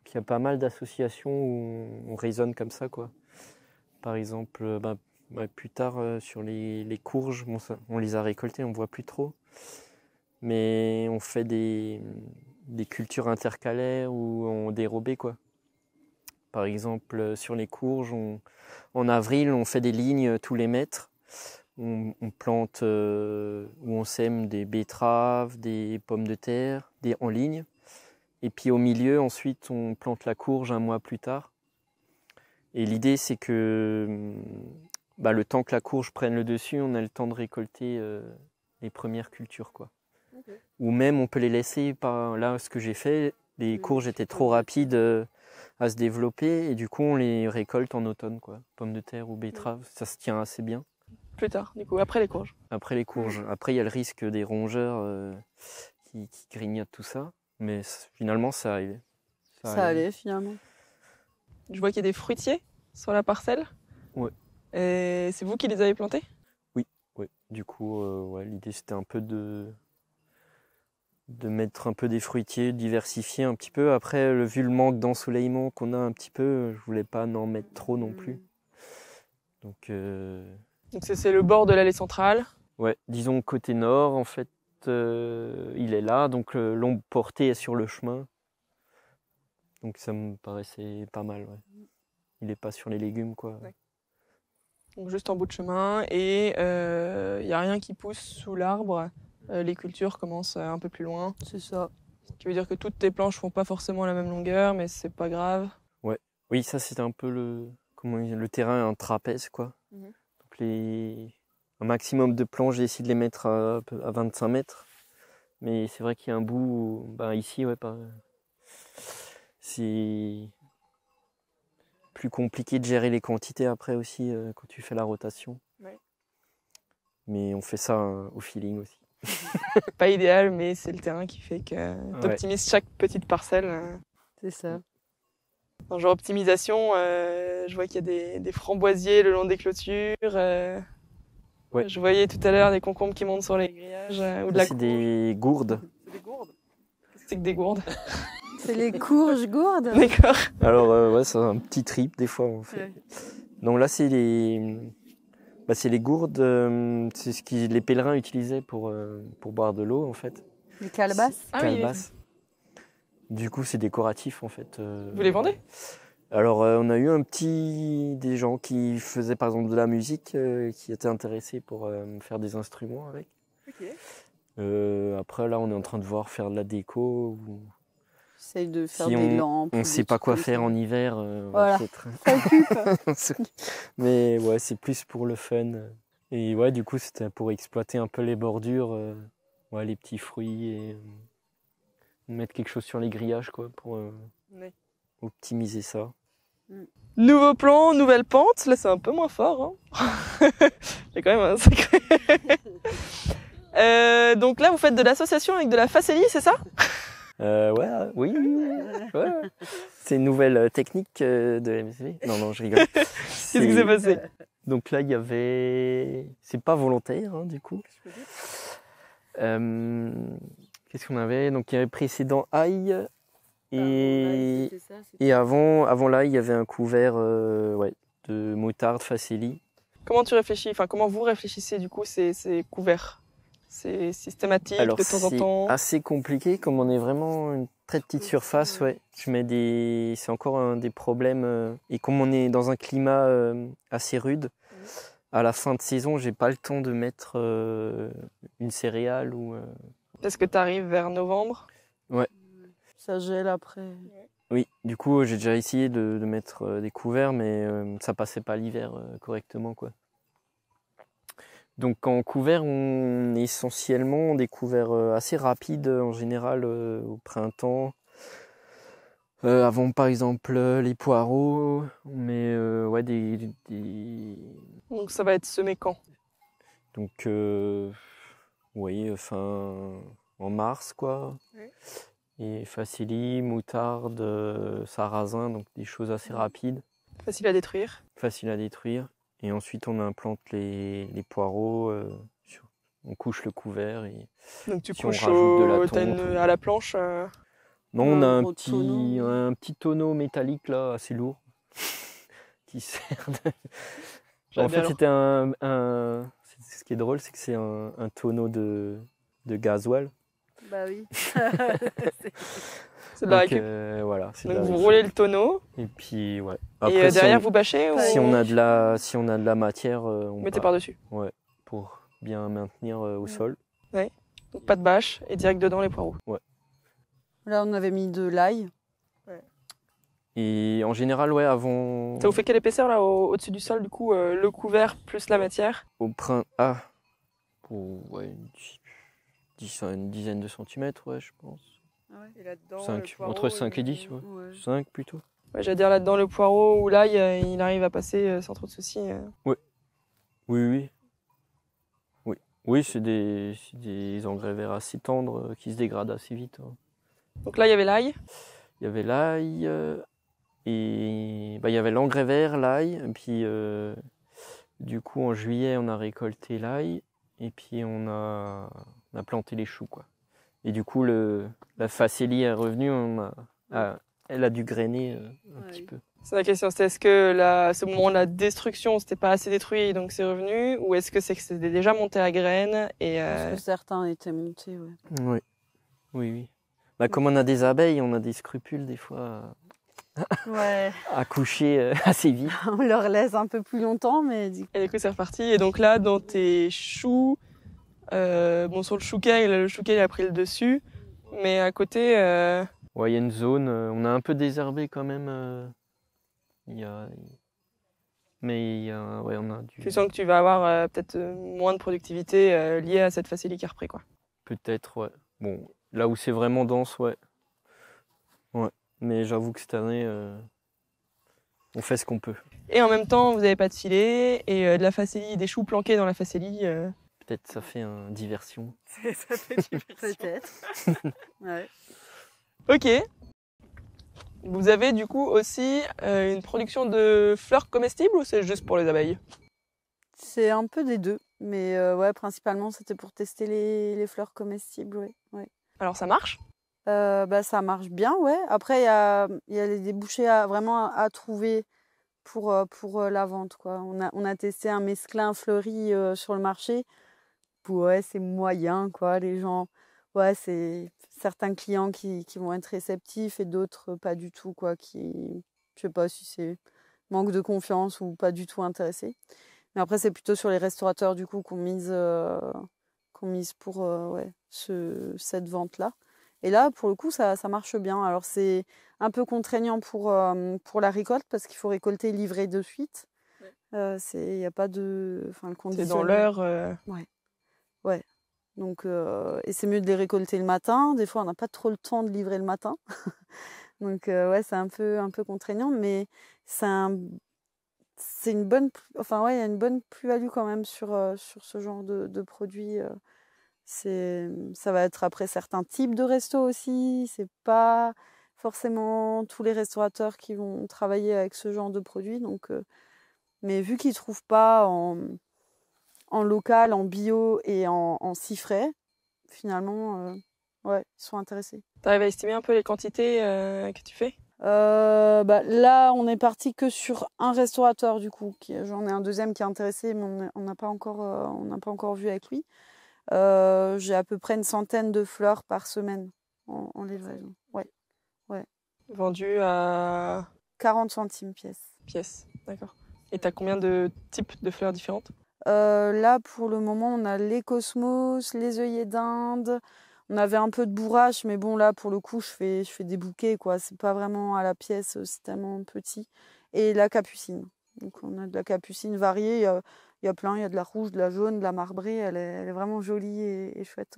Il y a pas mal d'associations où on raisonne comme ça, quoi. Par exemple, euh, bah, bah, plus tard euh, sur les, courges, on les a récoltées, on voit plus trop. Mais on fait des, cultures intercalaires ou on dérobait quoi. Par exemple, euh, sur les courges, en avril, on fait des lignes tous les mètres. On, plante ou on sème des betteraves, des pommes de terre, des en ligne. Et puis au milieu, ensuite, on plante la courge un mois plus tard. Et l'idée, c'est que bah, le temps que la courge prenne le dessus, on a le temps de récolter euh, les premières cultures. quoi. Ou même, on peut les laisser. Là, ce que j'ai fait, les mmh. courges étaient trop rapides euh, à se développer et du coup, on les récolte en automne, quoi. Pommes de terre ou betteraves, mmh. ça se tient assez bien. Plus tard, du coup, après les courges. Après les courges. Après, il y a le risque des rongeurs euh, qui, qui, grignotent tout ça. Mais finalement, ça arrivait. Ça, allait finalement. Je vois qu'il y a des fruitiers sur la parcelle. Ouais. Et c'est vous qui les avez plantés Oui, oui. Du coup, euh, ouais, l'idée c'était un peu de de mettre un peu des fruitiers, diversifier un petit peu. Après, vu le manque d'ensoleillement qu'on a un petit peu, je voulais pas en mettre trop non plus. Donc. Euh, donc c'est le bord de l'allée centrale. Ouais, disons côté nord en fait, euh, il est là, donc l'ombre portée est sur le chemin. Donc ça me paraissait pas mal. Il n'est pas sur les légumes, quoi. Donc juste en bout de chemin et il euh, n'y a rien qui pousse sous l'arbre. Euh, les cultures commencent euh, un peu plus loin. C'est ça. Tu veux dire que toutes tes planches font pas forcément la même longueur, mais c'est pas grave. Ouais. Oui, ça c'est un peu le comment le terrain un trapèze quoi. Mhm. Donc les un maximum de planches, j'ai essayé de les mettre à, 25 mètres. Mais c'est vrai qu'il y a un bout, bah, ici, ouais, pas, c'est plus compliqué de gérer les quantités après aussi euh, quand tu fais la rotation. Mais on fait ça euh, au feeling aussi. pas idéal, mais c'est le terrain qui fait que tu optimises chaque petite parcelle. Euh. C'est ça. genre optimisation, je vois qu'il y a des, framboisiers le long des clôtures. Ouais. Je voyais tout à l'heure des concombres qui montent sur les grillages C'est des gourdes. C'est des gourdes. c'est que des gourdes C'est les courges gourdes. D'accord. Alors, euh, ouais, c'est un petit trip des fois. en fait. Donc là, c'est les, bah, c'est les gourdes, euh, c'est ce que les pèlerins utilisaient pour, euh, pour boire de l'eau en fait. Les calebasses ah Les Du coup, c'est décoratif en fait. Vous les vendez alors, on a eu un petit des gens qui faisaient par exemple de la musique, qui étaient intéressés pour faire des instruments avec. OK. après, là, on est en train de voir faire de la déco ou on, ne sait pas quoi faire euh, en hiver. Euh, voilà. Euh, Mais ouais, c'est plus pour le fun. Et ouais, du coup, c'était pour exploiter un peu les bordures, les petits fruits et mettre quelque chose sur les grillages, quoi, pour optimiser ça. Mm. Nouveau plan, nouvelle pente. Là, c'est un peu moins fort. Hein. c'est quand même un sacré. donc là, vous faites de l'association avec de la facélie, c'est ça euh, ouais, oui, C'est une nouvelle euh, technique euh, de MSV. Non, non, je rigole. Qu'est-ce qui s'est passé Donc là, il y avait. C'est pas volontaire, hein, du coup. Qu'est-ce qu'on avait Donc il y avait précédent aïe. Ah, et, et avant, avant là, il y avait un couvert ouais, de moutarde, facili. Comment tu réfléchis Enfin, comment vous réfléchissez du coup ces, ces couverts c'est systématique de temps en temps C'est assez compliqué, comme on est vraiment une très petite surface, ouais. Je mets des, c'est encore un des problèmes. Euh, et comme on est dans un climat euh, assez rude, à la fin de saison, j'ai pas le temps de mettre euh, une céréale ou. Parce que tu arrives vers novembre. Ouais. Ça gèle après. Oui, du coup, j'ai déjà essayé de, de mettre des couverts, mais ça passait pas l'hiver correctement, quoi. Donc en couvert, on est essentiellement des couverts euh, assez rapides euh, en général euh, au printemps. avant par exemple les poireaux, mais met ouais des, Donc ça va être semé quand Donc oui, fin en mars quoi. Et facili, moutarde, sarrasin, donc des choses assez mhm. rapides. Facile à détruire. Facile à détruire. Et ensuite, on implante les, poireaux, euh, on couche le couvert. Et tu couches de la tonte, à la planche euh, Non, on a un petit, tonneau. métallique là, assez lourd, qui sert de... En fait, c'était un, Ce qui est drôle, c'est que c'est un, tonneau de, de gasoil. Bah oui. Donc euh, vous roulez le tonneau. Et puis ouais. et euh, derrière vous bâchez Si on a de la, si on a de la matière, euh, on mettez par dessus. Ouais, pour bien maintenir au sol. Donc pas de bâche et direct dedans les poireaux. Là, on avait mis de l'ail. Et en général, ouais, avant. Ça vous fait quelle épaisseur là au- dessus du sol du coup le couvert plus la matière Au print A. Ah. Pour ouais, une dizaine de centimètres, ouais, je pense. 5, ah entre 5 et 10, 5 plutôt. Ouais, j'allais dire là-dedans le poireau ou l'ail, il arrive à passer euh, sans trop de soucis. Euh. Oui. Oui, oui. Oui, oui c'est des, des, engrais verts assez tendres euh, qui se dégradent assez vite. Hein. Donc là il y avait l'ail Il y avait l'ail et bah, il y avait l'engrais vert, l'ail. puis du coup en juillet on a récolté l'ail et puis on a, on a planté les choux. quoi. Et du coup, le, la facélie est revenue, ah, elle a dû grainer euh, un petit peu. C'est la question, c'est est-ce que la, ce moment de la destruction, c'était pas assez détruit, donc c'est revenu, ou est-ce que c'est que c'était déjà monté à graines et euh, que certains étaient montés, Oui, oui, oui. Bah, comme on a des abeilles, on a des scrupules des fois. à coucher euh, assez vite. on leur laisse un peu plus longtemps, mais. Et du coup, c'est reparti. Et donc là, dans tes choux, euh, bon, sur le chouquet le chouquet a pris le dessus, mais à côté. Euh, ouais, il y a une zone, euh, on a un peu désherbé quand même. Il y a... Mais on a du. Tu sens que tu vas avoir peut-être moins de productivité liée à cette facélie qui quoi. Peut-être, ouais. Bon, là où c'est vraiment dense, ouais. Ouais. Mais j'avoue que cette année, on fait ce qu'on peut. Et en même temps, vous n'avez pas de filet et de la facélie, des choux planqués dans la facélie. Peut-être ça fait une diversion. ça fait diversion. Peut-être. Ok. Vous avez du coup aussi euh, une production de fleurs comestibles ou c'est juste pour les abeilles C'est un peu des deux, mais euh, ouais, principalement c'était pour tester les, les fleurs comestibles, ouais. Alors ça marche euh, bah, ça marche bien, ouais. Après, il y a, y a, à, vraiment à, trouver pour, pour la vente. Quoi. On, a, on a testé un mesclin fleuri sur le marché ouais, c'est moyen, quoi, les gens. Ouais, c'est certains clients qui, qui, vont être réceptifs et d'autres pas du tout, quoi, qui, je sais pas si c'est manque de confiance ou pas du tout intéressé. Mais après, c'est plutôt sur les restaurateurs, du coup, qu'on mise, euh, qu'on mise pour euh, ouais, ce, cette vente-là. Et là, pour le coup, ça, ça marche bien. Alors, c'est un peu contraignant pour, euh, pour la récolte parce qu'il faut récolter et livrer de suite. Il n'y a pas de. Enfin, le C'est dans l'heure. Ouais. Ouais. Donc, euh, et c'est mieux de les récolter le matin. Des fois, on n'a pas trop le temps de livrer le matin. Donc, euh, ouais, c'est un peu, un peu contraignant, mais c'est c'est une bonne, enfin, ouais, il y a une bonne plus-value quand même sur, euh, sur ce genre de, de produit. c'est, ça va être après certains types de restos aussi. C'est pas forcément tous les restaurateurs qui vont travailler avec ce genre de produit. Donc, mais vu qu'ils trouvent pas en, en local, en bio et en, en finalement, euh, ouais, ils sont intéressés. Tu arrives à estimer un peu les quantités euh, que tu fais euh, bah, là, on est parti que sur un restaurateur du coup. J'en ai un deuxième qui est intéressé, mais on n'a pas encore, on n'a pas encore vu avec lui. J'ai à peu près une centaine de fleurs par semaine en, en livraison. Ouais, ouais. Vendu à 40 centimes pièce. Pièce, d'accord. Et combien de types de fleurs différentes là, pour le moment, on a les cosmos, les œillets d'Inde. On avait un peu de bourrache, mais bon, là, pour le coup, je fais, je fais des bouquets, quoi. C'est pas vraiment à la pièce, euh, c'est tellement petit. Et la capucine. Donc, on a de la capucine variée. Il y a, plein, il y a de la rouge, de la jaune, de la marbrée. Elle est, vraiment jolie et, chouette,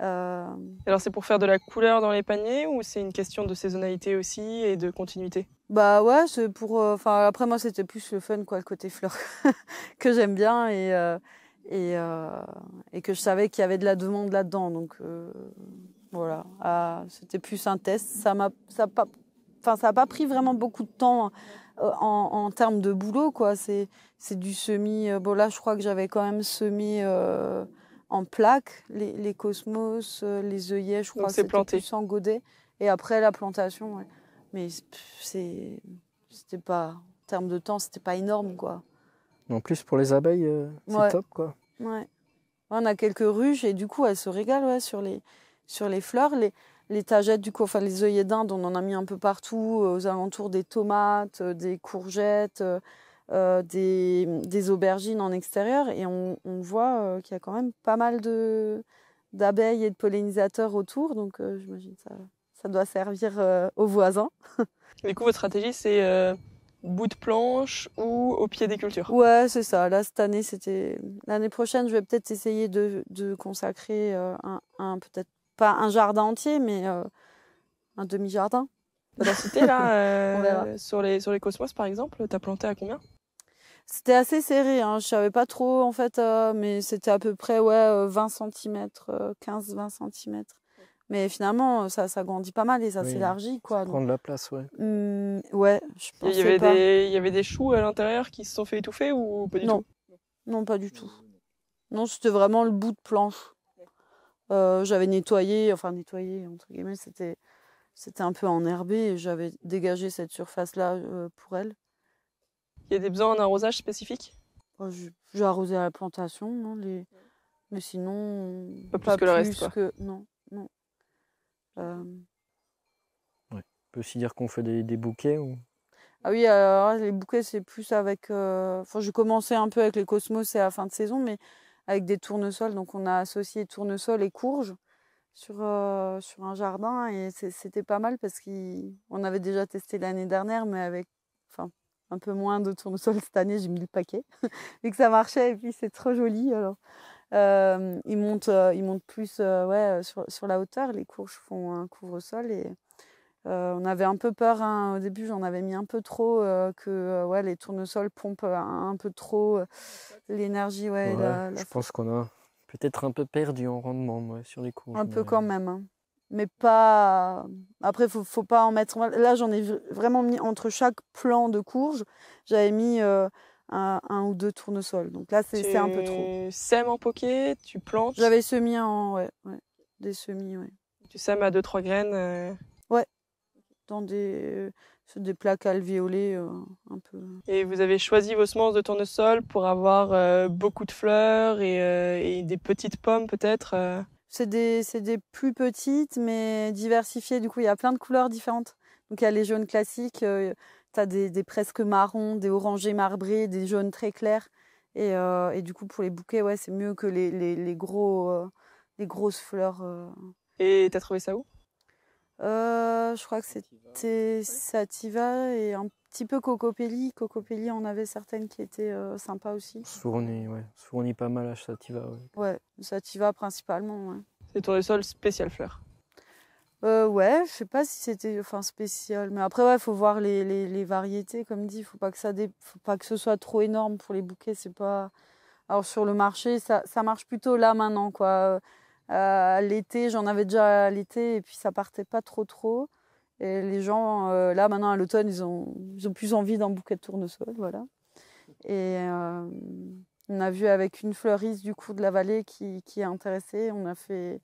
euh, Alors c'est pour faire de la couleur dans les paniers ou c'est une question de saisonnalité aussi et de continuité Bah ouais, c'est pour. Euh, enfin après moi c'était plus le fun quoi, le côté fleur que j'aime bien et euh, et, et, que je savais qu'il y avait de la demande là-dedans donc voilà. Ah, c'était plus un test. Ça m'a ça pas. Enfin ça a pas pris vraiment beaucoup de temps. En, en, termes de boulot, quoi, c'est c'est du semi. Bon là, je crois que j'avais quand même semé en plaques, les, cosmos, euh, les œillets, je crois, c'est planté. Plus en Et après la plantation, mais c'est, c'était pas, en termes de temps, c'était pas énorme, quoi. En plus pour les abeilles, euh, c'est top, quoi. Ouais. On a quelques ruches et du coup elles se régalent sur les sur les fleurs, les les du coup, enfin les œillets d'Inde, on en a mis un peu partout, euh, aux alentours des tomates, des courgettes. Euh, des, aubergines en extérieur et on, voit euh, qu'il y a quand même pas mal de, d'abeilles et de pollinisateurs autour, donc euh, j'imagine ça, ça doit servir aux voisins. du coup, votre stratégie, c'est bout de planche ou au pied des cultures Ouais, c'est ça. Là, cette année, c'était. L'année prochaine, je vais peut-être essayer de, consacrer un, peut-être pas un jardin entier, mais un demi-jardin. La là, sur, les, sur les cosmos, par exemple, t'as planté à combien c'était assez serré, hein. je savais pas trop en fait, euh, mais c'était à peu près ouais 20 cm, 15-20 cm. Mais finalement, euh, ça, ça grandit pas mal et ça s'élargit. quoi. Ça de la place, ouais. Mmh, ouais, il y avait Des, choux à l'intérieur qui se sont fait étouffer ou pas du tout Non, pas du tout. Non, c'était vraiment le bout de planche. Euh, j'avais nettoyé, enfin nettoyé, entre guillemets, c'était, c'était un peu enherbé et j'avais dégagé cette surface-là pour elle. Il y a des besoins en arrosage spécifique J'ai arrosé la plantation, non, les... mais sinon. Pas plus que le reste, Que... Non, non. Euh. On peut aussi dire qu'on fait des, bouquets ou Ah oui, les bouquets, c'est plus avec. Euh, enfin, j'ai commencé un peu avec les cosmos, c'est à la fin de saison, mais avec des tournesols. Donc, on a associé tournesol et courges sur, euh, sur un jardin et c'était pas mal parce qu'on avait déjà testé l'année dernière, mais avec. Enfin, un peu moins de tournesol cette année, j'ai mis le paquet, vu que ça marchait, et puis c'est trop joli. Alors, euh, ils, montent, euh, ils montent plus euh, ouais, sur, la hauteur, les courges font un couvre-sol, et on avait un peu peur hein. au début, j'en avais mis un peu trop, que ouais, les tournesols pompent un, peu trop l'énergie. Ouais, Je pense qu'on a peut-être un peu perdu en rendement sur les courges. Un peu quand même. Hein mais pas. Après, faut, faut pas en mettre. Là, j'en ai vraiment mis entre chaque plan de courge, j'avais mis euh, un, ou deux tournesols. Donc là, c'est un peu trop. Tu sèmes en poquet, tu plantes. J'avais semé en, ouais, des semis, ouais. Tu sèmes à deux trois graines. Euh. Ouais, dans des des plaques alvéolées euh, un peu. Et vous avez choisi vos semences de tournesol pour avoir beaucoup de fleurs et des petites pommes peut-être. C'est des, plus petites, mais diversifiées. Du coup, il y a plein de couleurs différentes. Donc, il y a les jaunes classiques, euh, tu as des, presque marrons, des orangés marbrés, des jaunes très clairs. Et, euh, du coup, pour les bouquets, ouais, c'est mieux que les, gros, euh, les grosses fleurs. Et tu as trouvé ça où Je crois que c'était Sativa et un petit peu Cocopelli. Cocopelli, on avait certaines qui étaient euh, sympas aussi. Sourni, ouais. Sourni pas mal à Sativa, ouais. Ouais, Sativa principalement, C'est C'est sol, spécial fleur euh, Ouais, je sais pas si c'était enfin, spécial. Mais après, ouais, faut voir les, les, variétés, comme dit. Faut pas que ça dé... faut pas que ce soit trop énorme pour les bouquets. C'est pas. Alors, sur le marché, ça, ça marche plutôt là maintenant, quoi. Euh, l'été, j'en avais déjà l'été et puis ça partait pas trop trop. Et les gens, euh, là maintenant à l'automne, ils ont, plus envie d'un bouquet de tournesol, voilà. Et euh, on a vu avec une fleuriste du coup de la vallée qui, est intéressée, on a fait,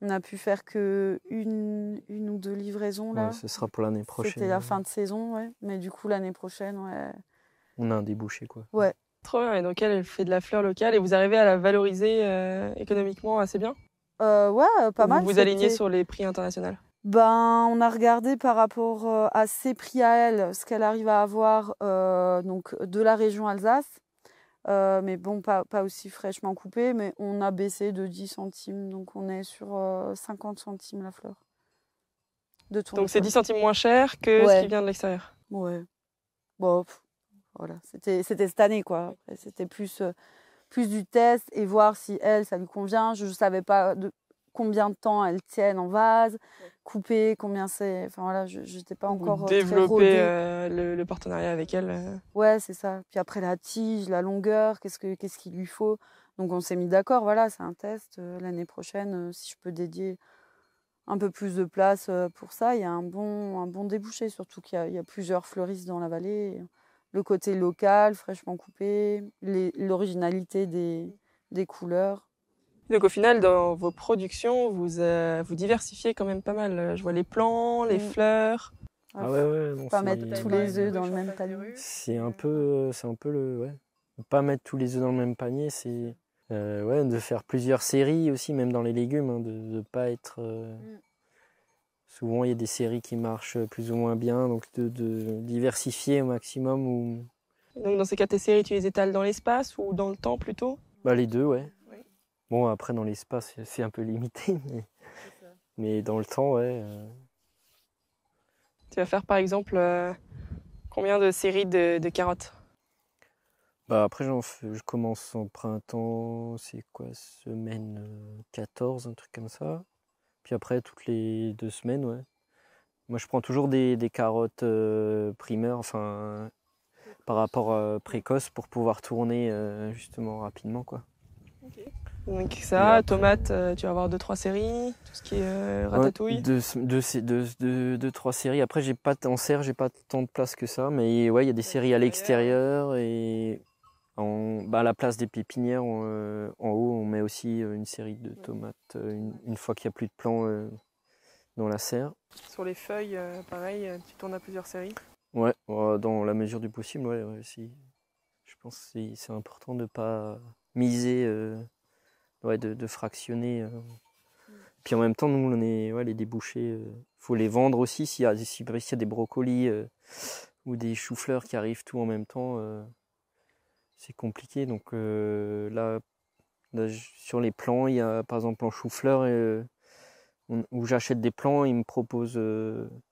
on a pu faire que une, une ou deux livraisons là. ce sera pour l'année prochaine. C'était la fin de saison, ouais. Mais du coup l'année prochaine, On a un débouché quoi. Ouais. Trop bien. Et donc elle, elle fait de la fleur locale et vous arrivez à la valoriser euh, économiquement assez bien. ouais, pas mal. Vous vous alignez sur les prix internationaux ben, on a regardé par rapport euh, à ses prix à elle, ce qu'elle arrive à avoir euh, donc de la région Alsace. Euh, mais bon, pas, pas, aussi fraîchement coupé, mais on a baissé de 10 centimes, donc on est sur 50 centimes la fleur. De donc c'est 10 centimes moins cher que ce qui vient de l'extérieur. Ouais. Bon, voilà, c'était cette année quoi. C'était plus, plus du test et voir si elle, ça lui convient. Je ne savais pas de, combien de temps elles tiennent en vase, couper, combien c'est. Enfin voilà, je n'étais pas encore. Euh, développer euh, le, le, partenariat avec elle. Euh. Ouais, c'est ça. Puis après la tige, la longueur, qu'est-ce qu'il lui faut. Donc on s'est mis d'accord, voilà, c'est un test. L'année prochaine, si je peux dédier un peu plus de place pour ça, il y a un bon, un bon débouché, surtout qu'il y, y, a plusieurs fleuristes dans la vallée. Le côté local, fraîchement coupé, l'originalité des, mm. des couleurs. Donc au final, dans vos productions, vous, euh, vous diversifiez quand même pas mal. Je vois les plants, les mm. fleurs. Ah, ah ouais, ouais, pas mettre tous les œufs dans le même panier. C'est un peu, euh, c'est un peu le, ouais. Pas mettre tous les œufs dans le même panier, c'est euh, ouais, de faire plusieurs séries aussi, même dans les légumes, hein, de ne pas être. Mm. Souvent, il y a des séries qui marchent plus ou moins bien, donc de, diversifier au maximum. Ou... Donc dans ces cas, tes séries, tu les étales dans l'espace ou dans le temps plutôt Bah les deux, ouais. Bon, après, dans l'espace, c'est un peu limité, mais, dans le temps, ouais. Euh. Tu vas faire, par exemple, euh, combien de séries de, carottes bah après, je commence en printemps, c'est quoi, semaine 14, euh, un truc comme ça. Puis après, toutes les deux semaines, ouais. Moi, je prends toujours des, des carottes primeurs, enfin, par rapport à précoce, pour pouvoir tourner justement rapidement, quoi. Donc ça, tomates, euh, euh, tu vas avoir deux trois séries, tout ce qui est euh, ratatouille. deux, trois séries. Après, j'ai pas en serre, j'ai pas tant de place que ça, mais ouais, il y a des séries à l'extérieur et en, bah, à la place des pépinières en haut, on met aussi une série de tomates une, fois qu'il n'y a plus de plants dans la serre. Sur les feuilles, pareil, tu tournes à plusieurs séries. Ouais, dans la mesure du possible, ouais, si. Je pense que c'est important de ne pas miser ouais, de, fractionner. Euh. Puis en même temps, nous, on est ouais, les débouchés. Euh, faut les vendre aussi. S'il y, a, y a des brocolis euh, ou des choux-fleurs qui arrivent tout en même temps, c'est compliqué. Donc là, sur les plans, il y a par exemple en chou-fleur où j'achète des plants, ils me proposent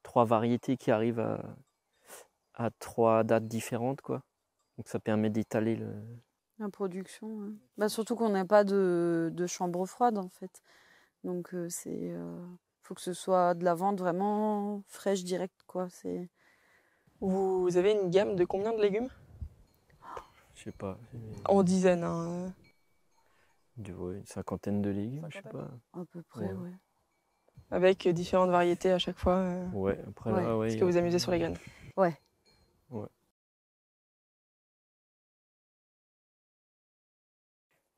trois variétés qui arrivent à, à, trois dates différentes. Quoi. Donc ça permet d'étaler le, la production. Bah, surtout qu'on n'a pas de, de, chambre froide en fait. Donc il euh, c'est euh, faut que ce soit de la vente vraiment fraîche directe quoi. C'est. Vous avez une gamme de combien de légumes Je sais pas. En dizaines. Hein. une cinquantaine de légumes, je sais pas. À peu près, ouais. Avec euh, différentes variétés à chaque fois. Euh... Ouais, après là, ouais. Est-ce que vous amusez sur les graines. Ouais.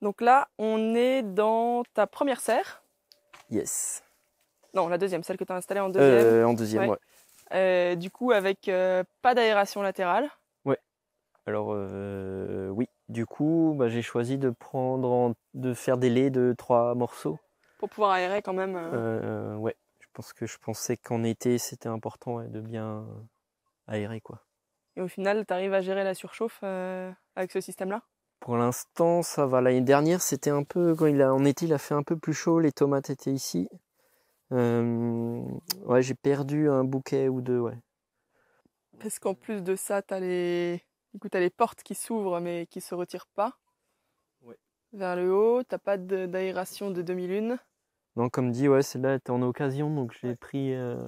Donc là, on est dans ta première serre. Yes. Non, la deuxième, celle que tu as installée en euh, deuxième. en deuxième, oui. Euh, du coup, avec euh, pas d'aération latérale. Ouais. Alors, oui. Du coup, bah, j'ai choisi de prendre, de faire des laits de trois morceaux. Pour pouvoir aérer quand même. ouais. Je pense que je pensais qu'en été, c'était important de bien aérer, quoi. Et au final, tu arrives à gérer la surchauffe avec ce système-là pour l'instant, ça va. L'année dernière, c'était un peu quand il en été, il a fait un peu plus chaud. Les tomates étaient ici. Euh, ouais, j'ai perdu un bouquet ou deux, ouais. Parce qu'en plus de ça, t'as les, écoute, as les portes qui s'ouvrent mais qui se retirent pas. Ouais. Vers le haut, t'as pas d'aération de, demi-lune. Non, comme dit, ouais, celle-là était en occasion, donc j'ai pris euh,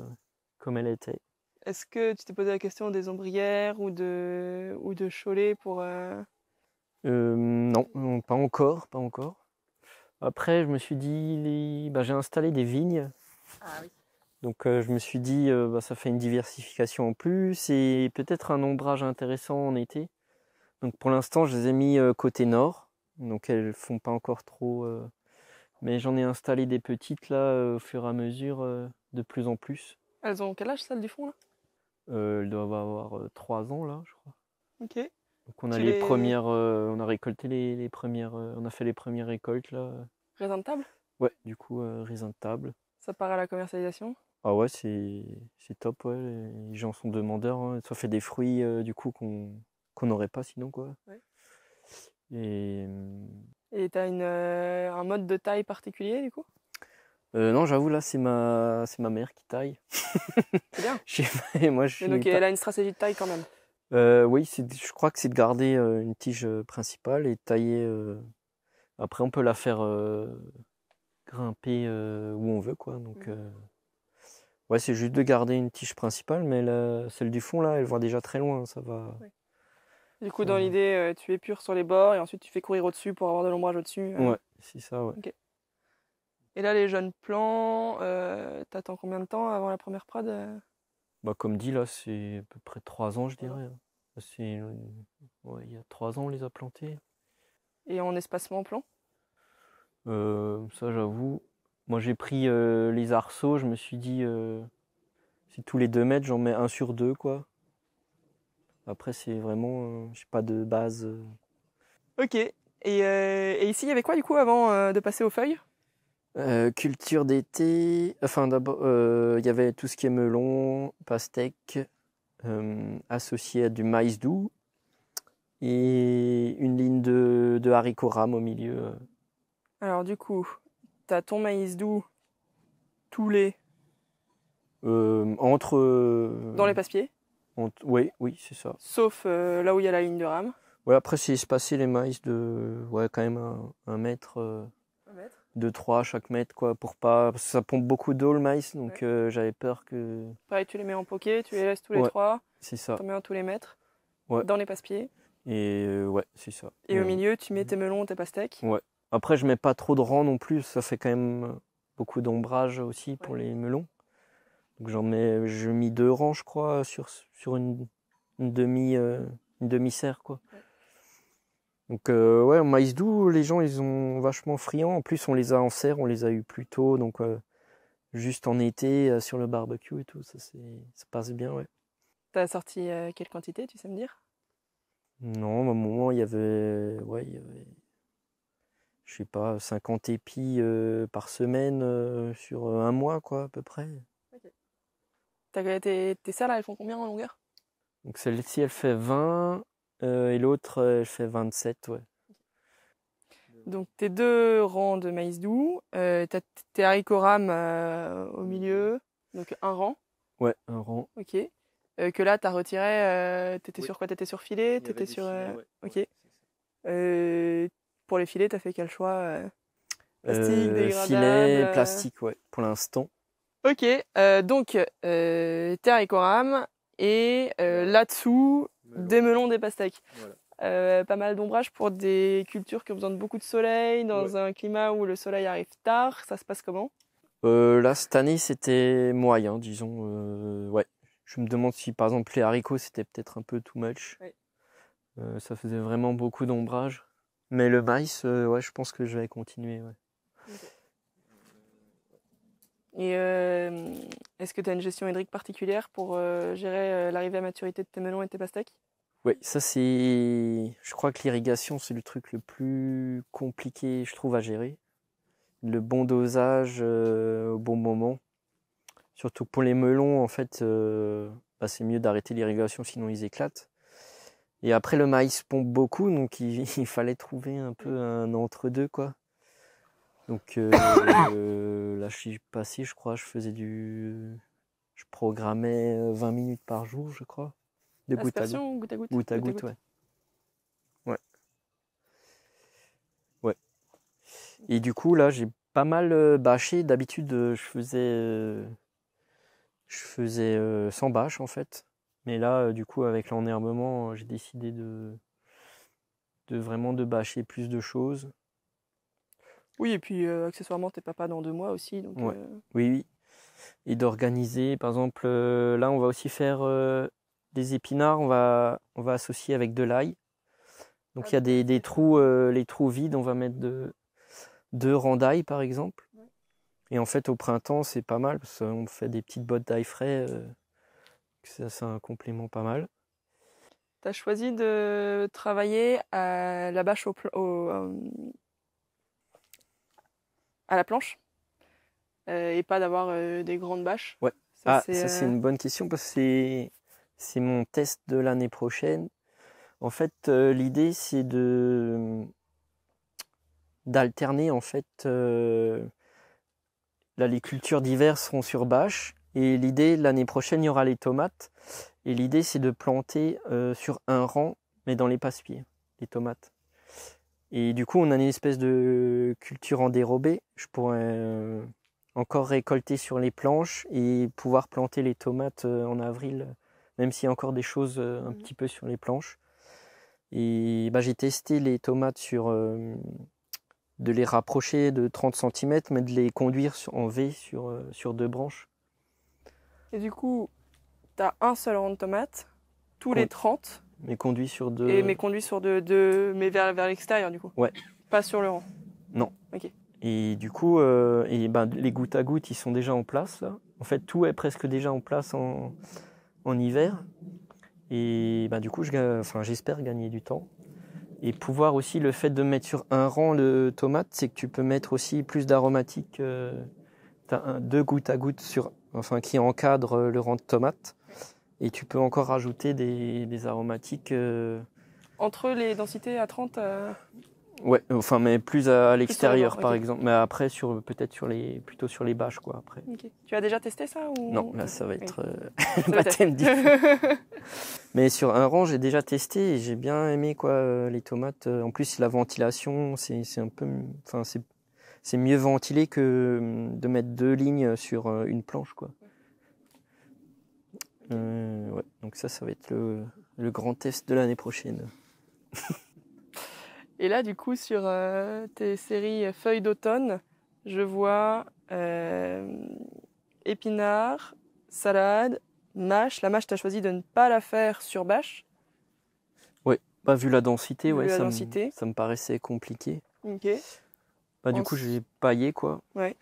comme elle était. Est-ce que tu t'es posé la question des ombrières ou de, ou de pour, euh, euh, non, pas encore, pas encore. Après, je me suis dit, bah, j'ai installé des vignes. Ah donc euh, je me suis dit, euh, bah, ça fait une diversification en plus et peut-être un ombrage intéressant en été. Donc pour l'instant, je les ai mis côté nord, donc elles font pas encore trop. mais j'en ai installé des petites là au fur et à mesure, de plus en plus. Elles ont quel âge celles du fond là Elles doivent avoir 3 ans là, je crois. Ok. Donc on a les, premières, euh, on a récolté les, premières, euh, on a fait les premières récoltes là. Euh. Raisin de table Ouais, du coup raisin de table. Ça part à la commercialisation Ah ouais, c'est, top, ouais. les gens sont demandeurs, hein. ça fait des fruits du coup qu'on n'aurait pas sinon quoi. Et et t'as un mode de taille particulier du coup non, j'avoue, là, c'est ma... c'est ma mère qui taille. C'est bien. moi, donc, elle a une stratégie de taille quand même. Euh, oui, je crois que c'est de garder euh, une tige euh, principale et tailler. après, on peut la faire grimper où on veut, quoi. Donc, mmh. ouais, c'est juste de garder une tige principale, mais celle du fond là, elle voit déjà très loin, ça va. Du coup, dans l'idée, tu épures sur les bords et ensuite tu fais courir au-dessus pour avoir de l'ombrage au-dessus. Ouais, c'est ça, Et là, les jeunes plants, euh, t'attends combien de temps avant la première prade bah, comme dit là, c'est à peu près trois ans, je dirais. C'est, euh, il y a trois ans, on les a plantés. Et en espacement plan euh, Ça, j'avoue. Moi, j'ai pris euh, les arceaux, je me suis dit, c'est tous les deux mètres, j'en mets un sur deux, quoi. Après, c'est vraiment, je j'ai pas de base. Ok. Et, et, ici, il y avait quoi du coup avant de passer aux feuilles euh, culture d'été, enfin d'abord, euh, il y avait tout ce qui est melon, pastèque, euh, associé à du maïs doux et une ligne de, de haricots rames au milieu. Alors du coup, tu as ton maïs doux, tous les. entre. Dans les passe-pieds Oui, oui, c'est ça. Sauf là où il y a la ligne de rame. Ouais, après c'est espacé les maïs de ouais, quand même un mètre 2 3 chaque mètre quoi pour pas parce que ça pompe beaucoup d'eau le maïs donc euh, j'avais peur que pareil tu les mets en poquet tu les laisses tous les trois c'est ça tu mets en tous les mètres dans les passe-pieds et euh, ouais c'est ça et au euh, milieu tu mets mm. tes melons tes pastèques ouais après je mets pas trop de rang non plus ça fait quand même beaucoup d'ombrage aussi pour les melons donc j'en mets je mis deux rangs je crois sur sur une, demi une demi serre quoi donc euh, ouais, maïs doux, les gens ils ont vachement friand. En plus, on les a en serre, on les a eus plus tôt, donc euh, juste en été euh, sur le barbecue et tout, ça c'est ça passe bien, ouais. T'as sorti quelle quantité, tu sais me dire Non, à un moment il y avait, ouais, il je sais pas, 50 épis par semaine sur un mois quoi, à peu près. Ok. T'as tes, tes serres là, elles font combien en longueur Donc celle-ci, elle fait 20. Euh, et l'autre, euh, je fais 27, Donc tes deux rangs de maïs doux, euh, t'as tes haricots au milieu, donc un rang. Ouais, un rang. Ok. que là, t'as retiré, t'étais sur quoi T'étais sur filet T'étais sur... Ok. pour les filets, t'as fait quel choix Plastique, dégradable Filet, plastique, ouais, pour l'instant. Ok, donc tes haricots et là-dessous, des melons, des pastèques. Euh, pas mal d'ombrage pour des cultures qui ont besoin de beaucoup de soleil, dans un climat où le soleil arrive tard. Ça se passe comment euh, Là, cette année, c'était moyen, disons. Euh, ouais. Je me demande si, par exemple, les haricots, c'était peut-être un peu too much. Euh, ça faisait vraiment beaucoup d'ombrage. Mais le maïs, ouais, je pense que je vais continuer. Ouais. Et euh, est-ce que tu as une gestion hydrique particulière pour euh, gérer euh, l'arrivée à maturité de tes melons et tes pastèques oui, ça c'est, je crois que l'irrigation c'est le truc le plus compliqué, je trouve, à gérer. Le bon dosage au bon moment. Surtout pour les melons, en fait, bah, c'est mieux d'arrêter l'irrigation, sinon ils éclatent. Et après le maïs pompe beaucoup, donc il fallait trouver un peu un entre-deux, quoi. Donc euh, là, je suis passé, je crois, je faisais du. Je programmais 20 euh, minutes par jour, je crois. De ah, goutte à goutte. goutte à goutte. ouais. Ouais. Ouais. Et du coup, là, j'ai pas mal euh, bâché. D'habitude, je faisais. Je faisais sans bâche, en fait. Mais là, du coup, avec l'enherbement, j'ai décidé de, de vraiment de bâcher plus de choses oui, et puis euh, accessoirement, t'es papa dans deux mois aussi. Donc, euh, Oui, oui. Et d'organiser, par exemple, euh, là, on va aussi faire des épinards, on va, on va associer avec de l'ail. Donc, ah, il y a des, trous, les trous vides, on va mettre de, deux rangs d'ail, par exemple. Et en fait, au printemps, c'est pas mal, parce qu'on fait des petites bottes d'ail frais. c'est un complément pas mal. Tu as choisi de travailler à la bâche au à la planche euh, et pas d'avoir euh, des grandes bâches Ouais. Ça, ah, c'est euh, une bonne question parce que c'est mon test de l'année prochaine. En fait, l'idée c'est de d'alterner en fait là les cultures diverses seront sur bâches, et l'idée l'année prochaine il y aura les tomates et l'idée c'est de planter sur un rang mais dans les passe-pieds les tomates et du coup, on a une espèce de culture en dérobé. Je pourrais euh, encore récolter sur les planches et pouvoir planter les tomates euh, en avril, même s'il y a encore des choses euh, un mmh petit peu sur les planches. Et bah, j'ai testé les tomates sur de les rapprocher de 30 cm, mais de les conduire en V sur, sur deux branches. Et du coup, tu as un seul rang de tomates, tous les 30 conduits sur deux. Et mes conduits sur de deux mais vers, vers l'extérieur du coup Ouais. Pas sur le rang Non. Ok. Et du coup, euh, et ben, les gouttes à gouttes, ils sont déjà en place. En fait, tout est presque déjà en place en, en hiver. Et ben, du coup, je, j'espère gagner du temps. Et pouvoir aussi, le fait de mettre sur un rang le tomate, c'est que tu peux mettre aussi plus d'aromatiques euh, tu deux gouttes à gouttes sur, enfin, qui encadrent le rang de tomate. Et tu peux encore rajouter des, aromatiques. Euh, Entre les densités à 30 euh, Ouais, enfin, mais plus à, l'extérieur, par exemple. Mais après, sur peut-être sur les, plutôt sur les bâches, quoi. Après. Tu as déjà testé ça ou Non, là, ça va être oui. Euh, mais sur un rang, j'ai déjà testé et j'ai bien aimé quoi les tomates. En plus, la ventilation, c'est un peu, enfin, c'est mieux ventilé que hum, de mettre deux lignes sur une planche, quoi. Euh, ouais, donc ça, ça va être le, grand test de l'année prochaine. Et là, du coup, sur euh, tes séries euh, Feuilles d'automne, je vois épinards, salade, mâche. La mâche, tu as choisi de ne pas la faire sur bâche. Oui, bah, vu la densité, ouais, ça, Me, ça, Me, paraissait compliqué. Bah, du coup, j'ai paillé, quoi. Ouais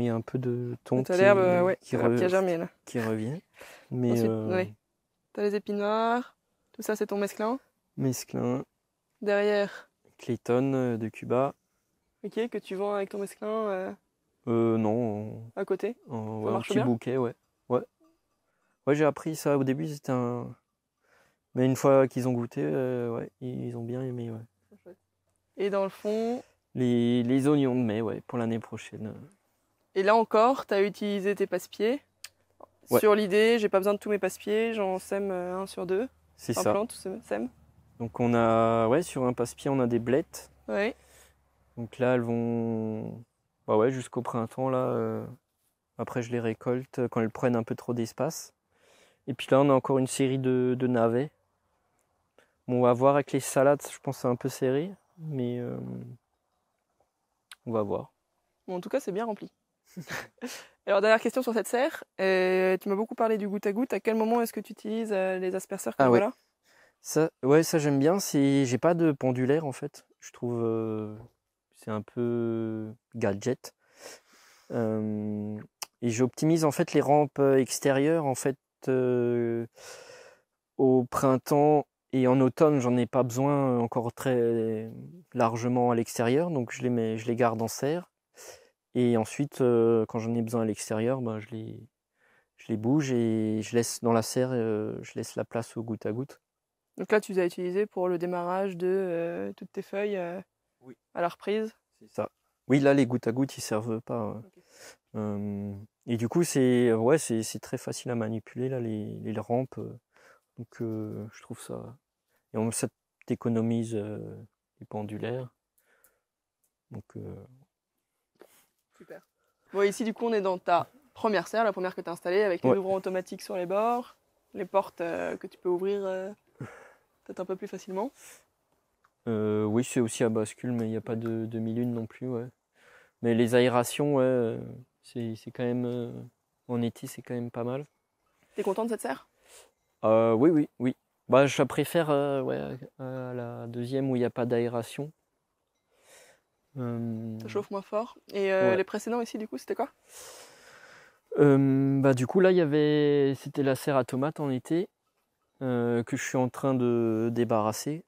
il y a un peu de thon qui, euh, qui, revient. Mais Ensuite, euh, ouais. as les épinards. tout ça c'est ton mesclin. Mesclin. Derrière. Clayton euh, de Cuba. Ok, que tu vends avec ton mesclin euh... non. À côté En petit bouquet, ouais. Ouais. Ouais, j'ai appris ça au début, c'était un. Mais une fois qu'ils ont goûté, ouais, ils ont bien aimé, Et dans le fond Les, les oignons de mai, ouais, pour l'année prochaine. Et là encore, tu as utilisé tes passe Sur l'idée, j'ai pas besoin de tous mes passe-pieds, j'en sème euh, un sur deux. C'est ça. Donc on a, ouais, sur un passe-pied, on a des blettes. Ouais. Donc là, elles vont, bah ouais, jusqu'au printemps là. Euh, après, je les récolte euh, quand elles prennent un peu trop d'espace. Et puis là, on a encore une série de, navets. Bon, on va voir avec les salades, je pense c'est un peu serré, mais on va voir. en tout cas, c'est bien rempli. Alors dernière question sur cette serre. Euh, tu m'as beaucoup parlé du goutte à goutte. À quel moment est-ce que tu utilises euh, les asperseurs comme ah, voilà ouais. Ça, ouais, ça j'aime bien. Si j'ai pas de pendulaire en fait, je trouve euh, c'est un peu gadget. et j'optimise en fait les rampes extérieures en fait au printemps et en automne, j'en ai pas besoin encore très largement à l'extérieur, donc je les mets, je les garde en serre. Et ensuite, euh, quand j'en ai besoin à l'extérieur, ben, je, les, je les bouge et je laisse dans la serre, euh, je laisse la place au goutte à goutte. Donc là, tu les as utilisés pour le démarrage de euh, toutes tes feuilles oui. à la reprise C'est ça. Oui, là, les gouttes à gouttes, ils servent pas. Hein. et du coup, c'est ouais, c'est très facile à manipuler là les, les rampes. Donc, je trouve ça. Et on ça t'économise les pendulaires. Donc, Super. Bon, ici, du coup, on est dans ta première serre, la première que tu as installée, avec les ouais. automatiques sur les bords, les portes euh, que tu peux ouvrir euh, peut-être un peu plus facilement. Euh, oui, c'est aussi à bascule, mais il n'y a pas de demi-lune non plus. Mais les aérations, ouais, c'est, quand même. en été, c'est quand même pas mal. T'es content de cette serre Oui, oui, oui. Bah, je préfère à la deuxième où il n'y a pas d'aération. Euh, Ça chauffe moins fort. Et euh, les précédents ici, du coup, c'était quoi euh, bah, Du coup, là, il y avait... c'était la serre à tomates en été que je suis en train de débarrasser.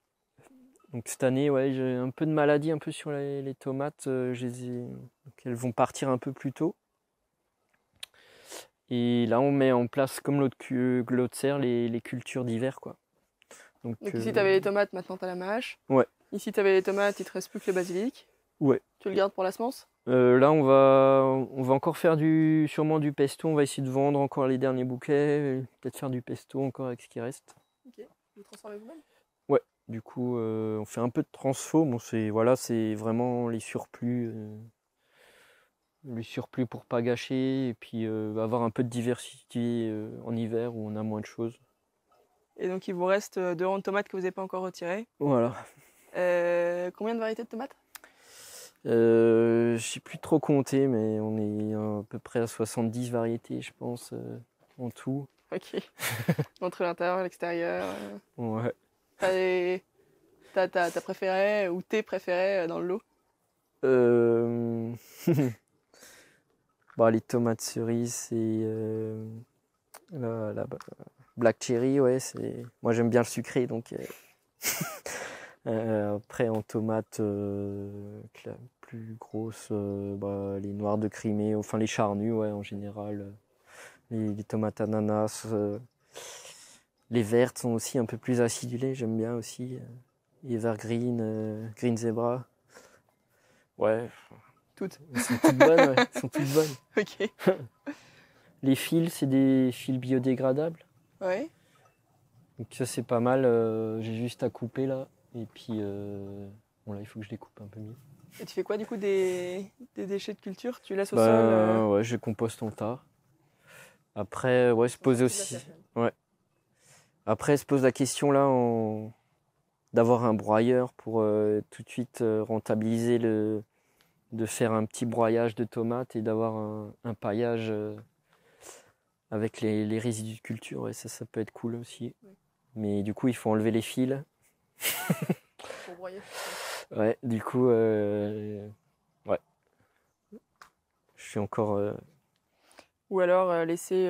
Donc cette année, ouais, j'ai un peu de maladie un peu sur les, tomates. donc, elles vont partir un peu plus tôt. Et là, on met en place, comme l'autre serre, les, cultures d'hiver. quoi. Donc, ici, les tomates, maintenant t'as la mâche. Ouais. Ici, tu avais les tomates, il te reste plus que les basilic. Ouais. Tu le gardes pour la semence euh, Là, on va, on va encore faire du, sûrement du pesto. On va essayer de vendre encore les derniers bouquets. Peut-être faire du pesto encore avec ce qui reste. Ok. Vous transformez vous-même Ouais. Du coup, euh, on fait un peu de transfo. Bon, c'est voilà, c'est vraiment les surplus. Euh, les surplus pour pas gâcher et puis euh, avoir un peu de diversité en hiver où on a moins de choses. Et donc il vous reste deux rangs de tomates que vous n'avez pas encore retirées. Voilà. combien de variétés de tomates je euh, je sais plus trop compter, mais on est à peu près à 70 variétés, je pense, euh, en tout. Ok. Entre l'intérieur et l'extérieur. Euh. Ouais. T'as, t'as, t'as, préféré ou tes préférés dans le lot bah, Les tomates cerises et la, la, Black Cherry, ouais. C'est... Moi j'aime bien le sucré, donc Euh, après en tomates euh, plus grosses, euh, bah, les noires de Crimée, enfin les charnues ouais, en général, les, tomates ananas. les vertes sont aussi un peu plus acidulées, j'aime bien aussi. Evergreen, Green Zebra. Ouais. Toutes Elles sont toutes bonnes, sont toutes bonnes. Ok. Les fils, c'est des fils biodégradables. Ouais. Donc ça, c'est pas mal. J'ai juste à couper là. Et puis, euh, il faut que je découpe un peu mieux. Et tu fais quoi du coup des, déchets de culture Tu laisses au bah, sol euh Ouais, je composte en tas. Après, ouais, se poser aussi. Ouais. Après, se pose la question là en... d'avoir un broyeur pour euh, tout de suite rentabiliser le. de faire un petit broyage de tomates et d'avoir un, paillage avec les, résidus de culture. Et ça, ça peut être cool aussi. Mais du coup, il faut enlever les fils Ouais, du coup, euh, ouais. Je suis encore. Euh, Ou alors euh, laisser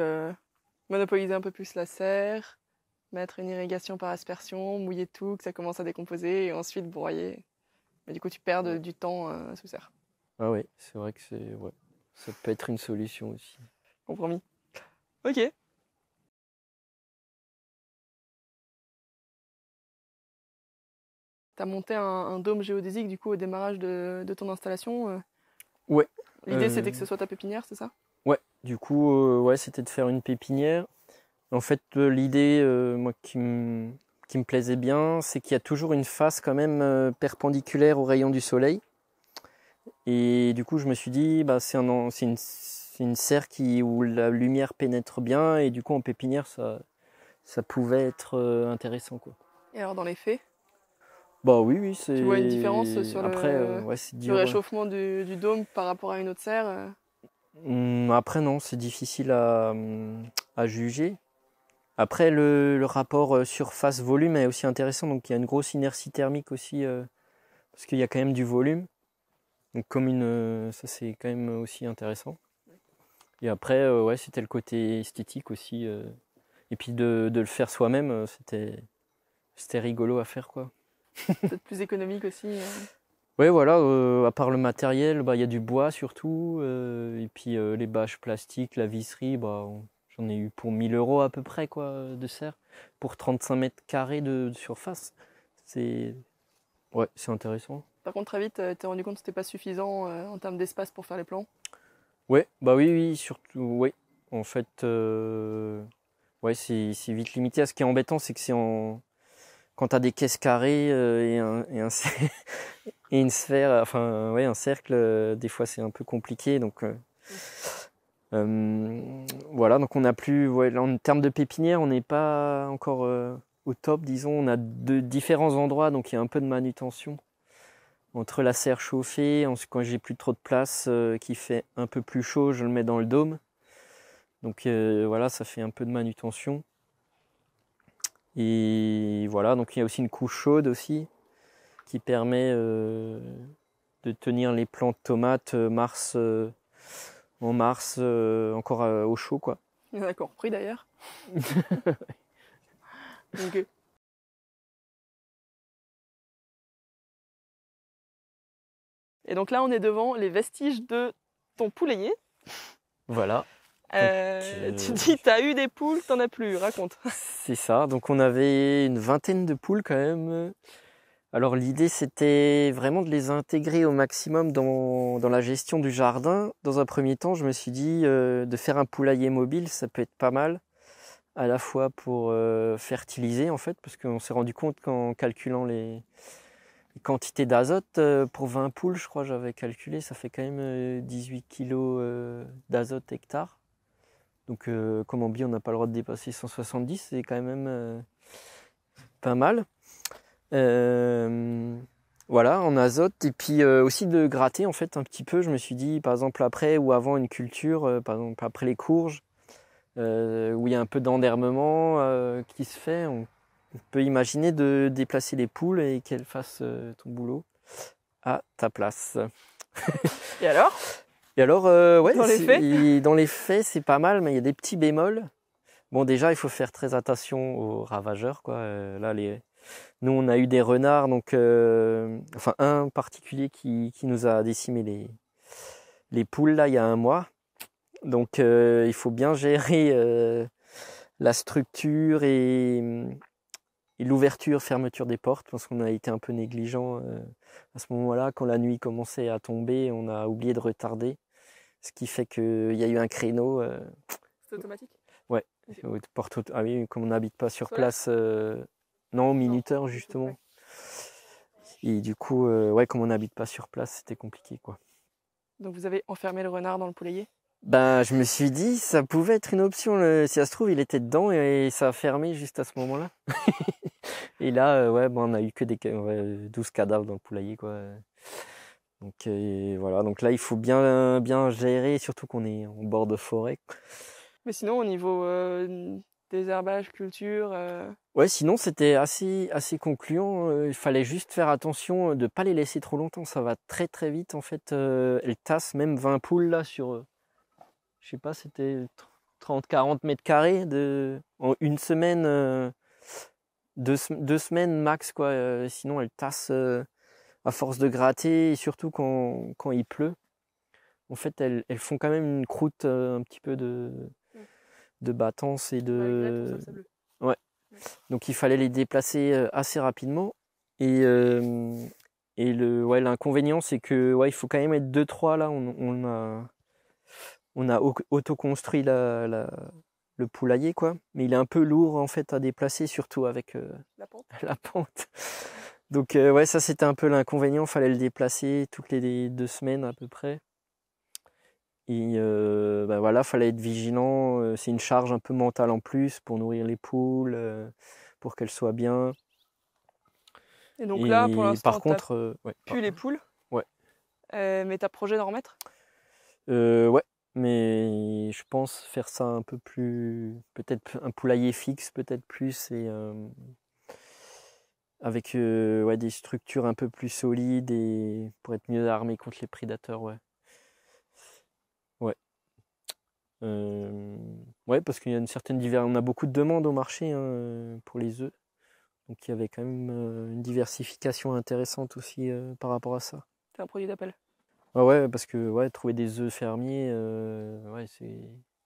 monopoliser un peu plus la serre, mettre une irrigation par aspersion, mouiller tout, que ça commence à décomposer et ensuite broyer. Mais du coup, tu perds du temps sous serre. Ah oui, c'est vrai que c'est. Ouais. Ça peut être une solution aussi. Compromis. Ok. tu as monté un, dôme géodésique du coup au démarrage de, ton installation. Euh. Ouais. L'idée c'était que euh, ce soit ta pépinière, c'est ça Ouais, du coup, euh, ouais, c'était de faire une pépinière. En fait, l'idée, moi, qui me plaisait bien, c'est qu'il y a toujours une face quand même perpendiculaire au rayon du soleil. Et du coup, je me suis dit, bah, c'est un, une, une, serre qui, où la lumière pénètre bien, et du coup, en pépinière, ça, ça pouvait être intéressant. Quoi. Et alors, dans les faits bah oui, oui, c'est. Tu vois une différence sur le, euh, euh, réchauffement du, du, dôme par rapport à une autre serre euh mmh, Après, non, c'est difficile à, à, juger. Après, le, le rapport surface-volume est aussi intéressant. Donc, il y a une grosse inertie thermique aussi, parce qu'il y a quand même du volume. Donc, comme une, ça, c'est quand même aussi intéressant. Et après, ouais, c'était le côté esthétique aussi. et puis de, de le faire soi-même, c'était, c'était rigolo à faire, quoi. Peut-être plus économique aussi. Euh. Oui, voilà, euh, à part le matériel, bah, il y a du bois surtout, euh, et puis les bâches plastiques, la visserie, bah, j'en ai eu pour 1000 euros à peu près quoi, de serre, pour 35 mètres carrés de, surface. C'est ouais, intéressant. Par contre, très vite, tu t'es rendu compte que c'était pas suffisant en termes d'espace pour faire les plans Ouais, bah oui, oui, surtout, oui. En fait, ouais, c'est vite limité. Ce qui est embêtant, c'est que c'est en quand t'as des caisses carrées euh, et, un, et, une sphère, enfin ouais, un cercle, euh, des fois c'est un peu compliqué. Donc euh, voilà, donc on n'a plus, en termes de pépinière, on n'est pas encore au top, disons. On a de différents endroits, donc il y a un peu de manutention. Entre la serre chauffée, ensuite, quand j'ai plus trop de place, qui fait un peu plus chaud, je le mets dans le dôme. Donc voilà, ça fait un peu de manutention. Et voilà, donc il y a aussi une couche chaude aussi qui permet euh, de tenir les plants de tomates euh, mars, euh, en mars encore au chaud. quoi. On d'ailleurs. Et donc là, on est devant les vestiges de ton poulailler. Voilà. Euh, tu dis, t'as eu des poules, t'en as plus, raconte. C'est ça, donc on avait une vingtaine de poules quand même. Alors l'idée c'était vraiment de les intégrer au maximum dans, la gestion du jardin. Dans un premier temps, je me suis dit euh, de faire un poulailler mobile, ça peut être pas mal, à la fois pour euh, fertiliser en fait, parce qu'on s'est rendu compte qu'en calculant les, quantités d'azote, pour 20 poules je crois j'avais calculé, ça fait quand même 18 kg d'azote hectare. Donc, euh, comme en on n'a pas le droit de dépasser 170, c'est quand même euh, pas mal. Euh, voilà, en azote. Et puis aussi de gratter en fait un petit peu. Je me suis dit, par exemple, après ou avant une culture, par exemple après les courges, où il y a un peu d'endermement qui se fait, on, peut imaginer de déplacer les poules et qu'elles fassent ton boulot à ta place. et alors Et alors, euh, ouais, dans les faits, c'est pas mal, mais il y a des petits bémols. Bon, déjà, il faut faire très attention aux ravageurs, quoi. Euh, là, les... nous, on a eu des renards, donc, euh, enfin, un particulier qui, qui, nous a décimé les les poules là il y a un mois. Donc, il faut bien gérer la structure et, et l'ouverture, fermeture des portes, parce qu'on a été un peu négligent à ce moment-là. Quand la nuit commençait à tomber, on a oublié de retarder. Ce qui fait qu'il y a eu un créneau. Euh, C'est automatique Ouais. ah oui, comme on n'habite pas sur place, euh, Non, non, minuteur justement. Et du coup, euh, ouais, comme on n'habite pas sur place, c'était compliqué quoi. Donc vous avez enfermé le renard dans le poulailler ben, je me suis dit, ça pouvait être une option. Si ça se trouve, il était dedans et, ça a fermé juste à ce moment-là. et là, ouais, on a eu que des 12 cadavres dans le poulailler, quoi. Donc et voilà, donc là il faut bien bien gérer, surtout qu'on est en bord de forêt. Mais sinon au niveau désherbage euh, des culture. Euh, ouais, sinon c'était assez assez concluant. Euh, il fallait juste faire attention de pas les laisser trop longtemps. Ça va très très vite en fait. elles tassent même 20 poules là sur, je sais pas, c'était 30-40 mètres carrés de en une semaine, deux, deux semaines max quoi. sinon elles tassent à force de gratter, et surtout quand, quand, il pleut, en fait, elles, font quand même une croûte euh, un petit peu de, mm. de battance et de. Ouais. Donc il fallait les déplacer euh, assez rapidement. Et, euh, et le, ouais, l'inconvénient, c'est que ouais, il faut quand même être deux, trois. là. On, a, on a autoconstruit la, la, le poulailler, quoi. Mais il est un peu lourd, en fait, à déplacer, surtout avec euh, la, pente. Donc, euh, ouais, ça, c'était un peu l'inconvénient. Fallait le déplacer toutes les deux semaines, à peu près. Et euh, bah, voilà, fallait être vigilant. C'est une charge un peu mentale en plus pour nourrir les poules, pour qu'elles soient bien. Et donc là, par contre, plus les poules. Ouais. mais t'as projet d'en remettre ouais, mais je pense faire ça un peu plus, peut-être un poulailler fixe, peut-être plus, et avec des structures un peu plus solides et pour être mieux armé contre les prédateurs, ouais. Ouais. ouais, parce qu'il y a une certaine On a beaucoup de demandes au marché hein, pour les œufs. Donc il y avait quand même une diversification intéressante aussi par rapport à ça. C'est un produit d'appel Ouais, parce que ouais, trouver des œufs fermiers, euh, c'est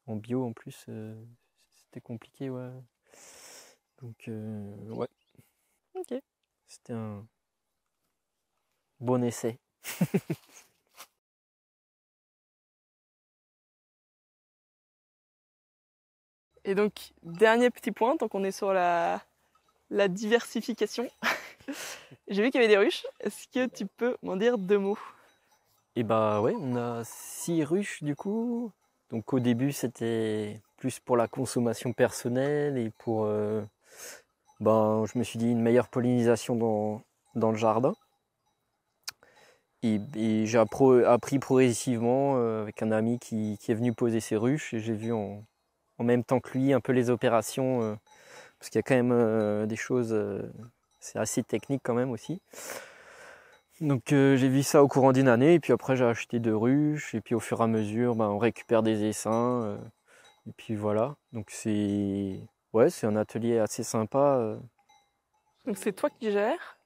en bio en plus, euh, c'était compliqué, ouais. Donc euh, ouais. Ok. C'était un bon essai. Et donc, dernier petit point, tant qu'on est sur la, la diversification, j'ai vu qu'il y avait des ruches. Est-ce que tu peux m'en dire deux mots et eh bah ouais, on a six ruches du coup. Donc au début c'était plus pour la consommation personnelle et pour, euh, ben, je me suis dit, une meilleure pollinisation dans, le jardin. Et, j'ai appris progressivement euh, avec un ami qui, est venu poser ses ruches et j'ai vu en, même temps que lui un peu les opérations, euh, parce qu'il y a quand même des choses, c'est assez technique quand même aussi. Donc euh, j'ai vu ça au courant d'une année, et puis après j'ai acheté deux ruches, et puis au fur et à mesure, ben, on récupère des essaims, euh, et puis voilà. Donc c'est ouais, c'est un atelier assez sympa. Euh. Donc c'est toi qui gères,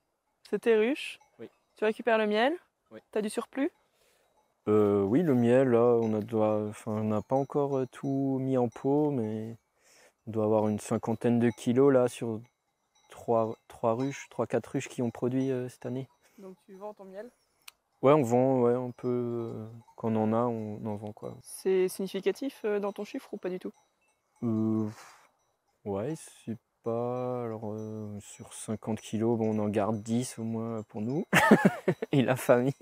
c'est tes ruches. Oui. Tu récupères le miel. Oui. T'as du surplus. oui, le miel, là, on a doit- enfin, on n'a pas encore tout mis en pot, mais on doit avoir une cinquantaine de kilos là sur trois, trois ruches, trois quatre ruches qui ont produit cette année. Donc tu vends ton miel Ouais, on vend, ouais, on peut. Euh, quand on en a, on en vend quoi. C'est significatif euh, dans ton chiffre ou pas du tout euh, Ouais, c'est pas. Alors, sur 50 kilos, on en garde 10 au moins pour nous et la famille.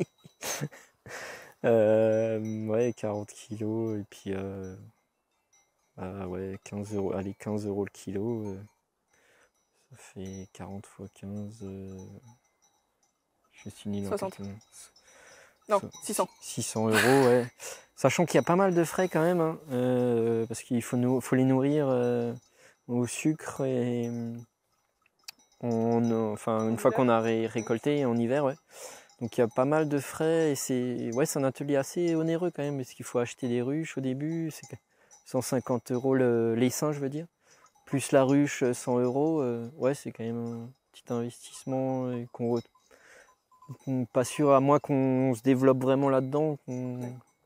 ouais, 40 kilos et puis. Ah ouais, 15 euros, allez, 15 euros le kilo. ça fait 40 fois 15. 600. 600 euh, euros, Sachant qu'il y a pas mal de frais quand même, hein, euh, parce qu'il faut, nous, faut les nourrir euh, au sucre et. On, enfin, une fois qu'on a récolté en hiver, Donc il y a pas mal de frais et c'est ouais, un atelier assez onéreux quand même, parce qu'il faut acheter des ruches au début, c'est 150 euros le, je veux dire, plus la ruche 100 euros, ouais, c'est quand même un petit investissement qu'on retrouve n'est pas sûr, à moins qu'on se développe vraiment là-dedans, on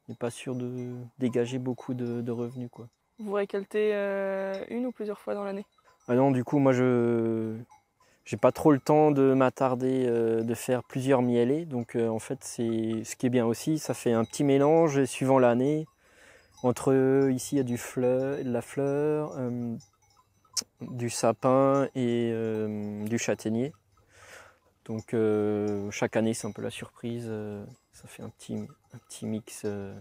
n'est pas sûr de dégager beaucoup de, revenus. Quoi. Vous récoltez euh, une ou plusieurs fois dans l'année ah Non, du coup, moi, je j'ai pas trop le temps de m'attarder, euh, de faire plusieurs miellées. Donc, euh, en fait, c'est ce qui est bien aussi, ça fait un petit mélange suivant l'année. Entre ici, il y a du fleur, de la fleur, du sapin et du châtaignier. Donc euh, chaque année, c'est un peu la surprise. Euh, ça fait un petit, petit mix euh,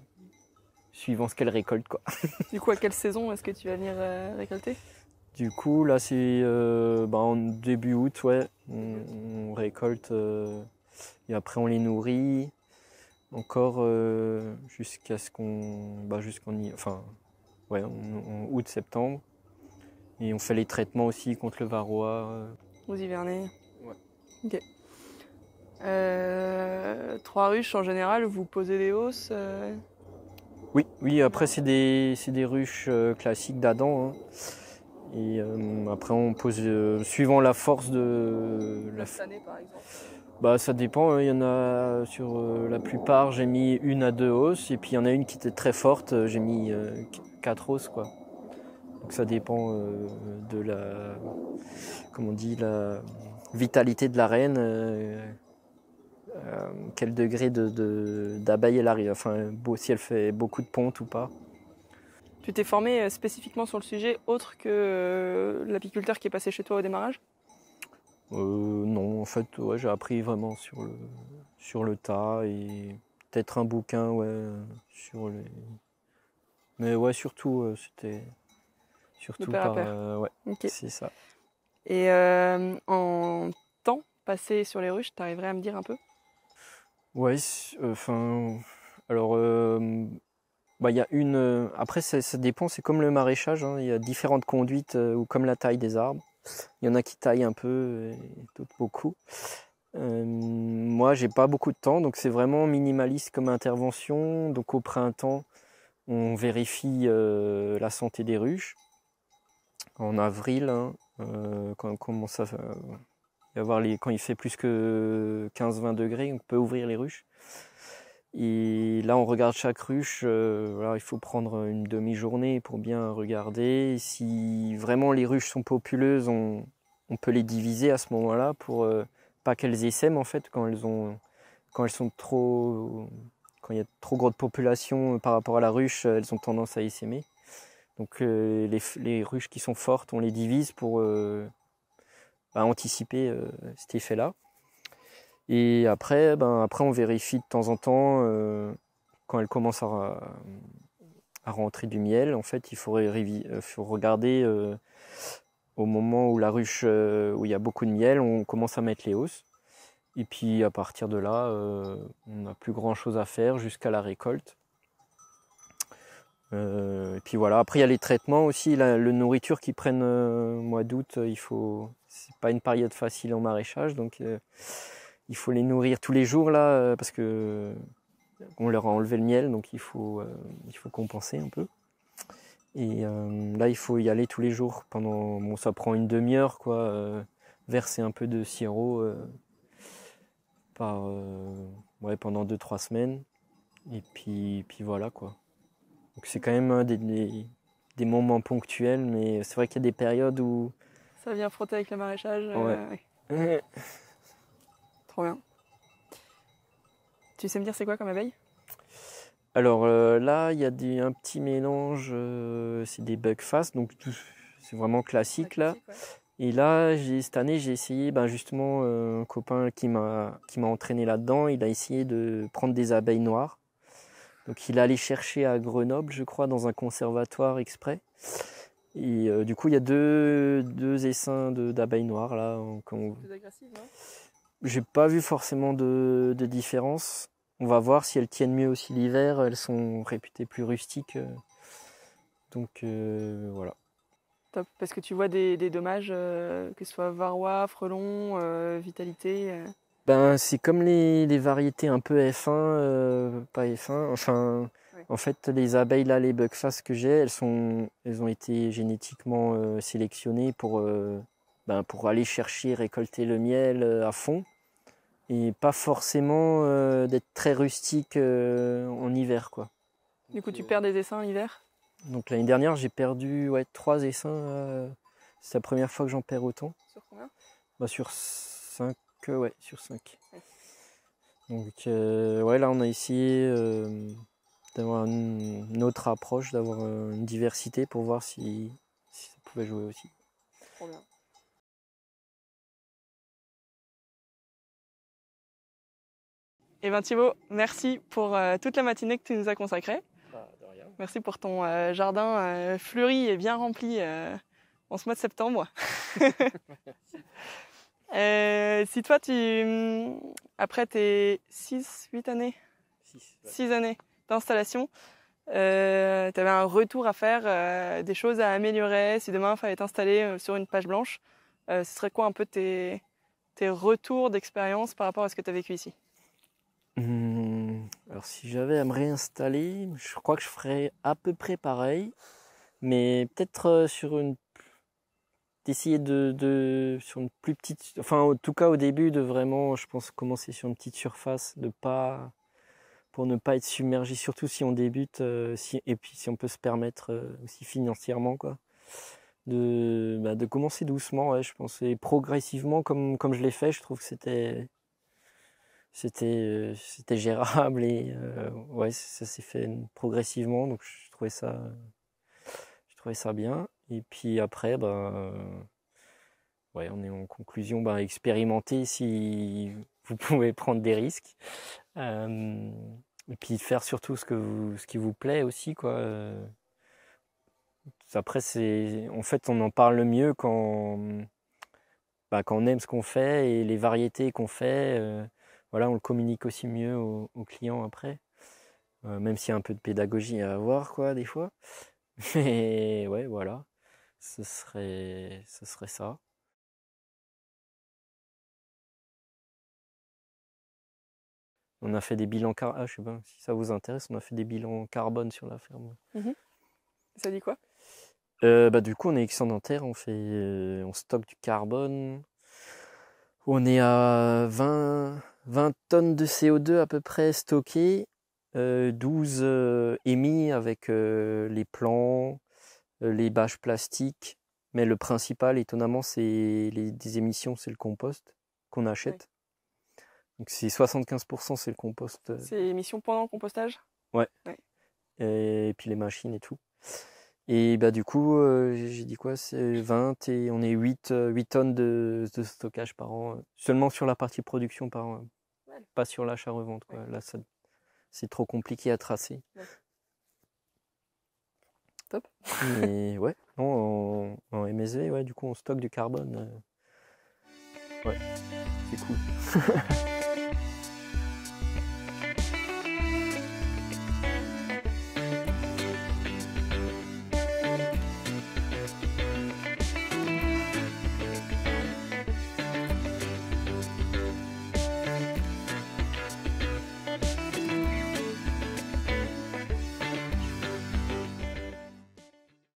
suivant ce qu'elle récolte. Quoi. du coup, à quelle saison est-ce que tu vas venir récolter Du coup, là, c'est bah, en début août, ouais. On, récolte et après, on les nourrit encore jusqu'à ce qu'on. Bah, jusqu'en Enfin, ouais, en, août-septembre. Et on fait les traitements aussi contre le varroa. Aux hivernez Ouais. OK. Euh, trois ruches en général, vous posez des hausses euh Oui, oui. Après c'est des, des ruches euh, classiques d'Adam. Hein. Et après on pose suivant la force de la année, par exemple. Bah ça dépend. Hein. Il y en a sur la plupart j'ai mis une à deux hausses et puis il y en a une qui était très forte. J'ai mis quatre hausses quoi. Donc ça dépend de la comment on dit la vitalité de la reine euh, quel degré d'abeille de, elle arrive, enfin, beau, si elle fait beaucoup de pontes ou pas. Tu t'es formé euh, spécifiquement sur le sujet autre que euh, l'apiculteur qui est passé chez toi au démarrage Non, en fait, ouais, j'ai appris vraiment sur le, sur le tas et peut-être un bouquin ouais, sur les. Mais ouais, surtout, c'était. Surtout par. ouais, c'est ça. Et en temps passé sur les ruches, tu arriverais à me dire un peu oui, euh, enfin, alors, euh, bah, y a une. Euh, après, ça, dépend. C'est comme le maraîchage. Hein, il y a différentes conduites ou comme la taille des arbres. Il y en a qui taillent un peu, et d'autres beaucoup. Euh, moi, j'ai pas beaucoup de temps, donc c'est vraiment minimaliste comme intervention. Donc au printemps, on vérifie la santé des ruches. En avril, hein, euh, quand on commence à les, quand il fait plus que 15-20 degrés, on peut ouvrir les ruches. Et là, on regarde chaque ruche. Euh, il faut prendre une demi-journée pour bien regarder. si vraiment les ruches sont populeuses, on, peut les diviser à ce moment-là pour euh, pas qu'elles essaiment en fait quand elles ont quand elles sont trop quand il y a trop grande population euh, par rapport à la ruche, elles ont tendance à essaimer. Donc les, les, ruches qui sont fortes, on les divise pour anticiper euh, cet effet-là. Et après, ben, après, on vérifie de temps en temps euh, quand elle commence à, rentrer du miel. En fait, il faut, euh, regarder au moment où la ruche, où il y a beaucoup de miel, on commence à mettre les hausses. Et puis à partir de là, on n'a plus grand chose à faire jusqu'à la récolte. et puis voilà, après il y a les traitements aussi, la, nourriture qui prennent au mois d'août, il faut, c'est pas une période facile en maraîchage, donc euh, il faut les nourrir tous les jours là, euh, parce que euh, on leur a enlevé le miel, donc il faut, il faut compenser un peu. Et là, il faut y aller tous les jours pendant, bon, ça prend une demi-heure quoi, verser un peu de sirop par, pendant 2-3 semaines, et puis, puis voilà quoi. Donc c'est quand même des, des, des moments ponctuels, mais c'est vrai qu'il y a des périodes où ça vient frotter avec le maraîchage. Euh, Trop bien. Tu sais me dire c'est quoi comme abeille Alors euh, là, il y a un petit mélange, euh, c'est des face donc c'est vraiment classique là. Et là, cette année, j'ai essayé, ben, justement, un copain qui m'a entraîné là-dedans, il a essayé de prendre des abeilles noires. Donc il allé chercher à Grenoble, je crois, dans un conservatoire exprès. Et euh, du coup, il y a deux, essaims d'abeilles noires là. On... Hein. J'ai pas vu forcément de, différence. On va voir si elles tiennent mieux aussi l'hiver. Elles sont réputées plus rustiques. Euh. Donc euh, voilà. Top, parce que tu vois des, dommages, que ce soit varois, frelon, vitalité. Ben, c'est comme les, les, variétés un peu F1, pas F1, enfin en fait, les abeilles, là, les ce que j'ai, elles, sont, elles ont été génétiquement euh, sélectionnées pour, euh, ben, pour aller chercher, récolter le miel euh, à fond. Et pas forcément d'être très rustique en hiver. Quoi. Du coup, tu perds des essaims l'hiver Donc l'année dernière, j'ai perdu ouais, trois essaims. C'est la première fois que j'en perds autant. Sur combien bah, Sur 5. Ouais, sur 5. Donc, ouais, là, on a essayé d'avoir une, autre approche, d'avoir euh, une diversité pour voir si, ça pouvait jouer aussi. Trop bien. Eh bien Thibaut, merci pour euh, toute la matinée que tu nous as consacrée. Bah, merci pour ton euh, jardin fleuri et bien rempli en ce mois de septembre. si toi, tu, après tes 6, 8 années 6 années d'installation, euh, tu avais un retour à faire, euh, des choses à améliorer. Si demain, il fallait t'installer euh, sur une page blanche, ce serait quoi un peu tes, retours d'expérience par rapport à ce que tu as vécu ici mmh, Alors, si j'avais à me réinstaller, je crois que je ferais à peu près pareil, mais peut-être sur une d'essayer de, de, sur une plus petite enfin en tout cas au début de vraiment je pense commencer sur une petite surface de pas pour ne pas être submergé, surtout si on débute, euh, si, et puis si on peut se permettre euh, aussi financièrement, quoi, de, bah, de commencer doucement, je pense, et progressivement, comme, comme je l'ai fait, je trouve que c'était c'était euh, c'était gérable et ouais ça s'est fait progressivement donc je trouvais ça je trouvais ça bien et puis après ben ouais on est en conclusion bah expérimenter si vous pouvez prendre des risques et puis faire surtout ce, que vous, ce qui vous plaît aussi, quoi. Euh. Après, c'est. En fait, on en parle mieux quand, bah, quand on aime ce qu'on fait et les variétés qu'on fait. Euh, voilà, on le communique aussi mieux aux, clients après. Euh, même s'il y a un peu de pédagogie à avoir, quoi, des fois. Mais ouais, voilà. Ce serait, ce serait ça. on a fait des bilans carbone. Ah, si ça vous intéresse, on a fait des bilans carbone sur la ferme. Mhm. Ça dit quoi euh, bah, Du coup, on est excédentaire, on, fait, euh, on stocke du carbone. On est à 20, tonnes de CO2 à peu près stockées, 12 euh, émis avec les plans les bâches plastiques. Mais le principal, étonnamment, c'est les des émissions, c'est le compost qu'on achète. Donc si 75% c'est le compost. Euh. C'est l'émission pendant le compostage ouais. Et, puis les machines et tout. Et bah du coup, euh, j'ai dit quoi C'est 20 et on est 8, 8 euh, tonnes de, stockage par an. Seulement sur la partie production par an. Pas sur l'achat-revente. Là, c'est trop compliqué à tracer. Top. mais ouais, non, en, en, MSV, ouais, du coup, on stocke du carbone. Ouais, c'est cool.